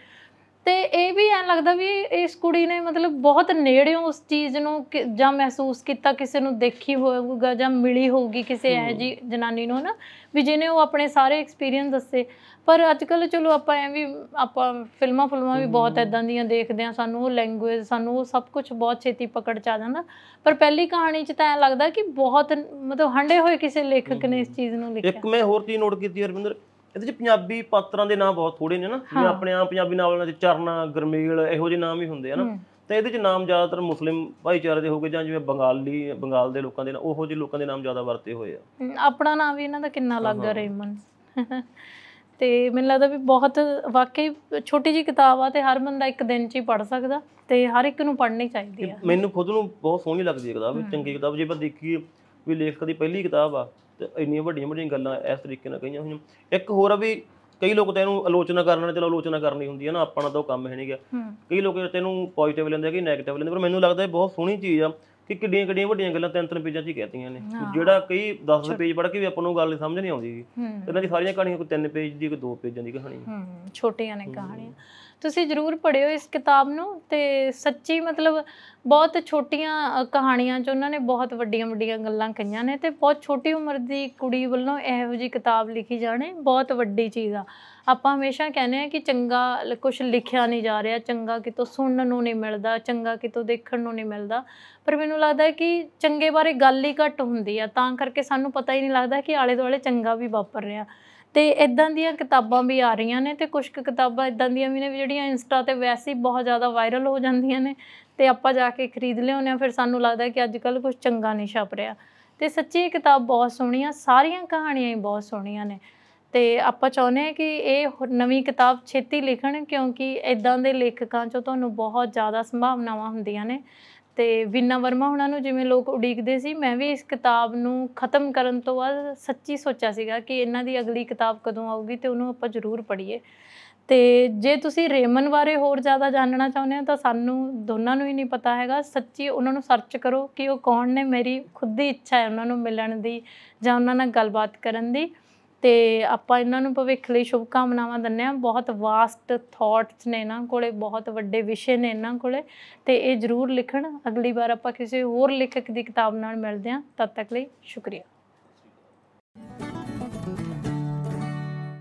ਤੇ ਇਹ ਵੀ ਐਂ ਲੱਗਦਾ ਵੀ ਇਸ ਕੁੜੀ ਨੇ ਮਤਲਬ ਬਹੁਤ ਨੇੜਿਓਂ ਉਸ ਚੀਜ਼ ਨੂੰ ਜਾਂ ਮਹਿਸੂਸ ਕੀਤਾ ਕਿਸੇ ਨੂੰ ਦੇਖੀ ਹੋਊਗਾ ਜਾਂ ਮਿਲੀ ਹੋਊਗੀ ਕਿਸੇ ਐ ਜੀ ਜਨਾਨੀ ਨੂੰ ਨਾ ਵੀ ਜਿਹਨੇ ਉਹ ਆਪਣੇ ਸਾਰੇ ਐਕਸਪੀਰੀਅੰਸ ਦੱਸੇ ਪਰ ਅੱਜ ਕੱਲ ਚਲੋ ਆਪਾਂ ਐ ਵੀ ਆਪਾਂ ਫਿਲਮਾਂ ਫਿਲਮਾਂ ਵੀ ਬਹੁਤ ਐਦਾਂ ਦੀਆਂ ਦੇਖਦੇ ਆ ਸਾਨੂੰ ਉਹ ਲੈਂਗੁਏਜ ਸਾਨੂੰ ਉਹ ਸਭ ਕੁਝ ਬਹੁਤ ਛੇਤੀ ਪਕੜ ਚ ਆ ਜਾਂਦਾ ਪਰ ਪਹਿਲੀ ਕਹਾਣੀ ਚ ਤਾਂ ਐ ਲੱਗਦਾ ਕਿ ਬਹੁਤ ਮਤਲਬ ਹੰਡੇ ਹੋਏ ਕਿਸੇ ਲੇਖਕ ਨੇ ਇਸ ਚੀਜ਼ ਨੂੰ ਲਿਖਿਆ ਇੱਕ ਮੈਂ ਹੋਰ ਚੀਜ਼ ਨੋਟ ਕੀਤੀ ਹਰਵਿੰਦਰ ਇਹਦੇ ਚ ਪੰਜਾਬੀ ਪਾਤਰਾਂ ਦੇ ਨਾਂ ਬਹੁਤ ਥੋੜੇ ਨੇ ਨਾ ਜਿਵੇਂ ਆਪਣੇ ਆਪ ਪੰਜਾਬੀ ਨਾਵਲਾਂ ਦੇ ਚਰਨਾ ਗਰਮੇਲ ਇਹੋ ਜਿਹੇ ਨਾਮ ਹੀ ਹੁੰਦੇ ਆ ਨਾ ਤਾਂ ਇਹਦੇ ਚ ਨਾਮ ਜ਼ਿਆਦਾਤਰ ਮੁਸਲਿਮ ਭਾਈਚਾਰੇ ਦੇ ਹੋਗੇ ਜਾਂ ਜਿਵੇਂ ਬੰਗਾਲੀ ਬੰਗਾਲ ਦੇ ਲੋਕਾਂ ਦੇ ਨਾਲ ਉਹੋ ਜਿਹੇ ਲੋਕਾਂ ਦੇ ਨਾਮ ਜ਼ਿਆਦਾ ਵਰਤੇ ਹੋਏ ਆ ਆਪਣਾ ਨਾਮ ਵੀ ਇਹਨਾਂ ਦਾ ਕਿੰਨਾ ਲੱਗ ਰੇਮਨ ਤੇ ਮੈਨੂੰ ਲੱਗਦਾ ਵੀ ਬਹੁਤ ਵਾਕਈ ਛੋਟੀ ਜੀ ਕਿਤਾਬ ਆ ਤੇ ਹਰ ਬੰਦਾ ਇੱਕ ਦਿਨ ਚ ਹੀ ਪੜ ਸਕਦਾ ਤੇ ਹਰ ਇੱਕ ਨੂੰ ਪੜ੍ਹਨੀ ਚਾਹੀਦੀ ਆ ਮੈਨੂੰ ਖੁਦ ਨੂੰ ਬਹੁਤ ਸੋਹਣੀ ਲੱਗਦੀ ਹੈ ਕਿਤਾਬ ਚੰਗੀ ਕਿਤਾਬ ਜੇ ਪਰ ਦੇਖੀਏ ਵੀ ਲੇਖਕ ਦੀ ਪਹਿਲੀ ਕਿਤਾਬ ਆ ਤੇ ਇੰਨੀਆਂ ਵੱਡੀਆਂ ਵੱਡੀਆਂ ਗੱਲਾਂ ਇਸ ਤਰੀਕੇ ਨਾਲ ਕਹੀਆਂ ਹੋਈਆਂ ਇੱਕ ਹੋਰ ਆ ਵੀ ਕਈ ਲੋਕ ਤੇ ਇਹਨੂੰ ਆਲੋਚਨਾ ਕਰਨ ਨਾਲ ਚਲੋ ਆਲੋਚਨਾ ਕਰਨੀ ਹੁੰਦੀ ਹੈ ਨਾ ਆਪਣਾ ਤਾਂ ਕੰਮ ਹੈ ਨਹੀਂ ਗਿਆ ਕਈ ਲੋਕ ਤੈਨੂੰ ਪੋਜ਼ਿਟਿਵ ਲੈਂਦੇ ਕਿ ਨੈਗੇਟਿਵ ਲੈਂਦੇ ਪਰ ਮੈਨੂੰ ਲੱਗਦਾ ਇਹ ਬਹੁਤ ਸੋਹਣੀ ਚੀਜ਼ ਆ ਕਿ ਕਿੱਡੀਆਂ ਕਿੱਡੀਆਂ ਵੱਡੀਆਂ ਗੱਲਾਂ ਤਿੰਨ ਤਿੰਨ ਪੇਜਾਂ 'ਚ ਹੀ ਕਹਤੀਆਂ ਨੇ ਜਿਹੜਾ ਕਈ 10 ਪੇਜ ਪੜ੍ਹ ਕੇ ਵੀ ਆਪਾਂ ਨੂੰ ਗੱਲ ਸਮਝ ਨਹੀਂ ਆਉਂਦੀ ਇਹਨਾਂ ਦੀ ਸਾਰੀਆਂ ਕਹਾਣੀਆਂ ਕੋਈ ਤਿੰਨ ਪੇਜ ਦੀ ਕੋਈ ਦੋ ਪੇਜਾਂ ਦੀ ਕਹਾਣੀ ਹੈ ਛੋਟੀਆਂ ਨੇ ਕਹਾਣੀਆਂ ਤੁਸੀਂ ਜ਼ਰੂਰ ਪੜਿਓ ਇਸ ਕਿਤਾਬ ਨੂੰ ਤੇ ਸੱਚੀ ਮਤਲਬ ਬਹੁਤ ਛੋਟੀਆਂ ਕਹਾਣੀਆਂ 'ਚ ਉਹਨਾਂ ਨੇ ਬਹੁਤ ਵੱਡੀਆਂ ਵੱਡੀਆਂ ਗੱਲਾਂ ਕਹੀਆਂ ਨੇ ਤੇ ਬਹੁਤ ਛੋਟੀ ਉਮਰ ਦੀ ਕੁੜੀ ਵੱਲੋਂ ਇਹੋ ਜੀ ਕਿਤਾਬ ਲਿਖੀ ਜਾਣੇ ਬਹੁਤ ਵੱਡੀ ਚੀਜ਼ ਆ ਆਪਾਂ ਹਮੇਸ਼ਾ ਕਹਿੰਦੇ ਆ ਕਿ ਚੰਗਾ ਕੁਝ ਲਿਖਿਆ ਨਹੀਂ ਜਾ ਰਿਹਾ ਚੰਗਾ ਕਿਤੋਂ ਸੁਣਨ ਨੂੰ ਨਹੀਂ ਮਿਲਦਾ ਚੰਗਾ ਕਿਤੋਂ ਦੇਖਣ ਨੂੰ ਨਹੀਂ ਮਿਲਦਾ ਪਰ ਮੈਨੂੰ ਲੱਗਦਾ ਹੈ ਕਿ ਚੰਗੇ ਬਾਰੇ ਗੱਲ ਹੀ ਘੱਟ ਹੁੰਦੀ ਆ ਤਾਂ ਕਰਕੇ ਸਾਨੂੰ ਪਤਾ ਹੀ ਨਹੀਂ ਲੱਗਦਾ ਕਿ ਆਲੇ ਦੁਆਲੇ ਚੰਗਾ ਵੀ ਵਾਪਰ ਰਿਹਾ ਤੇ ਇਦਾਂ ਦੀਆਂ ਕਿਤਾਬਾਂ ਵੀ ਆ ਰਹੀਆਂ ਨੇ ਤੇ ਕੁਝ ਕਿਤਾਬਾਂ ਇਦਾਂ ਦੀਆਂ ਵੀ ਨੇ ਜਿਹੜੀਆਂ ਇੰਸਟਾ ਤੇ ਵੈਸੇ ਹੀ ਬਹੁਤ ਜ਼ਿਆਦਾ ਵਾਇਰਲ ਹੋ ਜਾਂਦੀਆਂ ਨੇ ਤੇ ਆਪਾਂ ਜਾ ਕੇ ਖਰੀਦ ਲਿਆਉਂਦੇ ਆ ਫਿਰ ਸਾਨੂੰ ਲੱਗਦਾ ਕਿ ਅੱਜ ਕੱਲ ਕੁਝ ਚੰਗਾ ਨਹੀਂ ਛਪ ਰਿਹਾ ਤੇ ਸੱਚੀ ਇਹ ਕਿਤਾਬ ਬਹੁਤ ਸੋਹਣੀ ਆ ਸਾਰੀਆਂ ਕਹਾਣੀਆਂ ਹੀ ਬਹੁਤ ਸੋਹਣੀਆਂ ਨੇ ਤੇ ਆਪਾਂ ਚਾਹੁੰਦੇ ਆ ਕਿ ਇਹ ਨਵੀਂ ਕਿਤਾਬ ਛੇਤੀ ਲਿਖਣ ਕਿਉਂਕਿ ਇਦਾਂ ਦੇ ਲੇਖਕਾਂ ਚੋਂ ਤੁਹਾਨੂੰ ਬਹੁਤ ਜ਼ਿਆਦਾ ਸੰਭਾਵਨਾਵਾਂ ਹੁੰਦੀਆਂ ਨੇ ਤੇ ਵਿਨਾ ਵਰਮਾ ਉਹਨਾਂ ਨੂੰ ਜਿਵੇਂ ਲੋਕ ਉਡੀਕਦੇ ਸੀ ਮੈਂ ਵੀ ਇਸ ਕਿਤਾਬ ਨੂੰ ਖਤਮ ਕਰਨ ਤੋਂ ਬਾਅਦ ਸੱਚੀ ਸੋਚਿਆ ਸੀਗਾ ਕਿ ਇਹਨਾਂ ਦੀ ਅਗਲੀ ਕਿਤਾਬ ਕਦੋਂ ਆਊਗੀ ਤੇ ਉਹਨੂੰ ਆਪਾਂ ਜ਼ਰੂਰ ਪੜ੍ਹੀਏ ਤੇ ਜੇ ਤੁਸੀਂ ਰੇਮਨ ਬਾਰੇ ਹੋਰ ਜ਼ਿਆਦਾ ਜਾਣਨਾ ਚਾਹੁੰਦੇ ਹੋ ਤਾਂ ਸਾਨੂੰ ਦੋਨਾਂ ਨੂੰ ਹੀ ਨਹੀਂ ਪਤਾ ਹੈਗਾ ਸੱਚੀ ਉਹਨਾਂ ਨੂੰ ਸਰਚ ਕਰੋ ਕਿ ਉਹ ਕੌਣ ਨੇ ਮੇਰੀ ਖੁਦ ਦੀ ਇੱਛਾ ਹੈ ਉਹਨਾਂ ਨੂੰ ਮਿਲਣ ਦੀ ਜਾਂ ਉਹਨਾਂ ਨਾਲ ਗੱਲਬਾਤ ਕਰਨ ਦੀ ਤੇ ਆਪਾਂ ਇਹਨਾਂ ਨੂੰ ਭਵਿੱਖ ਲਈ ਸ਼ੁਭ ਕਾਮਨਾਵਾਂ ਦਿੰਨੇ ਆ ਬਹੁਤ ਵਾਸਟ ਥਾਟਸ ਨੇ ਇਹਨਾਂ ਕੋਲੇ ਬਹੁਤ ਵੱਡੇ ਵਿਸ਼ੇ ਨੇ ਇਹਨਾਂ ਕੋਲੇ ਤੇ ਇਹ ਜ਼ਰੂਰ ਲਿਖਣ ਅਗਲੀ ਵਾਰ ਆਪਾਂ ਕਿਸੇ ਹੋਰ ਲੇਖਕ ਦੀ ਕਿਤਾਬ ਨਾਲ ਮਿਲਦੇ ਆ ਤਦ ਤੱਕ ਲਈ ਸ਼ੁਕਰੀਆ